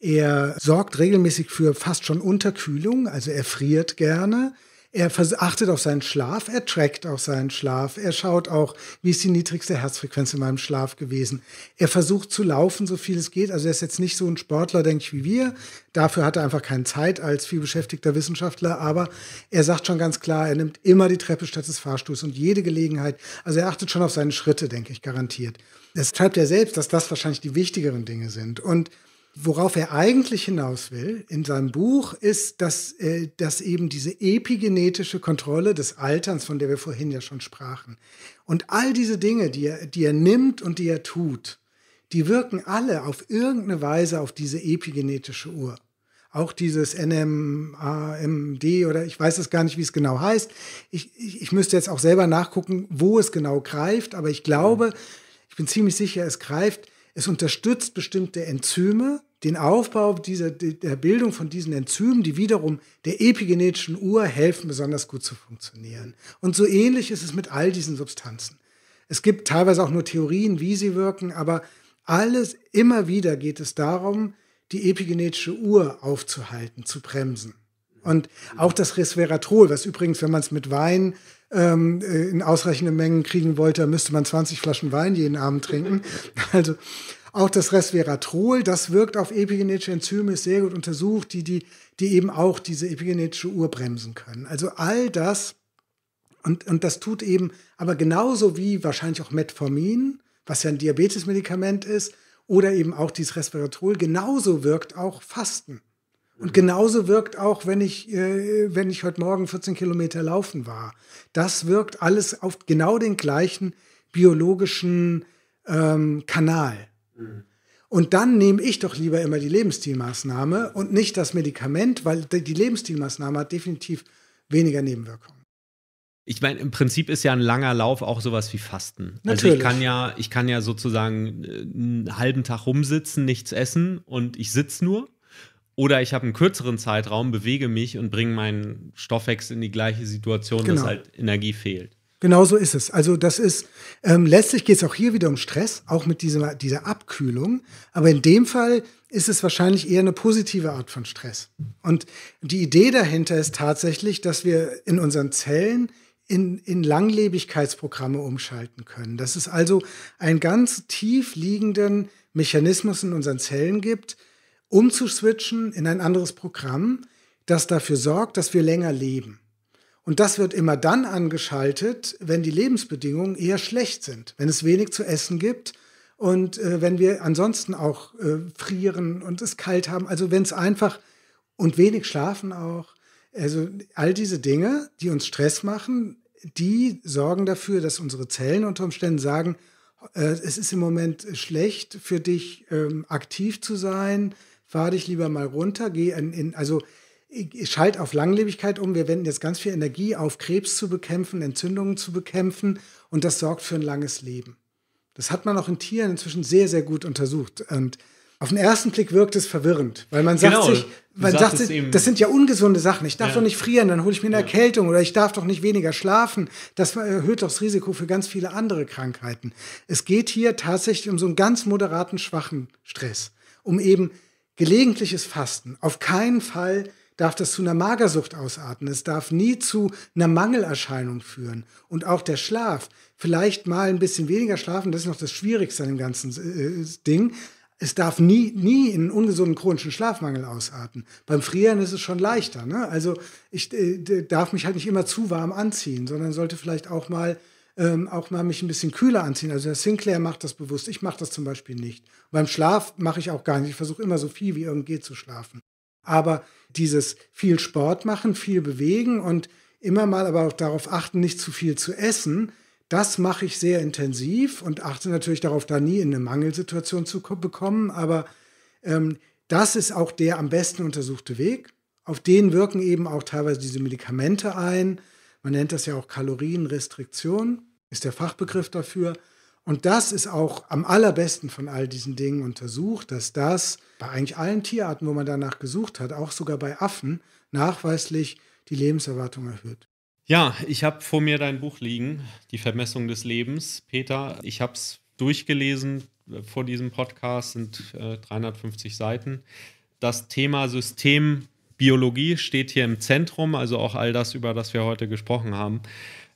Er sorgt regelmäßig für fast schon Unterkühlung, also er friert gerne. Er achtet auf seinen Schlaf, er trackt auch seinen Schlaf, er schaut auch, wie ist die niedrigste Herzfrequenz in meinem Schlaf gewesen. Er versucht zu laufen, so viel es geht. Also er ist jetzt nicht so ein Sportler, denke ich, wie wir. Dafür hat er einfach keine Zeit als vielbeschäftigter Wissenschaftler. Aber er sagt schon ganz klar, er nimmt immer die Treppe statt des Fahrstuhls und jede Gelegenheit. Also er achtet schon auf seine Schritte, denke ich, garantiert. Das schreibt er selbst, dass das wahrscheinlich die wichtigeren Dinge sind. Und worauf er eigentlich hinaus will in seinem Buch, ist, dass, äh, dass eben diese epigenetische Kontrolle des Alterns, von der wir vorhin ja schon sprachen, und all diese Dinge, die er, die er nimmt und die er tut, die wirken alle auf irgendeine Weise auf diese epigenetische Uhr. Auch dieses NMAMD oder ich weiß es gar nicht, wie es genau heißt. Ich, ich, ich müsste jetzt auch selber nachgucken, wo es genau greift, aber ich glaube, ich bin ziemlich sicher, es greift es unterstützt bestimmte Enzyme, den Aufbau dieser, der Bildung von diesen Enzymen, die wiederum der epigenetischen Uhr helfen, besonders gut zu funktionieren. Und so ähnlich ist es mit all diesen Substanzen. Es gibt teilweise auch nur Theorien, wie sie wirken, aber alles, immer wieder geht es darum, die epigenetische Uhr aufzuhalten, zu bremsen. Und auch das Resveratrol, was übrigens, wenn man es mit Wein ähm, äh, in ausreichenden Mengen kriegen wollte, müsste man 20 Flaschen Wein jeden Abend trinken. Also auch das Resveratrol, das wirkt auf epigenetische Enzyme, ist sehr gut untersucht, die, die, die eben auch diese epigenetische Uhr bremsen können. Also all das, und, und das tut eben, aber genauso wie wahrscheinlich auch Metformin, was ja ein Diabetesmedikament ist, oder eben auch dieses Resveratrol, genauso wirkt auch Fasten. Und genauso wirkt auch, wenn ich, äh, wenn ich heute Morgen 14 Kilometer laufen war. Das wirkt alles auf genau den gleichen biologischen ähm, Kanal. Mhm. Und dann nehme ich doch lieber immer die Lebensstilmaßnahme und nicht das Medikament, weil die Lebensstilmaßnahme hat definitiv weniger Nebenwirkungen. Ich meine, im Prinzip ist ja ein langer Lauf auch sowas wie Fasten. Natürlich. Also ich kann ja, ich kann ja sozusagen äh, einen halben Tag rumsitzen, nichts essen und ich sitze nur. Oder ich habe einen kürzeren Zeitraum, bewege mich und bringe meinen Stoffwechsel in die gleiche Situation, genau. dass halt Energie fehlt. Genau so ist es. Also das ist, ähm, letztlich geht es auch hier wieder um Stress, auch mit dieser, dieser Abkühlung. Aber in dem Fall ist es wahrscheinlich eher eine positive Art von Stress. Und die Idee dahinter ist tatsächlich, dass wir in unseren Zellen in, in Langlebigkeitsprogramme umschalten können. Dass es also einen ganz tief liegenden Mechanismus in unseren Zellen gibt, umzuswitchen in ein anderes Programm, das dafür sorgt, dass wir länger leben. Und das wird immer dann angeschaltet, wenn die Lebensbedingungen eher schlecht sind, wenn es wenig zu essen gibt und äh, wenn wir ansonsten auch äh, frieren und es kalt haben. Also wenn es einfach und wenig schlafen auch. Also all diese Dinge, die uns Stress machen, die sorgen dafür, dass unsere Zellen unter Umständen sagen, äh, es ist im Moment schlecht für dich, ähm, aktiv zu sein, fahr dich lieber mal runter, geh in, in also schalt auf Langlebigkeit um. Wir wenden jetzt ganz viel Energie auf Krebs zu bekämpfen, Entzündungen zu bekämpfen und das sorgt für ein langes Leben. Das hat man auch in Tieren inzwischen sehr, sehr gut untersucht. Und auf den ersten Blick wirkt es verwirrend, weil man sagt genau, sich, man sagt sich, das sind ja ungesunde Sachen. Ich darf ja. doch nicht frieren, dann hole ich mir eine ja. Erkältung oder ich darf doch nicht weniger schlafen. Das erhöht doch das Risiko für ganz viele andere Krankheiten. Es geht hier tatsächlich um so einen ganz moderaten, schwachen Stress, um eben gelegentliches Fasten auf keinen Fall darf das zu einer Magersucht ausarten. Es darf nie zu einer Mangelerscheinung führen. Und auch der Schlaf, vielleicht mal ein bisschen weniger schlafen, das ist noch das Schwierigste an dem ganzen äh, Ding. Es darf nie, nie in einen ungesunden chronischen Schlafmangel ausarten. Beim Frieren ist es schon leichter. Ne? Also ich äh, darf mich halt nicht immer zu warm anziehen, sondern sollte vielleicht auch mal ähm, auch mal mich ein bisschen kühler anziehen. Also der Sinclair macht das bewusst. Ich mache das zum Beispiel nicht. beim Schlaf mache ich auch gar nicht. Ich versuche immer so viel wie irgend geht zu schlafen. Aber dieses viel Sport machen, viel bewegen und immer mal aber auch darauf achten, nicht zu viel zu essen, das mache ich sehr intensiv und achte natürlich darauf, da nie in eine Mangelsituation zu bekommen. Aber ähm, das ist auch der am besten untersuchte Weg. Auf den wirken eben auch teilweise diese Medikamente ein. Man nennt das ja auch Kalorienrestriktion, ist der Fachbegriff dafür. Und das ist auch am allerbesten von all diesen Dingen untersucht, dass das bei eigentlich allen Tierarten, wo man danach gesucht hat, auch sogar bei Affen, nachweislich die Lebenserwartung erhöht. Ja, ich habe vor mir dein Buch liegen, Die Vermessung des Lebens. Peter, ich habe es durchgelesen äh, vor diesem Podcast, sind äh, 350 Seiten. Das Thema System Biologie steht hier im Zentrum, also auch all das, über das wir heute gesprochen haben.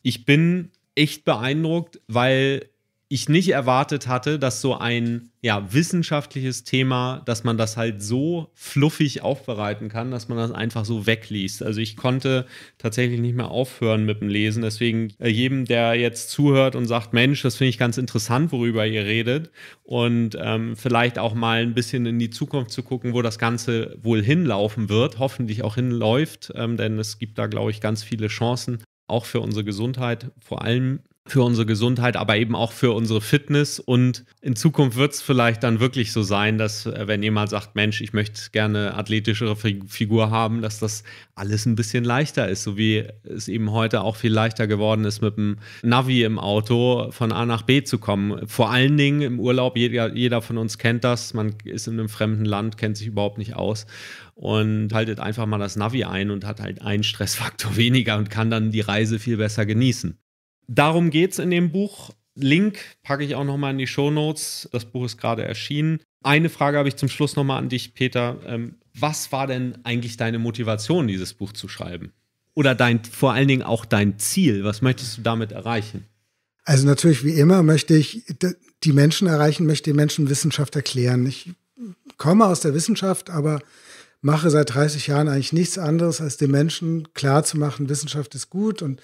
Ich bin echt beeindruckt, weil ich nicht erwartet hatte, dass so ein ja, wissenschaftliches Thema, dass man das halt so fluffig aufbereiten kann, dass man das einfach so wegliest. Also ich konnte tatsächlich nicht mehr aufhören mit dem Lesen. Deswegen äh, jedem, der jetzt zuhört und sagt, Mensch, das finde ich ganz interessant, worüber ihr redet und ähm, vielleicht auch mal ein bisschen in die Zukunft zu gucken, wo das Ganze wohl hinlaufen wird, hoffentlich auch hinläuft, ähm, denn es gibt da, glaube ich, ganz viele Chancen, auch für unsere Gesundheit, vor allem für unsere Gesundheit, aber eben auch für unsere Fitness. Und in Zukunft wird es vielleicht dann wirklich so sein, dass äh, wenn jemand sagt, Mensch, ich möchte gerne athletischere Figur haben, dass das alles ein bisschen leichter ist, so wie es eben heute auch viel leichter geworden ist, mit dem Navi im Auto von A nach B zu kommen. Vor allen Dingen im Urlaub, jeder, jeder von uns kennt das, man ist in einem fremden Land, kennt sich überhaupt nicht aus und haltet einfach mal das Navi ein und hat halt einen Stressfaktor weniger und kann dann die Reise viel besser genießen. Darum geht es in dem Buch. Link packe ich auch nochmal in die Show Notes. Das Buch ist gerade erschienen. Eine Frage habe ich zum Schluss nochmal an dich, Peter. Ähm, was war denn eigentlich deine Motivation, dieses Buch zu schreiben? Oder dein, vor allen Dingen auch dein Ziel? Was möchtest du damit erreichen? Also natürlich wie immer möchte ich die Menschen erreichen, möchte den Menschen Wissenschaft erklären. Ich komme aus der Wissenschaft, aber mache seit 30 Jahren eigentlich nichts anderes, als den Menschen klar zu machen, Wissenschaft ist gut und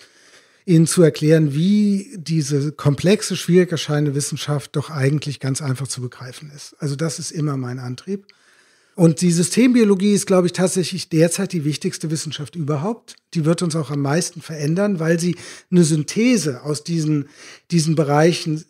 Ihnen zu erklären, wie diese komplexe, schwierig erscheinende Wissenschaft doch eigentlich ganz einfach zu begreifen ist. Also das ist immer mein Antrieb. Und die Systembiologie ist, glaube ich, tatsächlich derzeit die wichtigste Wissenschaft überhaupt. Die wird uns auch am meisten verändern, weil sie eine Synthese aus diesen, diesen Bereichen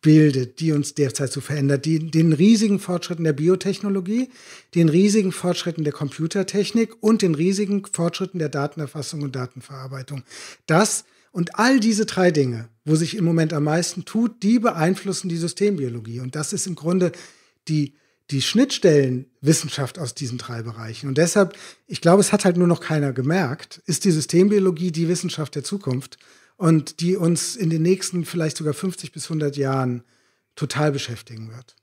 bildet, die uns derzeit so verändert. Die, den riesigen Fortschritten der Biotechnologie, den riesigen Fortschritten der Computertechnik und den riesigen Fortschritten der Datenerfassung und Datenverarbeitung. Das und all diese drei Dinge, wo sich im Moment am meisten tut, die beeinflussen die Systembiologie. Und das ist im Grunde die, die Schnittstellenwissenschaft aus diesen drei Bereichen. Und deshalb, ich glaube, es hat halt nur noch keiner gemerkt, ist die Systembiologie die Wissenschaft der Zukunft und die uns in den nächsten vielleicht sogar 50 bis 100 Jahren total beschäftigen wird.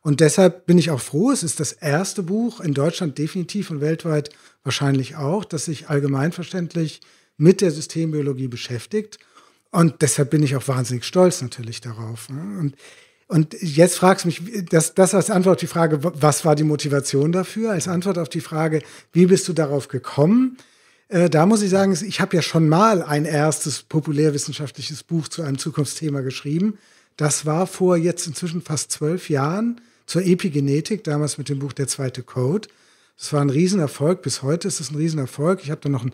Und deshalb bin ich auch froh, es ist das erste Buch in Deutschland definitiv und weltweit wahrscheinlich auch, das sich allgemeinverständlich verständlich mit der Systembiologie beschäftigt. Und deshalb bin ich auch wahnsinnig stolz natürlich darauf. Ne? Und, und jetzt fragst du mich, das, das als Antwort auf die Frage, was war die Motivation dafür? Als Antwort auf die Frage, wie bist du darauf gekommen? Äh, da muss ich sagen, ich habe ja schon mal ein erstes populärwissenschaftliches Buch zu einem Zukunftsthema geschrieben. Das war vor jetzt inzwischen fast zwölf Jahren zur Epigenetik, damals mit dem Buch Der zweite Code. Das war ein Riesenerfolg. Bis heute ist es ein Riesenerfolg. Ich habe da noch ein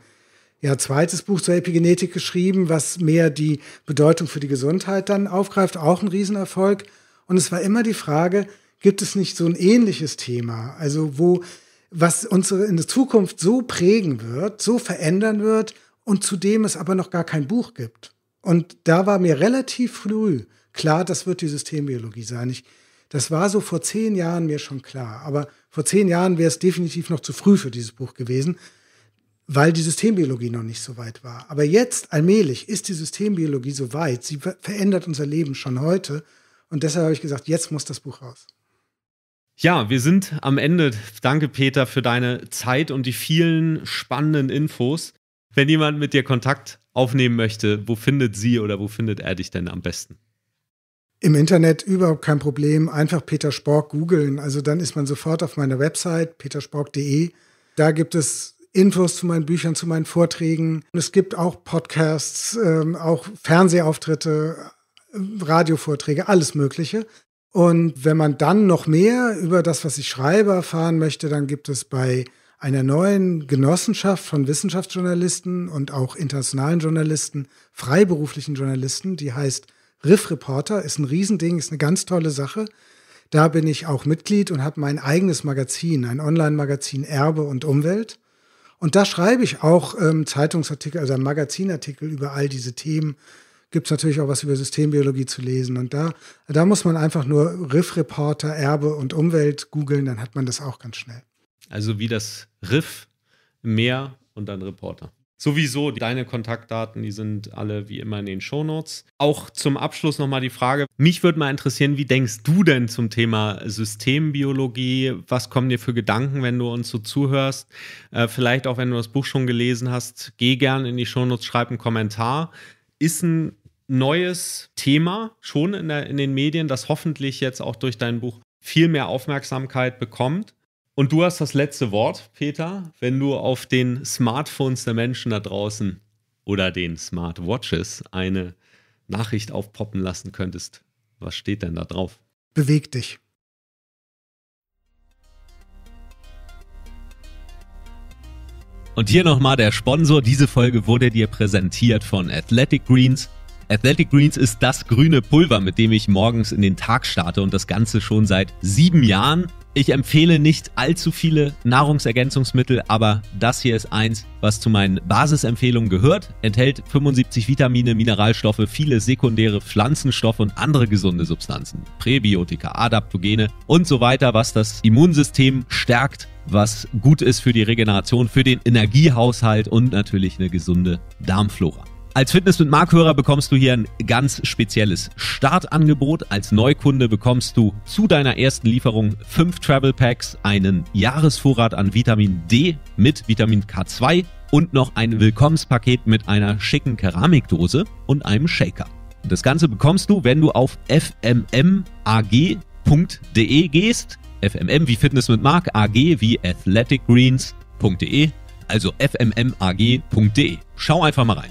ja zweites Buch zur Epigenetik geschrieben, was mehr die Bedeutung für die Gesundheit dann aufgreift, auch ein Riesenerfolg. Und es war immer die Frage, gibt es nicht so ein ähnliches Thema? Also wo, was unsere in der Zukunft so prägen wird, so verändern wird und zu dem es aber noch gar kein Buch gibt. Und da war mir relativ früh klar, das wird die Systembiologie sein. Ich, das war so vor zehn Jahren mir schon klar. Aber vor zehn Jahren wäre es definitiv noch zu früh für dieses Buch gewesen weil die Systembiologie noch nicht so weit war. Aber jetzt allmählich ist die Systembiologie so weit. Sie verändert unser Leben schon heute. Und deshalb habe ich gesagt, jetzt muss das Buch raus. Ja, wir sind am Ende. Danke, Peter, für deine Zeit und die vielen spannenden Infos. Wenn jemand mit dir Kontakt aufnehmen möchte, wo findet sie oder wo findet er dich denn am besten? Im Internet überhaupt kein Problem. Einfach Peter Spork googeln. Also dann ist man sofort auf meiner Website peterspork.de. Da gibt es Infos zu meinen Büchern, zu meinen Vorträgen. Und es gibt auch Podcasts, ähm, auch Fernsehauftritte, äh, Radiovorträge, alles Mögliche. Und wenn man dann noch mehr über das, was ich schreibe, erfahren möchte, dann gibt es bei einer neuen Genossenschaft von Wissenschaftsjournalisten und auch internationalen Journalisten, freiberuflichen Journalisten, die heißt Riff Reporter, ist ein Riesending, ist eine ganz tolle Sache. Da bin ich auch Mitglied und habe mein eigenes Magazin, ein Online-Magazin Erbe und Umwelt. Und da schreibe ich auch ähm, Zeitungsartikel, also Magazinartikel über all diese Themen. Gibt es natürlich auch was über Systembiologie zu lesen. Und da, da muss man einfach nur Riff-Reporter, Erbe und Umwelt googeln, dann hat man das auch ganz schnell. Also wie das Riff, Meer und dann Reporter. Sowieso, deine Kontaktdaten, die sind alle wie immer in den Shownotes. Auch zum Abschluss nochmal die Frage, mich würde mal interessieren, wie denkst du denn zum Thema Systembiologie? Was kommen dir für Gedanken, wenn du uns so zuhörst? Äh, vielleicht auch, wenn du das Buch schon gelesen hast, geh gern in die Shownotes, schreib einen Kommentar. Ist ein neues Thema schon in, der, in den Medien, das hoffentlich jetzt auch durch dein Buch viel mehr Aufmerksamkeit bekommt. Und du hast das letzte Wort, Peter, wenn du auf den Smartphones der Menschen da draußen oder den Smartwatches eine Nachricht aufpoppen lassen könntest. Was steht denn da drauf? Beweg dich. Und hier nochmal der Sponsor. Diese Folge wurde dir präsentiert von Athletic Greens. Athletic Greens ist das grüne Pulver, mit dem ich morgens in den Tag starte und das Ganze schon seit sieben Jahren. Ich empfehle nicht allzu viele Nahrungsergänzungsmittel, aber das hier ist eins, was zu meinen Basisempfehlungen gehört. Enthält 75 Vitamine, Mineralstoffe, viele sekundäre Pflanzenstoffe und andere gesunde Substanzen, Präbiotika, Adaptogene und so weiter, was das Immunsystem stärkt, was gut ist für die Regeneration, für den Energiehaushalt und natürlich eine gesunde Darmflora. Als Fitness mit Markhörer bekommst du hier ein ganz spezielles Startangebot. Als Neukunde bekommst du zu deiner ersten Lieferung fünf Travel Packs, einen Jahresvorrat an Vitamin D mit Vitamin K2 und noch ein Willkommenspaket mit einer schicken Keramikdose und einem Shaker. Das Ganze bekommst du, wenn du auf fmmag.de gehst. FMM wie Fitness mit Mark, AG wie athleticgreens.de, also fmmag.de. Schau einfach mal rein.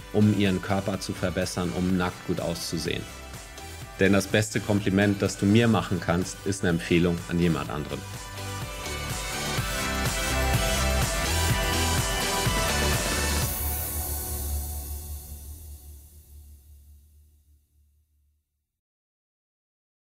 um ihren Körper zu verbessern, um nackt gut auszusehen. Denn das beste Kompliment, das du mir machen kannst, ist eine Empfehlung an jemand anderen.